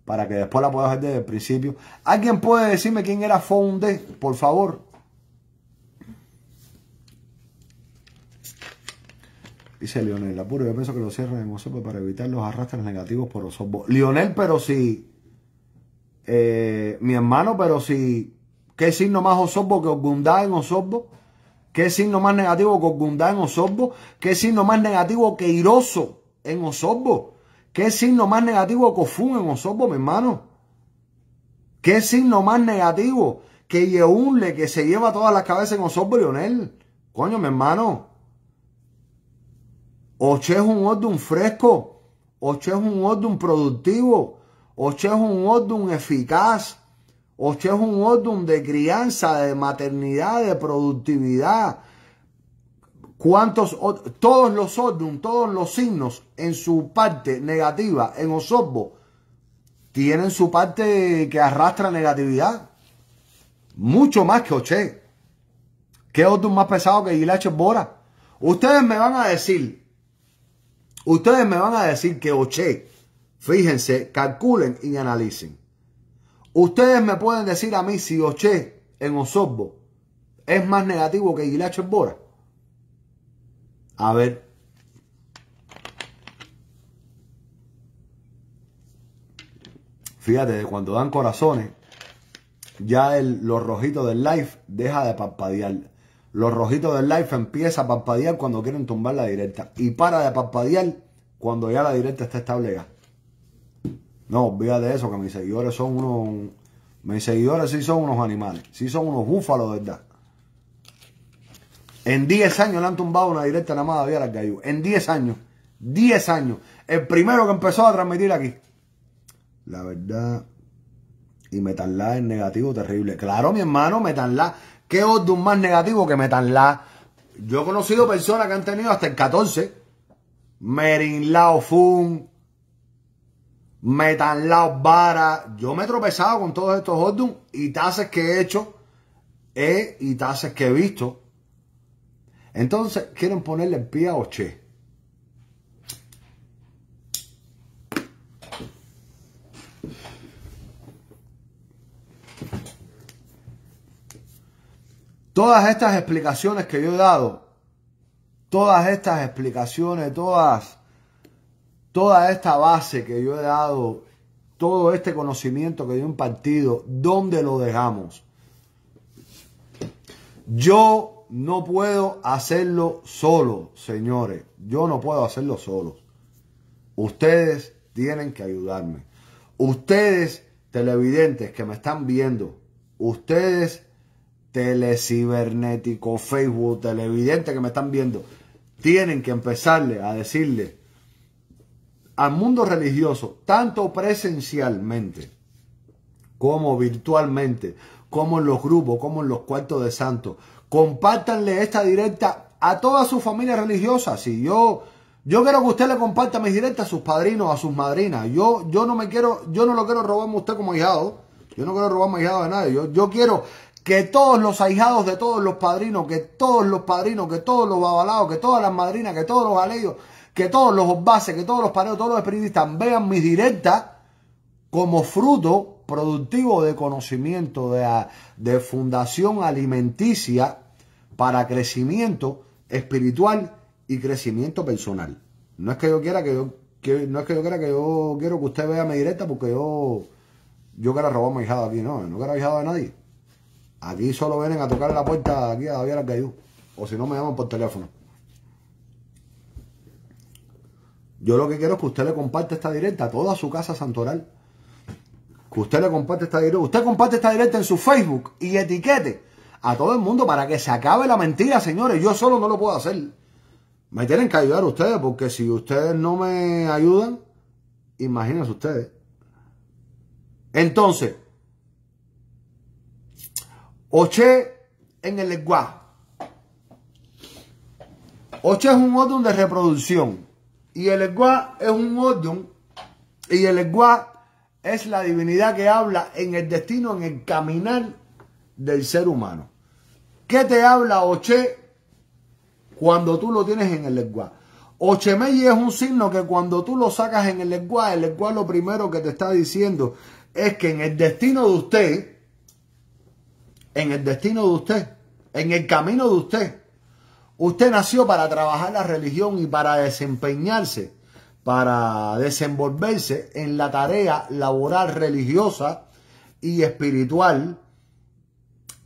Speaker 1: para que después la puedas ver desde el principio. ¿Alguien puede decirme quién era Fonde, por favor? Dice Lionel, apuro, yo pienso que lo cierran en Osopo para evitar los arrastres negativos por Osopo. Lionel, pero si... Eh, mi hermano, pero si... ¿Qué signo más Osopo que Ogundá en Osopo? ¿Qué signo más negativo que Gundá en Osorbo? ¿Qué signo más negativo que Iroso en Osorbo? ¿Qué signo más negativo que Ofun en Osorbo, mi hermano? ¿Qué signo más negativo que Yeunle, que se lleva todas las cabezas en Osorbo, Lionel? Coño, mi hermano. Oche es un orden fresco. Oche es un orden productivo. Oche es un orden eficaz. Oche es un ótum de crianza, de maternidad, de productividad. ¿Cuántos? Todos los órdenes, todos los signos en su parte negativa, en Osobo tienen su parte que arrastra negatividad. Mucho más que Oche. ¿Qué ordum más pesado que Gilache Bora? Ustedes me van a decir, ustedes me van a decir que Oche, fíjense, calculen y analicen. Ustedes me pueden decir a mí si Oche en Osobo es más negativo que Gilacho en Bora. A ver. Fíjate, de cuando dan corazones, ya el, los rojitos del live deja de parpadear. Los rojitos del live empieza a parpadear cuando quieren tumbar la directa. Y para de parpadear cuando ya la directa está establega. No, olvídate de eso, que mis seguidores son unos... Mis seguidores sí son unos animales. Sí son unos búfalos, de verdad. En 10 años le han tumbado una directa llamada Vía a las Argallú. En 10 años. 10 años. El primero que empezó a transmitir aquí. La verdad. Y Metanla es negativo terrible. Claro, mi hermano, Metanla. ¿Qué otro más negativo que Metanla? Yo he conocido personas que han tenido hasta el 14. Merinlao Fun, metan la vara, Yo me he tropezado con todos estos hot y tazas que he hecho eh, y tazas que he visto. Entonces, quieren ponerle en pie a Oche. Todas estas explicaciones que yo he dado, todas estas explicaciones, todas toda esta base que yo he dado, todo este conocimiento que yo un partido, ¿dónde lo dejamos? Yo no puedo hacerlo solo, señores. Yo no puedo hacerlo solo. Ustedes tienen que ayudarme. Ustedes, televidentes que me están viendo, ustedes, telecibernético, Facebook, televidentes que me están viendo, tienen que empezarle a decirle al mundo religioso, tanto presencialmente como virtualmente, como en los grupos, como en los cuartos de santos. compartanle esta directa a toda su familia religiosa. Si yo, yo quiero que usted le comparta mis directas a sus padrinos, a sus madrinas. Yo, yo no me quiero, yo no lo quiero robarme usted como ahijado. Yo no quiero robarme ahijado de nadie. Yo, yo quiero que todos los ahijados de todos los padrinos, que todos los padrinos, que todos los babalados, que todas las madrinas, que todos los aleyos, que todos los bases, que todos los paneos, todos los espiritistas vean mis directas como fruto productivo de conocimiento, de, fundación alimenticia para crecimiento espiritual y crecimiento personal. No es que yo quiera que yo, no es que yo quiera que yo quiero que usted vea mi directa porque yo, yo quiero robar mi hijado aquí, no, no quiero hijado de nadie. Aquí solo vienen a tocar la puerta aquí a David Arcaidú. O si no me llaman por teléfono. Yo lo que quiero es que usted le comparte esta directa a toda su casa santoral. Que usted le comparte esta directa. Usted comparte esta directa en su Facebook y etiquete a todo el mundo para que se acabe la mentira, señores. Yo solo no lo puedo hacer. Me tienen que ayudar ustedes porque si ustedes no me ayudan, imagínense ustedes. Entonces, Oche en el lenguaje. Oche es un orden de reproducción. Y el esguá es un orden y el esguá es la divinidad que habla en el destino, en el caminar del ser humano. ¿Qué te habla Oche cuando tú lo tienes en el lenguaje? Ochemeyi es un signo que cuando tú lo sacas en el esguá, el esguá lo primero que te está diciendo es que en el destino de usted, en el destino de usted, en el camino de usted, Usted nació para trabajar la religión y para desempeñarse, para desenvolverse en la tarea laboral religiosa y espiritual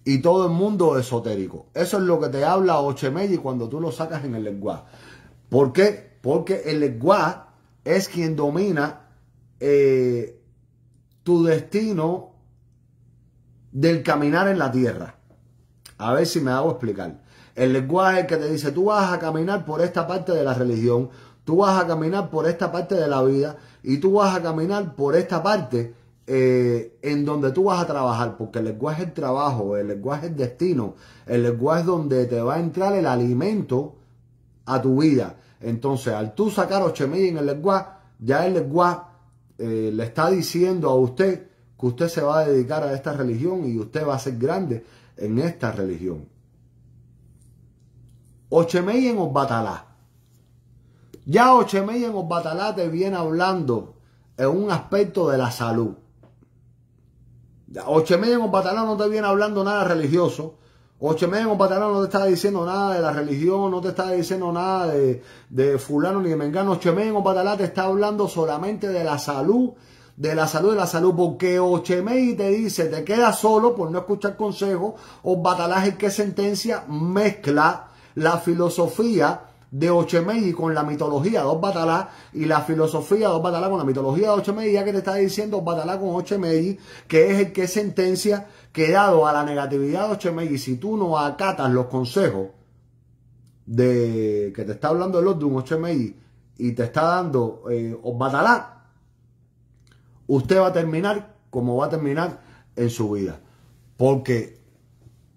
Speaker 1: y todo el mundo esotérico. Eso es lo que te habla Ochemelli cuando tú lo sacas en el lenguaje. ¿Por qué? Porque el lenguaje es quien domina eh, tu destino del caminar en la tierra. A ver si me hago explicar. El lenguaje que te dice, tú vas a caminar por esta parte de la religión, tú vas a caminar por esta parte de la vida y tú vas a caminar por esta parte eh, en donde tú vas a trabajar, porque el lenguaje es el trabajo, el lenguaje es el destino, el lenguaje es donde te va a entrar el alimento a tu vida. Entonces, al tú sacar 8000 en el lenguaje, ya el lenguaje eh, le está diciendo a usted que usted se va a dedicar a esta religión y usted va a ser grande en esta religión. Ochemey en Osbatalá. Ya Ochemey en Osbatalá te viene hablando en un aspecto de la salud. Ochemey en Osbatalá no te viene hablando nada religioso. Ochemey en Osbatalá no te está diciendo nada de la religión, no te está diciendo nada de, de fulano ni de mengano. Ochemey en Osbatalá te está hablando solamente de la salud de la salud de la salud, porque Ochemey te dice, te quedas solo por no escuchar consejo o es que sentencia mezcla la filosofía de y con la mitología de Osbatalá. y la filosofía de Osbatalá con la mitología de Ochemei, ya que te está diciendo Osbatalá con Ochemei, que es el que sentencia Que dado a la negatividad de y Si tú no acatas los consejos de que te está hablando el Odun Ochemei y te está dando eh, Batalá, usted va a terminar como va a terminar en su vida. Porque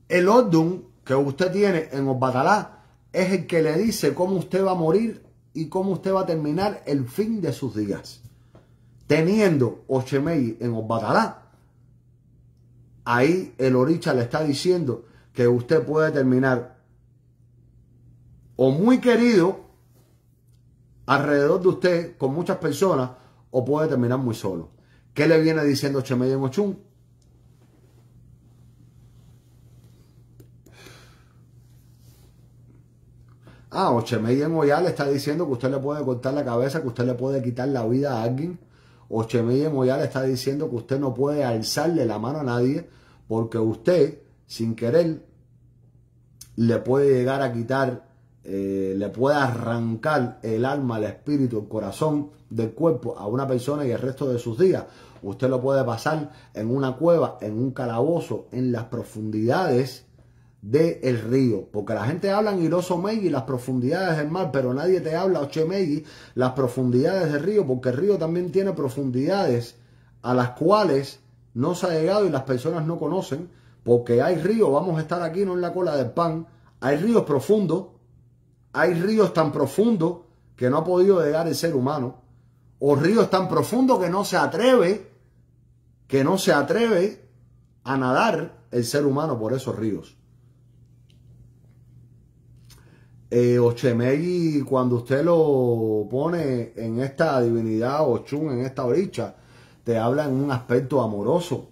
Speaker 1: el Odun que usted tiene en Osbatalá es el que le dice cómo usted va a morir y cómo usted va a terminar el fin de sus días. Teniendo Ochemei en Osbatalá, ahí el Oricha le está diciendo que usted puede terminar o muy querido alrededor de usted con muchas personas o puede terminar muy solo. ¿Qué le viene diciendo Chemey en Ochun? Ah, O Moya le está diciendo que usted le puede cortar la cabeza, que usted le puede quitar la vida a alguien. O Moya le está diciendo que usted no puede alzarle la mano a nadie porque usted, sin querer, le puede llegar a quitar, eh, le puede arrancar el alma, el espíritu, el corazón del cuerpo a una persona y el resto de sus días. Usted lo puede pasar en una cueva, en un calabozo, en las profundidades del río. Porque la gente habla en Iroso Megui las profundidades del mar, pero nadie te habla Megui, las profundidades del río, porque el río también tiene profundidades a las cuales no se ha llegado y las personas no conocen. Porque hay ríos, vamos a estar aquí, no en la cola del pan. Hay ríos profundos, hay ríos tan profundos que no ha podido llegar el ser humano. O ríos tan profundos que no se atreve, que no se atreve a nadar el ser humano por esos ríos eh, cuando usted lo pone en esta divinidad Ochun, en esta oricha, te habla en un aspecto amoroso.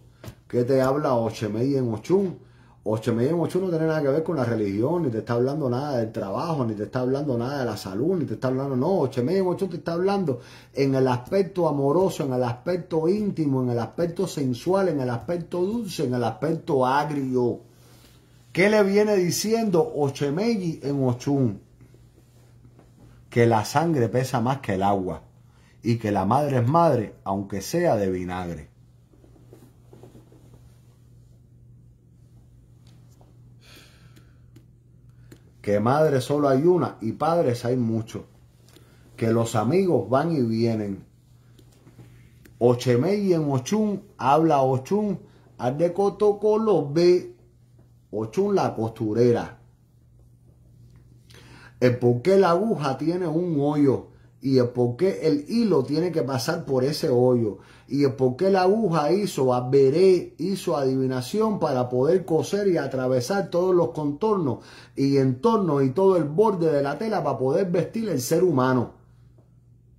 Speaker 1: ¿Qué te habla Ochemegi en Ochun? Ochemegi en Ochun no tiene nada que ver con la religión, ni te está hablando nada del trabajo, ni te está hablando nada de la salud, ni te está hablando, no, Ochemegi en Ochun te está hablando en el aspecto amoroso, en el aspecto íntimo, en el aspecto sensual, en el aspecto dulce, en el aspecto agrio. ¿Qué le viene diciendo Ochemeji en Ochun? Que la sangre pesa más que el agua y que la madre es madre, aunque sea de vinagre. Que madre solo hay una y padres hay muchos. Que los amigos van y vienen. Ochemeji en Ochun habla Ochun, de Colo ve... Ochun la costurera. El por qué la aguja tiene un hoyo y el por qué el hilo tiene que pasar por ese hoyo y el por qué la aguja hizo averé, hizo adivinación para poder coser y atravesar todos los contornos y entornos y todo el borde de la tela para poder vestir el ser humano.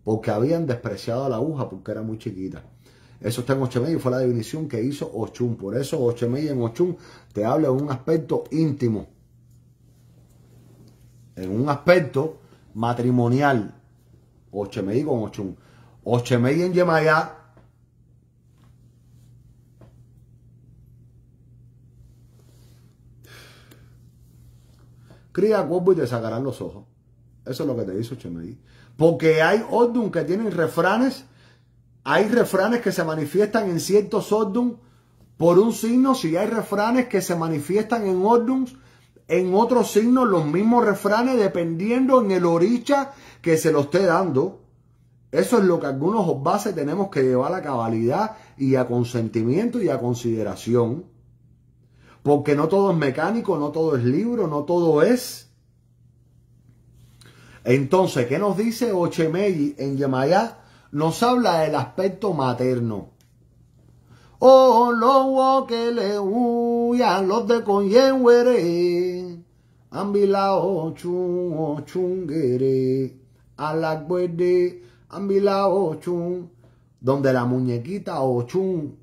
Speaker 1: Porque habían despreciado a la aguja porque era muy chiquita. Eso está en Ochemey y fue la definición que hizo Ochun. Por eso Ochemey en Ochun te habla en un aspecto íntimo, en un aspecto matrimonial. Ochemey con Ochun. Ochemey en Yemayá. Cría cuerpo y te sacarán los ojos. Eso es lo que te dice Ochemey. Porque hay Ordun que tienen refranes hay refranes que se manifiestan en ciertos ordums por un signo, si hay refranes que se manifiestan en ordums en otros signos, los mismos refranes, dependiendo en el oricha que se lo esté dando. Eso es lo que algunos bases tenemos que llevar a cabalidad y a consentimiento y a consideración. Porque no todo es mecánico, no todo es libro, no todo es. Entonces, ¿qué nos dice Ochemeyi en Yemayá? nos habla del aspecto materno. Oh, los que le huyan, los de ochun, ochungere, ambilao donde la muñequita ochun,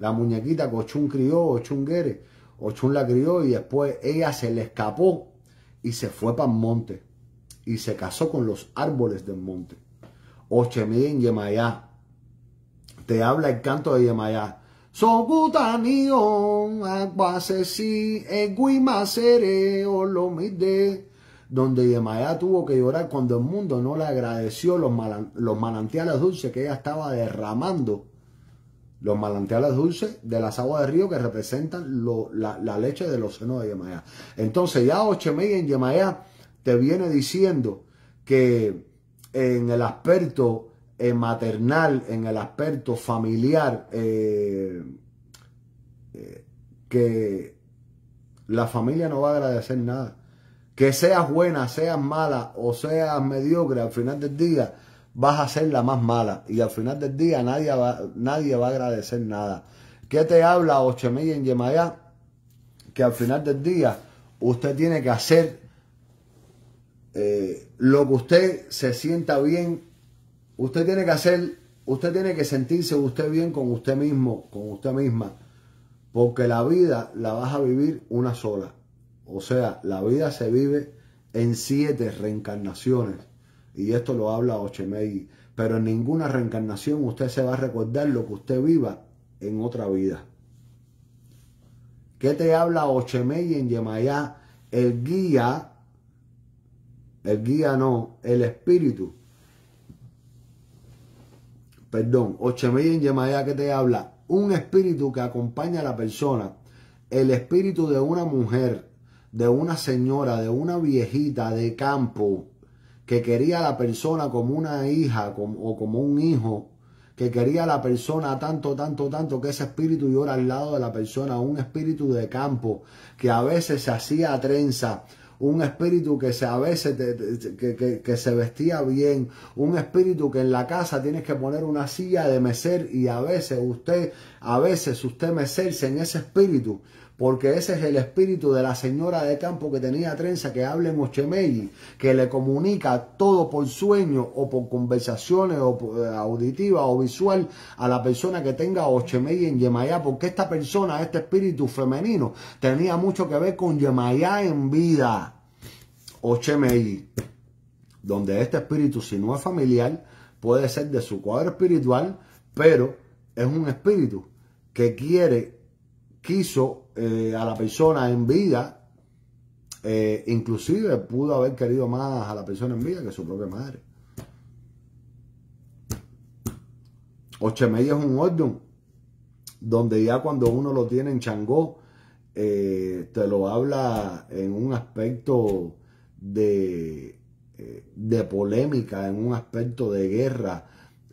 Speaker 1: la muñequita que ochun crió, ochungere, ochun la crió y después ella se le escapó y se fue para el monte y se casó con los árboles del monte en Yemayá. Te habla el canto de Yemayá. Aguasesí, Eguimasere, Olomide. Donde Yemayá tuvo que llorar cuando el mundo no le agradeció los, manantiales dulces que ella estaba derramando. Los manantiales dulces de las aguas de río que representan la, leche del océano de Yemayá. Entonces ya Ochemín en Yemayá te viene diciendo que en el aspecto eh, maternal, en el aspecto familiar, eh, eh, que la familia no va a agradecer nada. Que seas buena, seas mala o seas mediocre, al final del día vas a ser la más mala y al final del día nadie va, nadie va a agradecer nada. ¿Qué te habla Ochemilla en Yemayá? Que al final del día usted tiene que hacer eh, lo que usted se sienta bien, usted tiene que hacer, usted tiene que sentirse usted bien con usted mismo, con usted misma, porque la vida la vas a vivir una sola. O sea, la vida se vive en siete reencarnaciones. Y esto lo habla Ochemei. Pero en ninguna reencarnación usted se va a recordar lo que usted viva en otra vida. ¿Qué te habla Ochemei en Yemayá? El guía el guía no, el espíritu. Perdón, Ochemey en Yemayá que te habla, un espíritu que acompaña a la persona, el espíritu de una mujer, de una señora, de una viejita de campo, que quería a la persona como una hija o como un hijo, que quería a la persona tanto, tanto, tanto, que ese espíritu llora al lado de la persona, un espíritu de campo, que a veces se hacía trenza, un espíritu que se, a veces que, se vestía bien, un espíritu que en la casa tienes que poner una silla de mecer y a veces usted, a veces usted mecerse en ese espíritu. Porque ese es el espíritu de la señora de campo que tenía trenza, que habla en Ochemelli, que le comunica todo por sueño o por conversaciones o eh, auditiva o visual a la persona que tenga Ochemelli en Yemayá. Porque esta persona, este espíritu femenino, tenía mucho que ver con Yemayá en vida. Ochemei, donde este espíritu, si no es familiar, puede ser de su cuadro espiritual, pero es un espíritu que quiere, quiso eh, a la persona en vida, eh, inclusive pudo haber querido más a la persona en vida que su propia madre. Ochemei es un orden donde ya cuando uno lo tiene en Changó, eh, te lo habla en un aspecto eh, de, polémica, en un aspecto de guerra,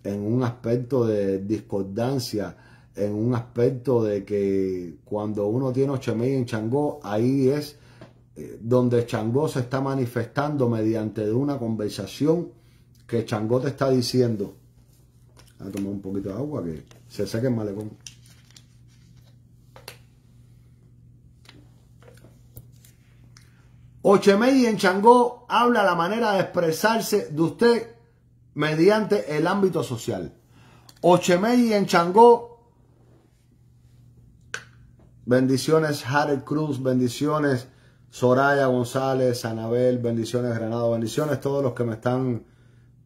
Speaker 1: en un aspecto de discordancia, en un aspecto de que cuando uno tiene Ochemey en Changó, ahí es eh, donde Changó se está manifestando mediante una conversación que Changó te está diciendo. A tomar un poquito de agua que se seque el malecón. Ochemey en Changó habla la manera de expresarse de usted mediante el ámbito social. Ochemey en Changó. Bendiciones Jared Cruz, bendiciones Soraya González, Anabel, bendiciones Granado, bendiciones todos los que me están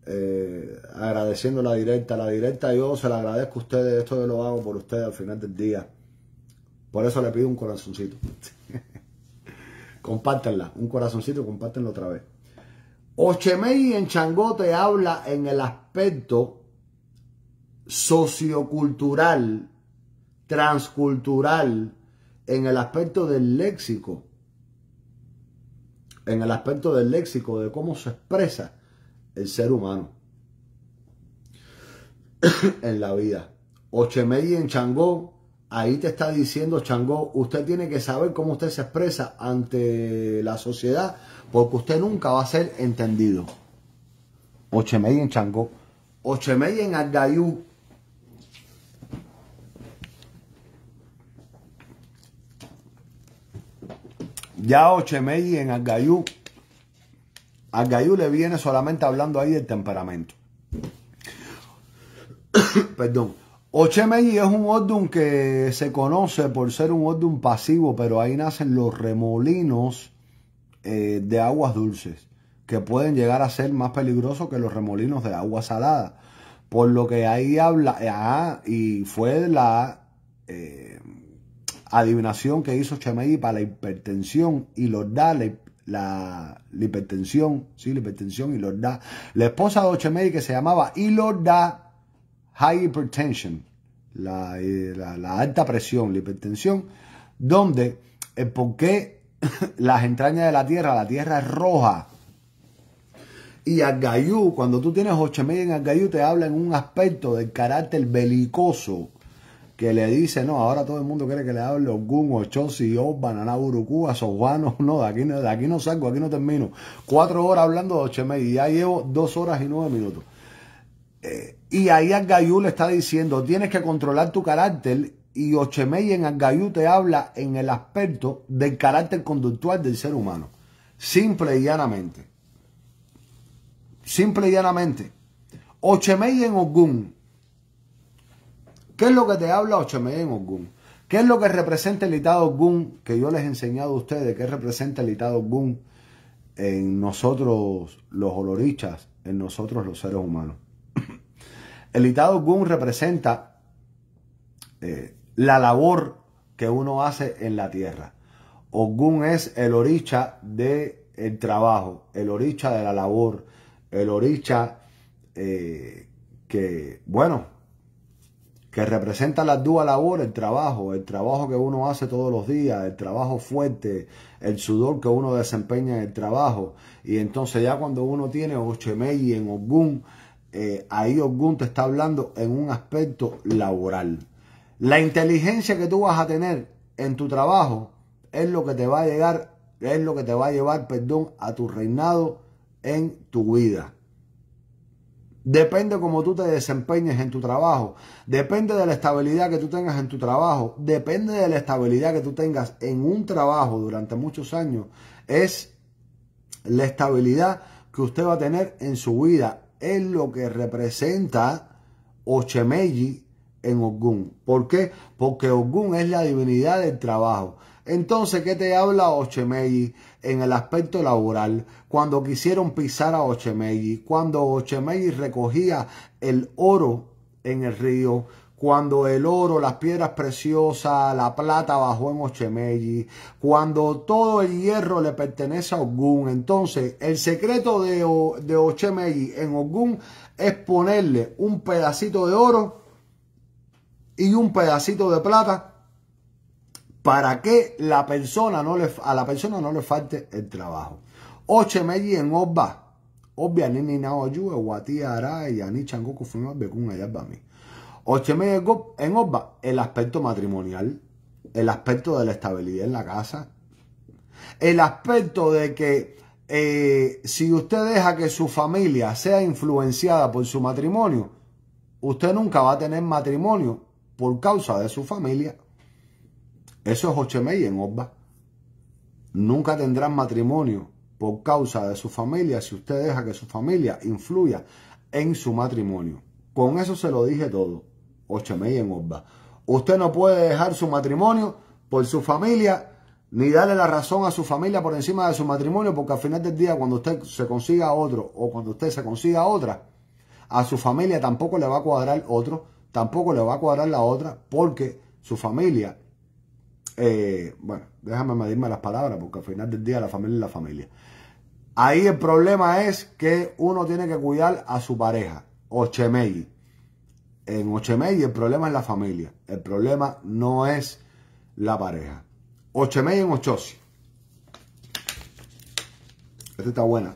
Speaker 1: eh, agradeciendo la directa. La directa yo se la agradezco a ustedes, esto yo lo hago por ustedes al final del día. Por eso le pido un corazoncito. Compártanla, un corazoncito, compártanlo otra vez. Ochemei en Changó te habla en el aspecto sociocultural, transcultural, en el aspecto del léxico, en el aspecto del léxico, de cómo se expresa el ser humano (coughs) en la vida. Ochemei en Changó ahí te está diciendo Chango, usted tiene que saber cómo usted se expresa ante la sociedad, porque usted nunca va a ser entendido. Ochemey en Changó, Ochemey en Argayú. Ya Ochemey en Argayú. Argayú le viene solamente hablando ahí del temperamento. (coughs) Perdón. Ochemeyi es un Odum que se conoce por ser un Odum pasivo, pero ahí nacen los remolinos eh, de aguas dulces, que pueden llegar a ser más peligrosos que los remolinos de agua salada. Por lo que ahí habla, ah, y fue la eh, adivinación que hizo Ochemeyi para la hipertensión y los da la, hipertensión, sí, la hipertensión y los da. La esposa de Ochemeyi que se llamaba Da high hypertension, eh, la, alta presión, la hipertensión, donde porque eh, por (coughs) las entrañas de la tierra, la tierra es roja. Y Agayú, cuando tú tienes Ochemey en Agayú, te habla en un aspecto del carácter belicoso que le dice, no, ahora todo el mundo quiere que le hable Ogun, Ochosi, banana, Anaburucúa, Sojuano, no, de aquí, de aquí no salgo, aquí no termino. Cuatro horas hablando de Ochemey y ya llevo dos horas y nueve minutos. Eh, y ahí Agayú le está diciendo, tienes que controlar tu carácter. Y Ochemey en Agayú te habla en el aspecto del carácter conductual del ser humano. Simple y llanamente. Simple y llanamente. Ochemey en Ogún. ¿Qué es lo que te habla Ochemey en Ogún? ¿Qué es lo que representa el Itado Ogún? Que yo les he enseñado a ustedes qué representa el Itado Ogún en nosotros los olorichas, en nosotros los seres humanos. El Itado representa eh, la labor que uno hace en la tierra. Ogun es el oricha del trabajo, el oricha de la labor, el oricha eh, que, bueno, que representa la dual labor, el trabajo, el trabajo que uno hace todos los días, el trabajo fuerte, el sudor que uno desempeña en el trabajo. Y entonces ya cuando uno tiene Ochemey en Ogun, eh, ahí Orgun te está hablando en un aspecto laboral. La inteligencia que tú vas a tener en tu trabajo es lo que te va a llegar, es lo que te va a llevar, perdón, a tu reinado en tu vida. Depende cómo tú te desempeñes en tu trabajo. Depende de la estabilidad que tú tengas en tu trabajo. Depende de la estabilidad que tú tengas en un trabajo durante muchos años. Es la estabilidad que usted va a tener en su vida, es lo que representa Ochemeji en Ogun. ¿Por qué? Porque Ogún es la divinidad del trabajo. Entonces, ¿qué te habla Ochemeji en el aspecto laboral? Cuando quisieron pisar a Ochemeji, cuando Ochemeji recogía el oro en el río, cuando el oro, las piedras preciosas, la plata bajó en Ochemelli, cuando todo el hierro le pertenece a Ogún. Entonces, el secreto de, en Ogún es ponerle un pedacito de oro y un pedacito de plata para que la persona no le, a la persona no le falte el trabajo. Ochemelli en Oba, Obvia ni y en Oba, el aspecto matrimonial, el aspecto de la estabilidad en la casa, el aspecto de que eh, si usted deja que su familia sea influenciada por su matrimonio, usted nunca va a tener matrimonio por causa de su familia. Eso es Ochemey en Oba. Nunca tendrán matrimonio por causa de su familia si usted deja que su familia influya en su matrimonio. Con eso se lo dije todo en Usted no puede dejar su matrimonio por su familia, ni darle la razón a su familia por encima de su matrimonio, porque al final del día, cuando usted se consiga otro o cuando usted se consiga otra, a su familia tampoco le va a cuadrar otro, tampoco le va a cuadrar la otra, porque su familia, eh, bueno, déjame medirme las palabras, porque al final del día la familia es la familia. Ahí el problema es que uno tiene que cuidar a su pareja, o en Ochemey el problema es la familia. El problema no es la pareja. Ochemey en Ochosi. Esta está buena.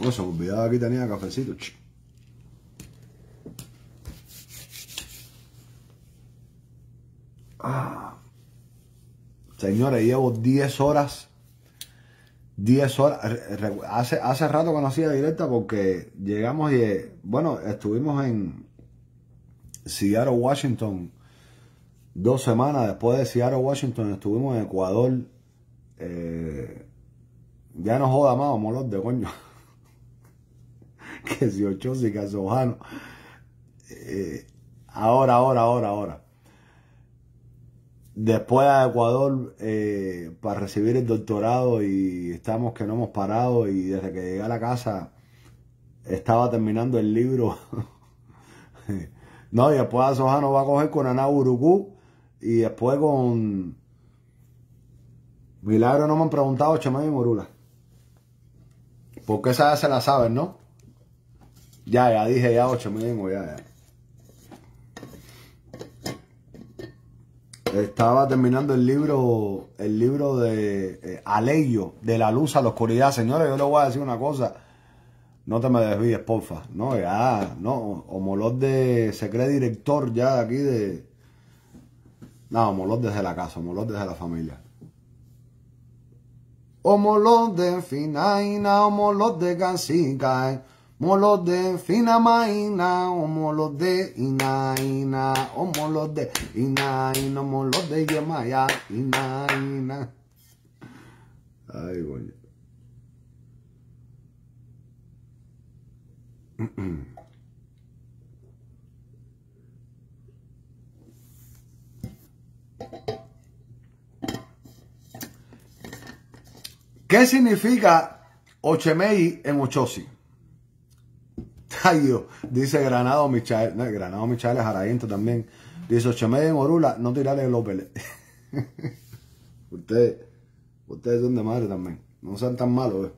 Speaker 1: No, se me olvidaba aquí tenía cafecito. Ah. Señores, llevo 10 horas. 10 horas. Hace, hace rato que no directa porque llegamos y, bueno, estuvimos en Seattle, Washington. Dos semanas después de Seattle, Washington, estuvimos en Ecuador. Eh, ya no joda más, molos de coño. (laughs) que si ocho, si que eh, ahora, ahora, ahora, ahora después a Ecuador eh, para recibir el doctorado y estamos que no hemos parado y desde que llegué a la casa estaba terminando el libro. (laughs) no, y después a Sojano va a coger con Ana Urucú y después con... Milagro no me han preguntado Chema y Morula. Porque esa se la saben, ¿no? Ya, ya dije ya ocho ya, ya. Estaba terminando el libro, el libro de eh, Alejo, de la luz a la oscuridad. Señores, yo les voy a decir una cosa. No te me desvíes, porfa. No, ya, no. Homolot de. Se cree director ya de aquí de. No, Homolot desde la casa, Homolot desde la familia. Homolot de Finaina, Homolot de eh de fina maina, inaina, ina ina, de ina ina, de yemaya ina ina. Ay, bueno. ¿Qué significa Ochemei en Ochosi? dice Granado Michael, Granado Michael es también. Dice Ochemey en Orula, no tirarle el López (laughs) ustedes, ustedes son de madre también. No sean tan malos,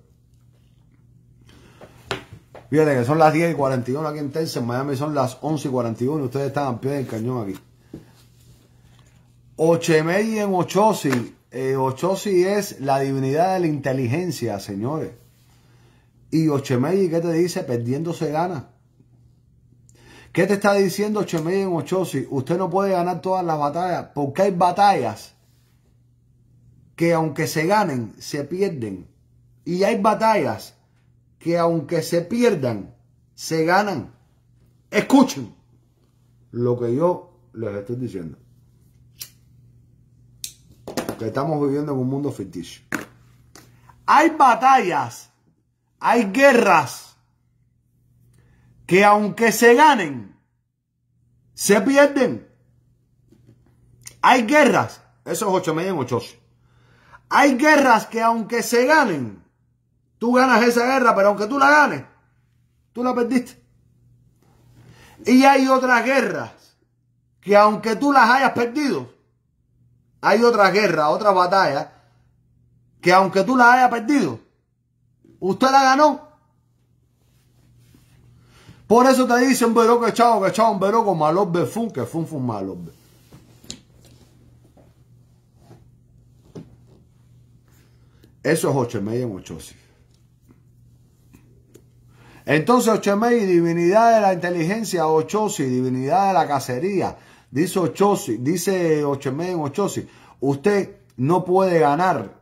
Speaker 1: eh. que son las 10 y 41 aquí en Texas, en Miami son las 11 y 41. Ustedes están a pie del cañón aquí. Ochemey en Ochosi. Eh, Ochosi es la divinidad de la inteligencia, señores. Y Ochemey, ¿qué te dice? Perdiendo se gana. ¿Qué te está diciendo Ochemey en Ochosi? Usted no puede ganar todas las batallas, porque hay batallas que aunque se ganen, se pierden. Y hay batallas que aunque se pierdan, se ganan. Escuchen lo que yo les estoy diciendo. Que estamos viviendo en un mundo ficticio. Hay batallas hay guerras que aunque se ganen, se pierden. Hay guerras, eso es 8 Hay guerras que aunque se ganen, tú ganas esa guerra, pero aunque tú la ganes, tú la perdiste. Y hay otras guerras que aunque tú las hayas perdido, hay otras guerras, otras batallas, que aunque tú las hayas perdido, Usted la ganó. Por eso te dicen, pero que chao, que chao, pero con de fun, que fun fun malobbe. Eso es Ochemey en Ochosi. Entonces Ochemey, divinidad de la inteligencia, Ochosi, divinidad de la cacería, dice Ochosi, dice Ochemey en Ochosi, usted no puede ganar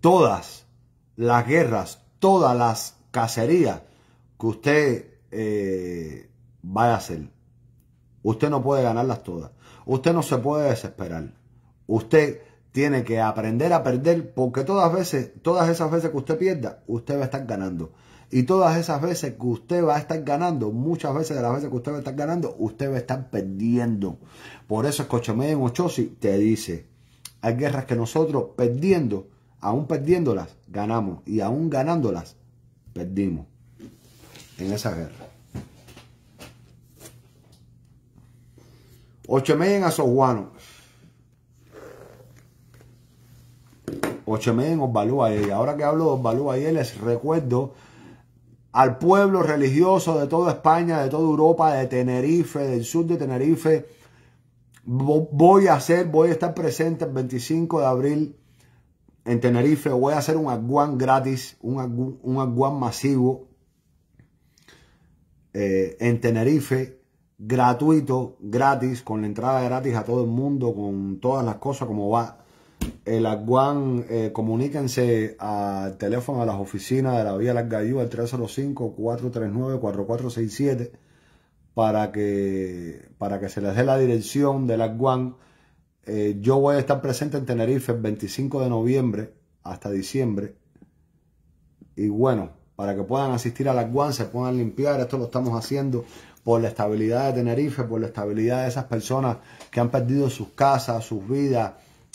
Speaker 1: todas las guerras, todas las cacerías que usted va eh, vaya a hacer. Usted no puede ganarlas todas. Usted no se puede desesperar. Usted tiene que aprender a perder porque todas veces, todas esas veces que usted pierda, usted va a estar ganando. Y todas esas veces que usted va a estar ganando, muchas veces de las veces que usted va a estar ganando, usted va a estar perdiendo. Por eso medio en Ochosi te dice, hay guerras que nosotros perdiendo Aún perdiéndolas, ganamos. Y aún ganándolas, perdimos en esa guerra. Ochemeyen a Soguano. Ochemeyen en y Ahora que hablo de Osvalúa y les recuerdo al pueblo religioso de toda España, de toda Europa, de Tenerife, del sur de Tenerife. Voy a hacer, voy a estar presente el 25 de abril en Tenerife. Voy a hacer un aguán gratis, un Aguan masivo eh, en Tenerife, gratuito, gratis, con la entrada gratis a todo el mundo, con todas las cosas como va. El aguán, eh, comuníquense al teléfono a las oficinas de la Vía Las nueve al 305-439-4467, para que, para que se les dé la dirección del guan. Eh, yo voy a estar presente en Tenerife el 25 de noviembre hasta diciembre. Y bueno, para que puedan asistir a las guan, puedan limpiar, esto lo estamos haciendo por la estabilidad de Tenerife, por la estabilidad de esas personas que han perdido sus casas, sus vidas,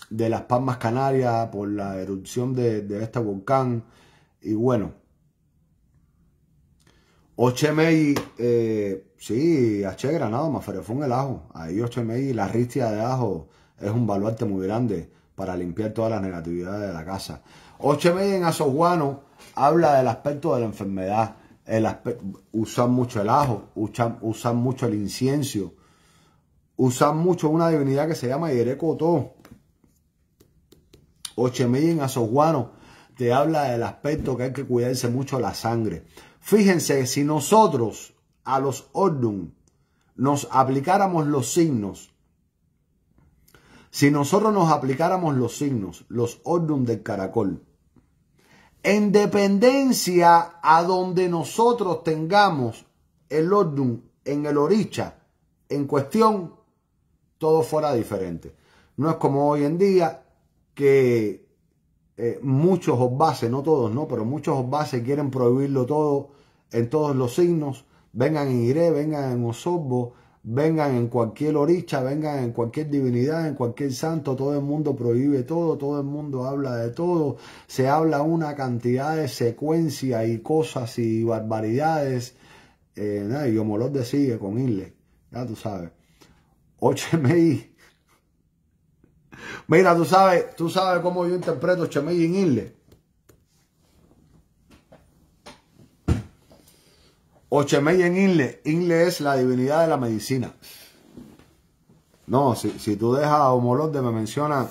Speaker 1: de las Palmas Canarias, por la erupción de, este volcán. Y bueno, 8. eh, sí, H Granado, Maferefún el ajo. Ahí mi la ristia de ajo es un baluarte muy grande para limpiar todas las negatividades de la casa. Ochemey en habla del aspecto de la enfermedad, el usan mucho el ajo, usan, mucho el incienso, usan mucho una divinidad que se llama Yerecotó. Ochemey en te habla del aspecto que hay que cuidarse mucho la sangre. Fíjense, si nosotros a los Ordun nos aplicáramos los signos si nosotros nos aplicáramos los signos, los ordnum del caracol, en dependencia a donde nosotros tengamos el ordnum en el oricha en cuestión, todo fuera diferente. No es como hoy en día que eh, muchos bases no todos, no, pero muchos bases quieren prohibirlo todo en todos los signos, vengan en Iré, vengan en Osorbo, vengan en cualquier oricha, vengan en cualquier divinidad, en cualquier santo, todo el mundo prohíbe todo, todo el mundo habla de todo, se habla una cantidad de secuencias y cosas y barbaridades. Eh, nada, y sigue con Inle, ya tú sabes. Ochemei. Mira, tú sabes, tú sabes cómo yo interpreto Chemei en Inle. en Inle. Inle es la divinidad de la medicina. No, si, si tú dejas a de me menciona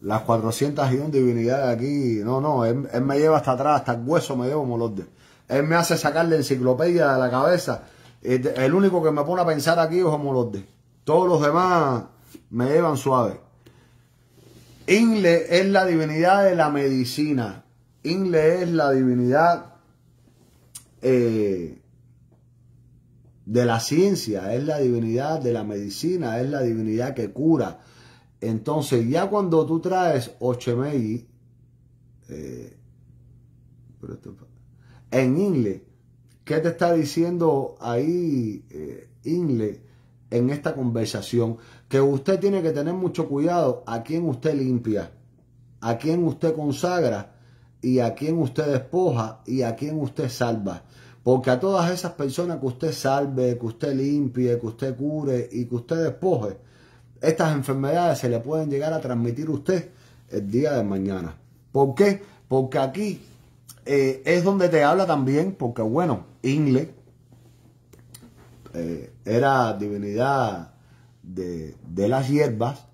Speaker 1: las 401 divinidades aquí. No, no, él, me lleva hasta atrás, hasta el hueso me lleva de Él me hace sacar la enciclopedia de la cabeza. El único que me pone a pensar aquí es Homolorde. Todos los demás me llevan suave. Inle es la divinidad de la medicina. Inle es la divinidad eh, de la ciencia, es la divinidad de la medicina, es la divinidad que cura. Entonces, ya cuando tú traes Ochemei eh, en Ingle, ¿qué te está diciendo ahí eh, Ingle en esta conversación? Que usted tiene que tener mucho cuidado a quién usted limpia, a quién usted consagra y a quién usted despoja y a quién usted salva. Porque a todas esas personas que usted salve, que usted limpie, que usted cure y que usted despoje, estas enfermedades se le pueden llegar a transmitir a usted el día de mañana. ¿Por qué? Porque aquí eh, es donde te habla también, porque bueno, Ingle eh, era divinidad de, las hierbas,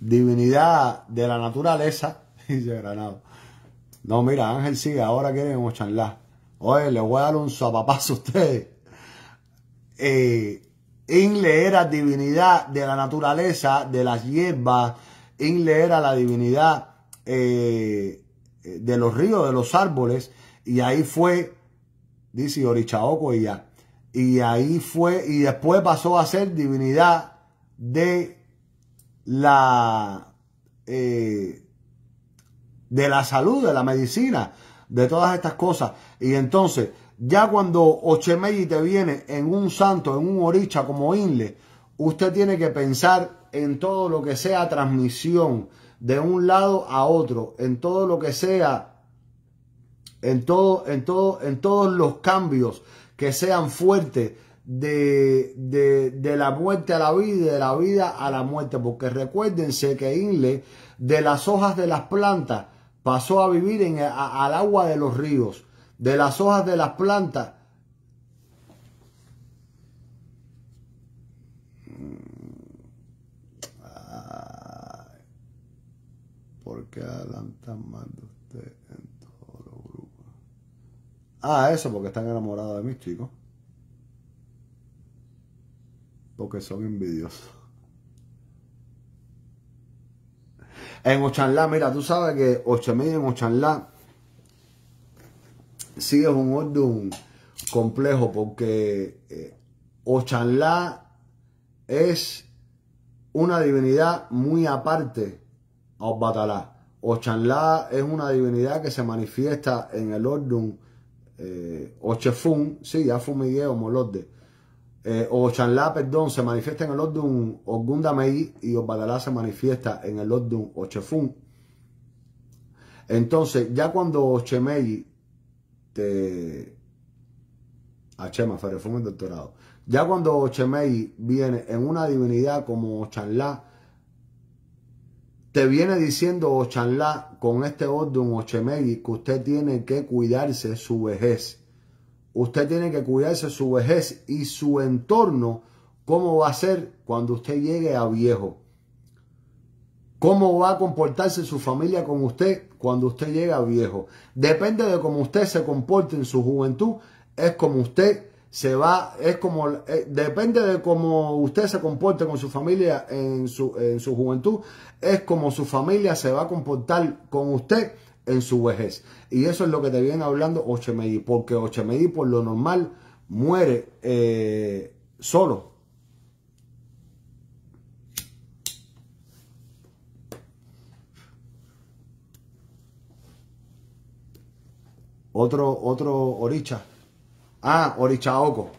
Speaker 1: divinidad de la naturaleza, (laughs) dice Granado. No, mira, Ángel sigue, ahora queremos charlar. Oye, le voy a dar un zapapazo a ustedes. Eh, Inle era divinidad de la naturaleza, de las hierbas. Inle era la divinidad eh, de los ríos, de los árboles. Y ahí fue, dice Orichaoco y ya. Y ahí fue, y después pasó a ser divinidad de la, eh, de la salud, de la medicina de todas estas cosas. Y entonces, ya cuando Ochemelli te viene en un santo, en un oricha como Inle, usted tiene que pensar en todo lo que sea transmisión de un lado a otro, en todo lo que sea, en todo, en todo, en todos los cambios que sean fuertes de, de, de, la muerte a la vida de la vida a la muerte. Porque recuérdense que Inle, de las hojas de las plantas, pasó a vivir en, al agua de los ríos, de las hojas de las plantas. Mm. ¿Por porque adelantan mal de usted en todos los grupos. Ah, eso porque están enamorados de mis chicos. Porque son envidiosos. En Ochanlá, mira, tú sabes que Ochemey en Ochanlá sí es un orden complejo porque eh, es una divinidad muy aparte a Batalá. Ochanlá es una divinidad que se manifiesta en el Orden eh, Ochefun, sí, ya fumigueo, molorde, eh, o Ochanlá, perdón, se manifiesta en el Ordun Ogundamei y Obadalá se manifiesta en el Ordun Ochefun. Entonces, ya cuando Ochemei te. Achema, ¿fue el doctorado. Ya cuando Ochemei viene en una divinidad como Ochanlá, te viene diciendo Ochanlá con este Ordun Ochemei que usted tiene que cuidarse su vejez Usted tiene que cuidarse su vejez y su entorno, cómo va a ser cuando usted llegue a viejo. Cómo va a comportarse su familia con usted cuando usted llegue a viejo. Depende de cómo usted se comporte en su juventud, es como usted se va, es como, eh, depende de cómo usted se comporte con su familia en su, en su juventud, es como su familia se va a comportar con usted en su vejez. Y eso es lo que te viene hablando Ochemedi, porque Ochemedi por lo normal muere eh, solo. Otro, otro oricha. Ah, oco,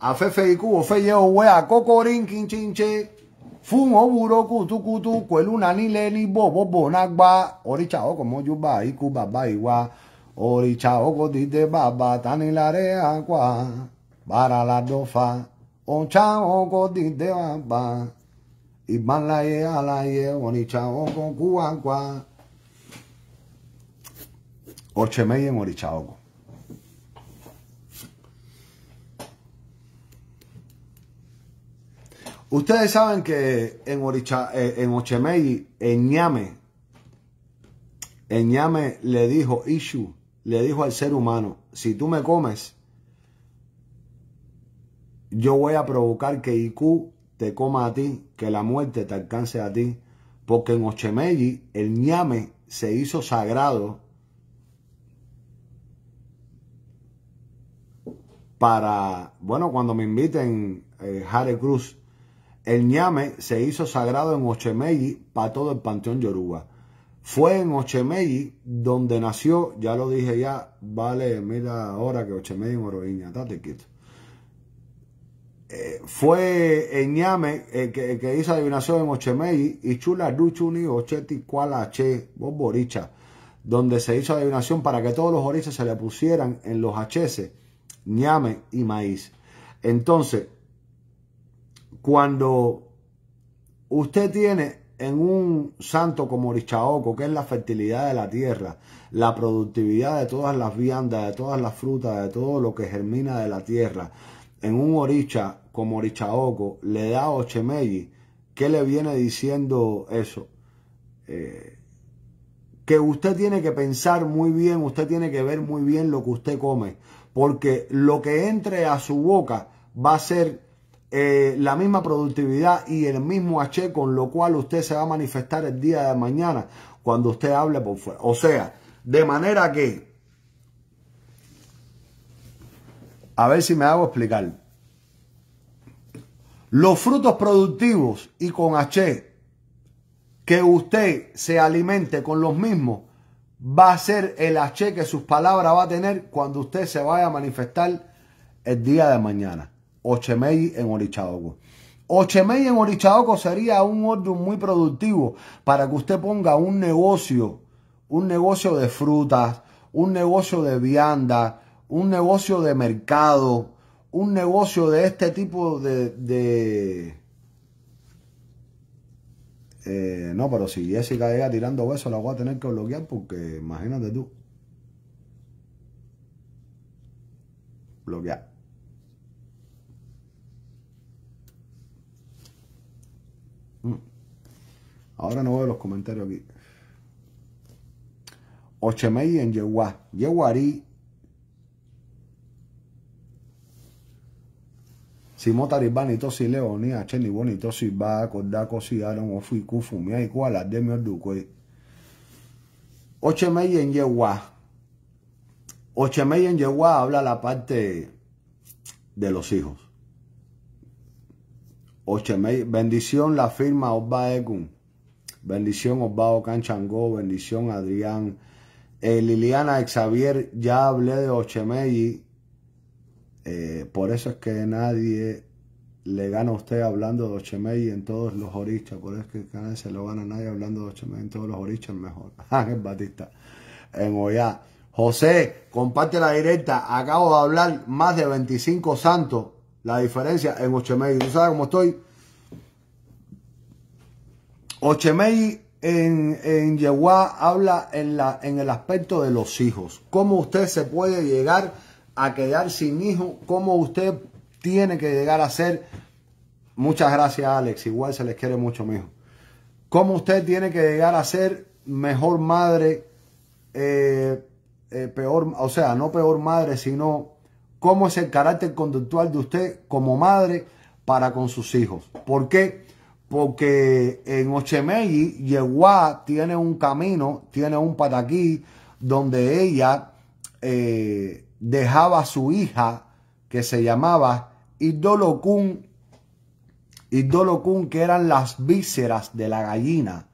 Speaker 1: A Fefe y Cubo, Fe wea, a orin, Quinchinche. fungo buro kutu kutu kwelu nani leni bobo bo nagba oríṣà oko moju ba ikú bàbá ìwà oríṣà oko dìde bàbá tani lare akwa bara la dofa oncha oko dìde bàbá ìbánláyé aláyé oríṣà oko kuwa kwa orchemeye oríṣà oko Ustedes saben que en, Oricha, eh, en Ochemey, en Ñame, en Ñame le dijo Ishu, le dijo al ser humano, si tú me comes, yo voy a provocar que Iku te coma a ti, que la muerte te alcance a ti, porque en Ochemeyi el ñame se hizo sagrado para, bueno, cuando me inviten Jare eh, Cruz el ñame se hizo sagrado en Ochemeyi para todo el panteón yoruba. Fue en Ochemeyi donde nació, ya lo dije ya, vale, mira ahora que Ochemeyi en date quieto. Eh, fue el ñame que, hizo adivinación en Ochemeyi y Chula Duchuni Ocheti Che, Boricha, donde se hizo adivinación para que todos los orichas se le pusieran en los hs, ñame y maíz. Entonces, cuando usted tiene en un santo como Richaoco, que es la fertilidad de la tierra, la productividad de todas las viandas, de todas las frutas, de todo lo que germina de la tierra, en un oricha como Richaoco, le da Ochemelli, ¿qué le viene diciendo eso? Eh, que usted tiene que pensar muy bien, usted tiene que ver muy bien lo que usted come, porque lo que entre a su boca va a ser eh, la misma productividad y el mismo H con lo cual usted se va a manifestar el día de mañana cuando usted hable por fuera. O sea, de manera que, a ver si me hago explicar. Los frutos productivos y con H que usted se alimente con los mismos va a ser el H que sus palabras va a tener cuando usted se vaya a manifestar el día de mañana. Ochemey en Orichaoco. Ochemey en Orichaoco sería un orden muy productivo para que usted ponga un negocio, un negocio de frutas, un negocio de vianda, un negocio de mercado, un negocio de este tipo de... Eh, no, pero si Jessica llega tirando besos, la voy a tener que bloquear porque imagínate tú. Bloquear. Ahora no veo los comentarios aquí. Ochemey en Yehuá. Yehuarí. si y Tosi Leoni, ni bonito si Ba, Codaco Si Aron fui Kufu, Mia y Kuala, Demio Duque. Ochemey en Yehuá. Ochemey en Yehuá habla la parte de los hijos. Ochemey, bendición la firma Obba Bendición Osvaldo Canchangó, bendición Adrián. Eh, Liliana Xavier, ya hablé de Ochemelli. Eh, por eso es que nadie le gana a usted hablando de Ochemelli en todos los orichas. Por eso es que nadie se lo gana a nadie hablando de Ochemelli en todos los orichas mejor. (laughs) Ángel Batista, en Ollá. José, comparte la directa. Acabo de hablar más de 25 santos. La diferencia en Ochemelli. ¿Tú sabes cómo estoy? Ochemei en, en habla en, la, en el aspecto de los hijos. Cómo usted se puede llegar a quedar sin hijo, cómo usted tiene que llegar a ser. Muchas gracias, Alex. Igual se les quiere mucho, mijo. Cómo usted tiene que llegar a ser mejor madre, eh, eh, peor, o sea, no peor madre, sino cómo es el carácter conductual de usted como madre para con sus hijos. ¿Por qué? porque en Ochemeyi, Yehuá tiene un camino, tiene un pataquí donde ella eh, dejaba a su hija que se llamaba Idolokun, Idolokun que eran las vísceras de la gallina,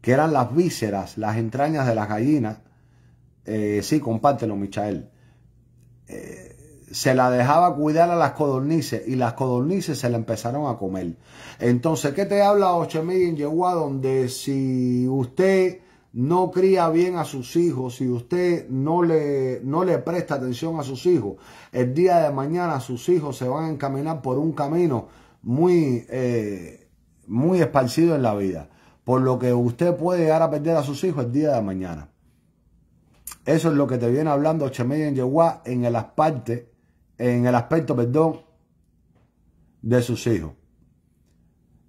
Speaker 1: que eran las vísceras, las entrañas de la gallina. Eh, sí, compártelo, Michael. Eh, se la dejaba cuidar a las codornices y las codornices se la empezaron a comer. Entonces, ¿qué te habla Ochemí en Yehua? Donde si usted no cría bien a sus hijos, si usted no le, no le presta atención a sus hijos, el día de mañana sus hijos se van a encaminar por un camino muy, eh, muy esparcido en la vida. Por lo que usted puede llegar a perder a sus hijos el día de mañana. Eso es lo que te viene hablando media en Yehua en el partes en el aspecto, perdón, de sus hijos.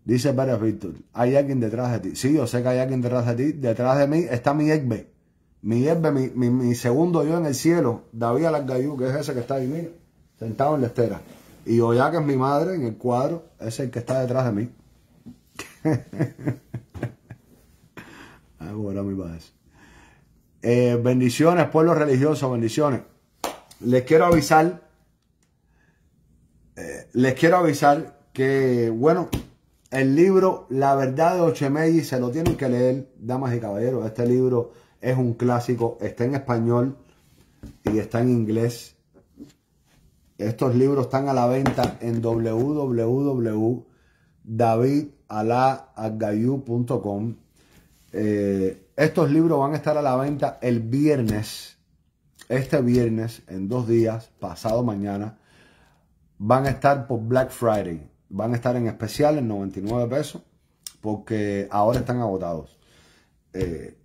Speaker 1: Dice Pérez Víctor, hay alguien detrás de ti. Sí, yo sé que hay alguien detrás de ti. Detrás de mí está mi Egbe. Mi Egbe, mi, segundo yo en el cielo, David Alargayú, que es ese que está ahí, mira, sentado en la estera. Y Oya, que es mi madre, en el cuadro, es el que está detrás de mí. ah, (laughs) bueno, mi padre. Eh, bendiciones, pueblos religiosos, bendiciones. Les quiero avisar les quiero avisar que, bueno, el libro La verdad de y se lo tienen que leer, damas y caballeros. Este libro es un clásico, está en español y está en inglés. Estos libros están a la venta en www.davidalagayu.com eh, estos libros van a estar a la venta el viernes, este viernes, en dos días, pasado mañana van a estar por Black Friday. Van a estar en especial en 99 pesos porque ahora están agotados. Eh,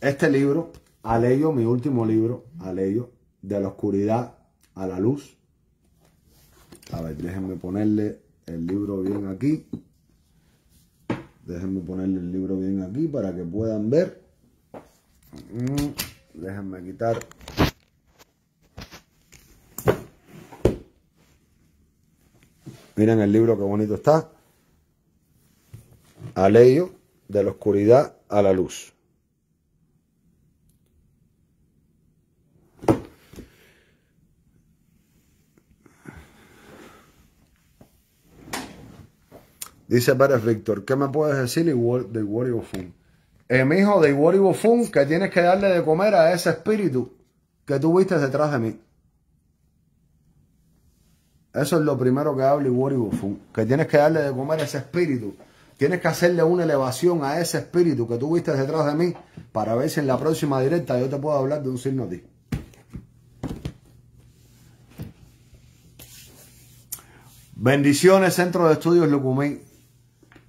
Speaker 1: este libro, Aleyo, mi último libro, Aleyo, de la oscuridad a la luz. A ver, déjenme ponerle el libro bien aquí. Déjenme ponerle el libro bien aquí para que puedan ver. Mm, déjenme quitar Miren el libro, qué bonito está. Aleyo de la oscuridad a la luz. Dice Pérez Víctor, ¿qué me puedes decir de the Fun? Mi hijo de Igual que tienes que darle de comer a ese espíritu que tuviste detrás de mí. Eso es lo primero que habla y que tienes que darle de comer a ese espíritu. Tienes que hacerle una elevación a ese espíritu que tuviste detrás de mí para ver si en la próxima directa yo te puedo hablar de un signo a ti. Bendiciones, Centro de Estudios Lucumí.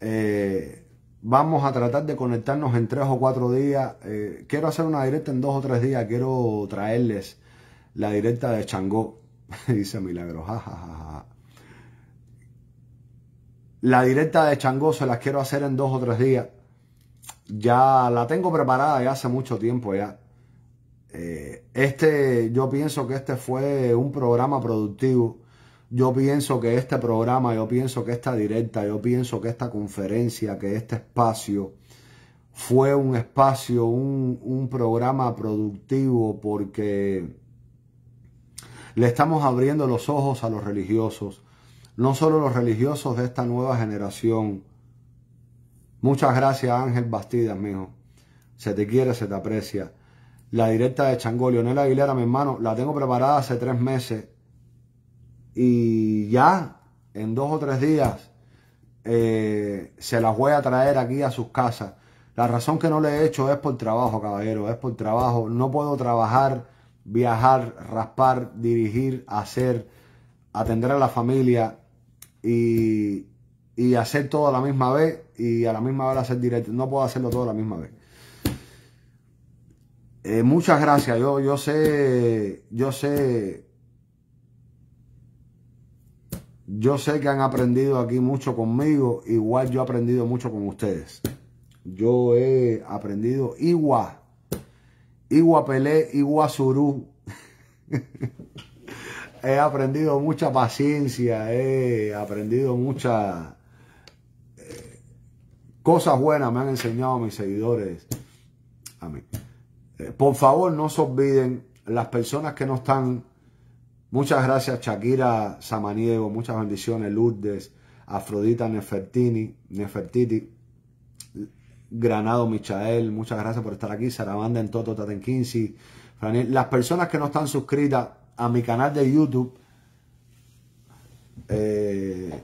Speaker 1: Eh, vamos a tratar de conectarnos en tres o cuatro días. Eh, quiero hacer una directa en dos o tres días. Quiero traerles la directa de Changó (laughs) dice Milagro, La directa de changoso se las quiero hacer en dos o tres días. Ya la tengo preparada ya hace mucho tiempo ya. Eh, este, yo pienso que este fue un programa productivo. Yo pienso que este programa, yo pienso que esta directa, yo pienso que esta conferencia, que este espacio fue un espacio, un, un programa productivo porque le estamos abriendo los ojos a los religiosos, no solo los religiosos de esta nueva generación. Muchas gracias Ángel Bastidas, mijo. Se te quiere, se te aprecia. La directa de Chango, Leonel Aguilera, mi hermano, la tengo preparada hace tres meses. Y ya, en dos o tres días, eh, se las voy a traer aquí a sus casas. La razón que no le he hecho es por trabajo, caballero, es por trabajo. No puedo trabajar viajar, raspar, dirigir, hacer, atender a la familia y, y hacer todo a la misma vez y a la misma hora hacer directo. No puedo hacerlo todo a la misma vez. Eh, muchas gracias. Yo, yo sé, yo sé, yo sé que han aprendido aquí mucho conmigo. Igual yo he aprendido mucho con ustedes. Yo he aprendido igual Iguapelé, Iguazurú. (laughs) he aprendido mucha paciencia, he aprendido muchas eh, cosas buenas, me han enseñado mis seguidores. Eh, por favor, no se olviden las personas que no están. Muchas gracias, Shakira Samaniego. Muchas bendiciones, Lourdes, Afrodita Nefertini, Nefertiti. Granado Michael, muchas gracias por estar aquí. Sarabanda en Toto Taten 15. Las personas que no están suscritas a mi canal de YouTube, eh,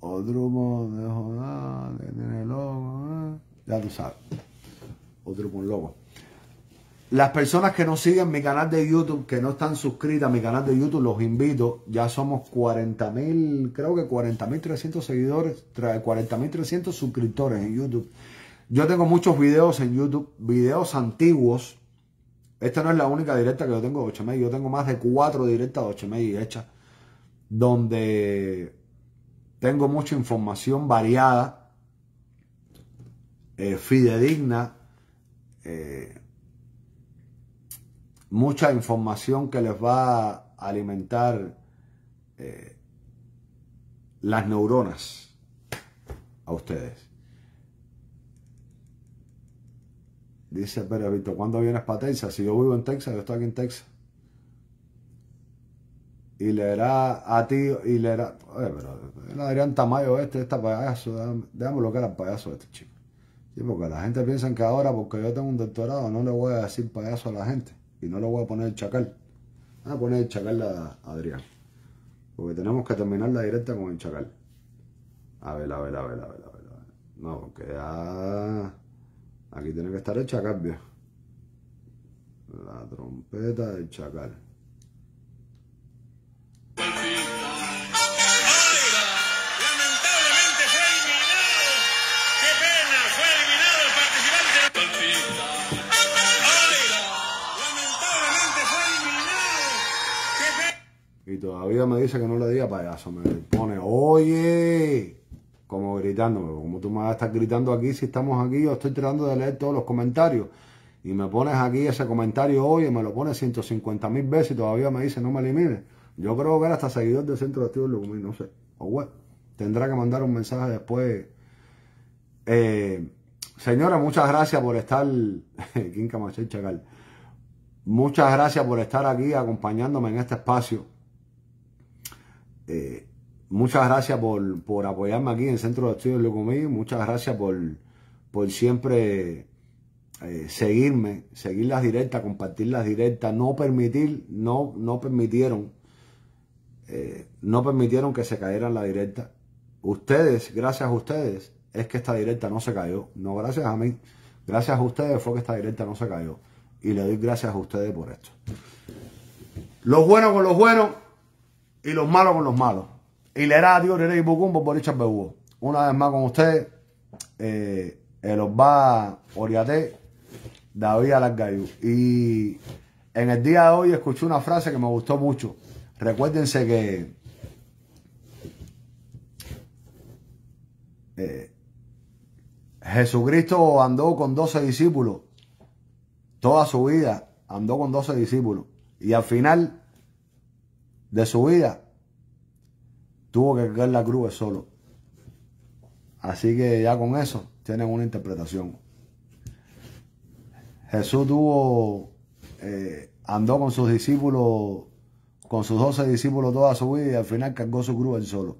Speaker 1: Odrumo de Jodá, que tiene ¿eh? ya tú sabes. Odrumo lobo. Las personas que no siguen mi canal de YouTube, que no están suscritas a mi canal de YouTube, los invito. Ya somos 40.000, creo que 40.300 seguidores, 40.300 suscriptores en YouTube. Yo tengo muchos videos en YouTube, videos antiguos. Esta no es la única directa que yo tengo de 8 Yo tengo más de cuatro directas de 8 hechas, donde tengo mucha información variada, eh, fidedigna. Eh, mucha información que les va a alimentar eh, las neuronas a ustedes. Dice pero Víctor, ¿cuándo vienes para Texas? Si yo vivo en Texas, yo estoy aquí en Texas. Y le leerá a ti, y le Oye, pero el Adrián Tamayo este, este payaso, déjame, lo que era el payaso este chico. porque la gente piensa que ahora, porque yo tengo un doctorado, no le voy a decir payaso a la gente y no lo voy a poner el chacal. Ah, a poner el chacal a Adrián. Porque tenemos que terminar la directa con el chacal. A ver, a ver, a ver, a ver, a ver. No, porque Aquí tiene que estar el chacal, La trompeta del chacal. Y todavía me dice que no le diga payaso. Me pone, oye, como gritando Como tú me vas a estar gritando aquí si estamos aquí? Yo estoy tratando de leer todos los comentarios. Y me pones aquí ese comentario, oye, me lo pones 150 mil veces y todavía me dice, no me elimines. Yo creo que era hasta seguidor del Centro de activos no sé. O oh, bueno, tendrá que mandar un mensaje después. Eh, señora, muchas gracias por estar. (laughs) Quinca Chacal. Muchas gracias por estar aquí acompañándome en este espacio. Este, muchas gracias por, apoyarme aquí en el Centro de Estudios Locomí. Muchas gracias por, por siempre eh, seguirme, seguir las directas, compartir las directas, no permitir, no, no permitieron, eh, no permitieron que se cayera la directa. Ustedes, gracias a ustedes, es que esta directa no se cayó. No gracias a mí, gracias a ustedes fue que esta directa no se cayó. Y le doy gracias a ustedes por esto. Los buenos con los buenos y los malos con los malos. Y le era a Dios, y Bucumbo por Richard bebú. Una vez más con ustedes, eh, el Osba Oriate, David Alargayú. Y en el día de hoy escuché una frase que me gustó mucho. Recuérdense que eh, Jesucristo andó con 12 discípulos. Toda su vida andó con 12 discípulos. Y al final de su vida, tuvo que cargar la cruz solo. Así que ya con eso tienen una interpretación. Jesús tuvo, eh, andó con sus discípulos, con sus doce discípulos toda su vida y al final cargó su cruz él solo.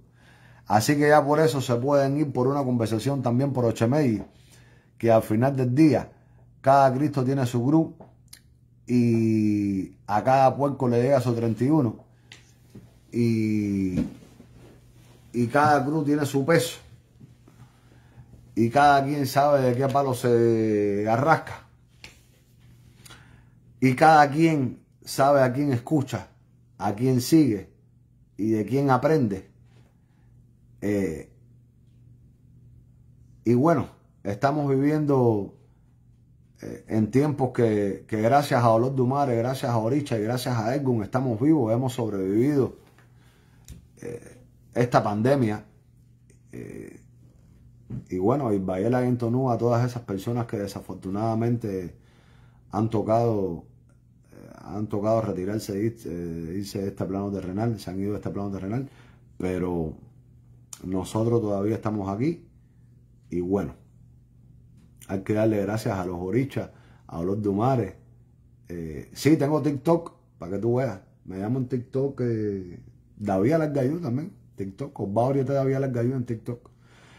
Speaker 1: Así que ya por eso se pueden ir por una conversación también por Ochemey, que al final del día cada Cristo tiene su cruz y a cada puerco le llega su 31 y, cada cruz tiene su peso y cada quien sabe de qué palo se arrasca y cada quien sabe a quién escucha, a quién sigue y de quién aprende. Eh, y bueno, estamos viviendo eh, en tiempos que, que gracias a Olor Dumare, gracias a Oricha y gracias a Edgun estamos vivos, hemos sobrevivido eh, esta pandemia. Eh, y bueno, en entonú a todas esas personas que desafortunadamente han tocado eh, han tocado retirarse, irse de este plano terrenal, se han ido de este plano terrenal, pero nosotros todavía estamos aquí y bueno, hay que darle gracias a los orichas, a los dumares. si sí, tengo TikTok, para que tú veas. Me llamo en TikTok eh, David Alargayú también, TikTok. Osvaldo este David Alargayú en TikTok.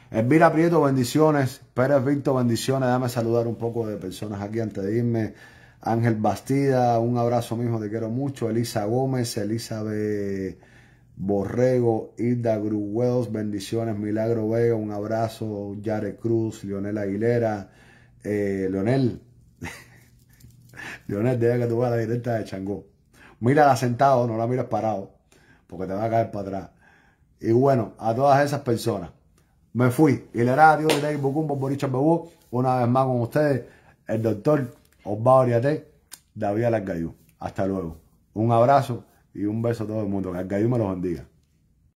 Speaker 1: Elvira Prieto, bendiciones. Pérez Víctor, bendiciones. Dame saludar un poco de personas aquí antes de irme. Ángel Bastida, un abrazo mismo, te quiero mucho. Elisa Gómez, Elizabeth Borrego, Hilda Gruwells, bendiciones. Milagro Vega, un abrazo. Yare Cruz, Leonel Aguilera, eh, Leonel. (laughs) Leonel, deja que tú vas a la directa de Changó. la sentado, no la miras parado porque te va a caer para atrás. Y bueno, a todas esas personas, me fui. Y le radio de David Bucumbo, una vez más con ustedes, el doctor Osvaldo Ariate, David Alargayú. Hasta luego. Un abrazo y un beso a todo el mundo. Que Alargayú me los bendiga.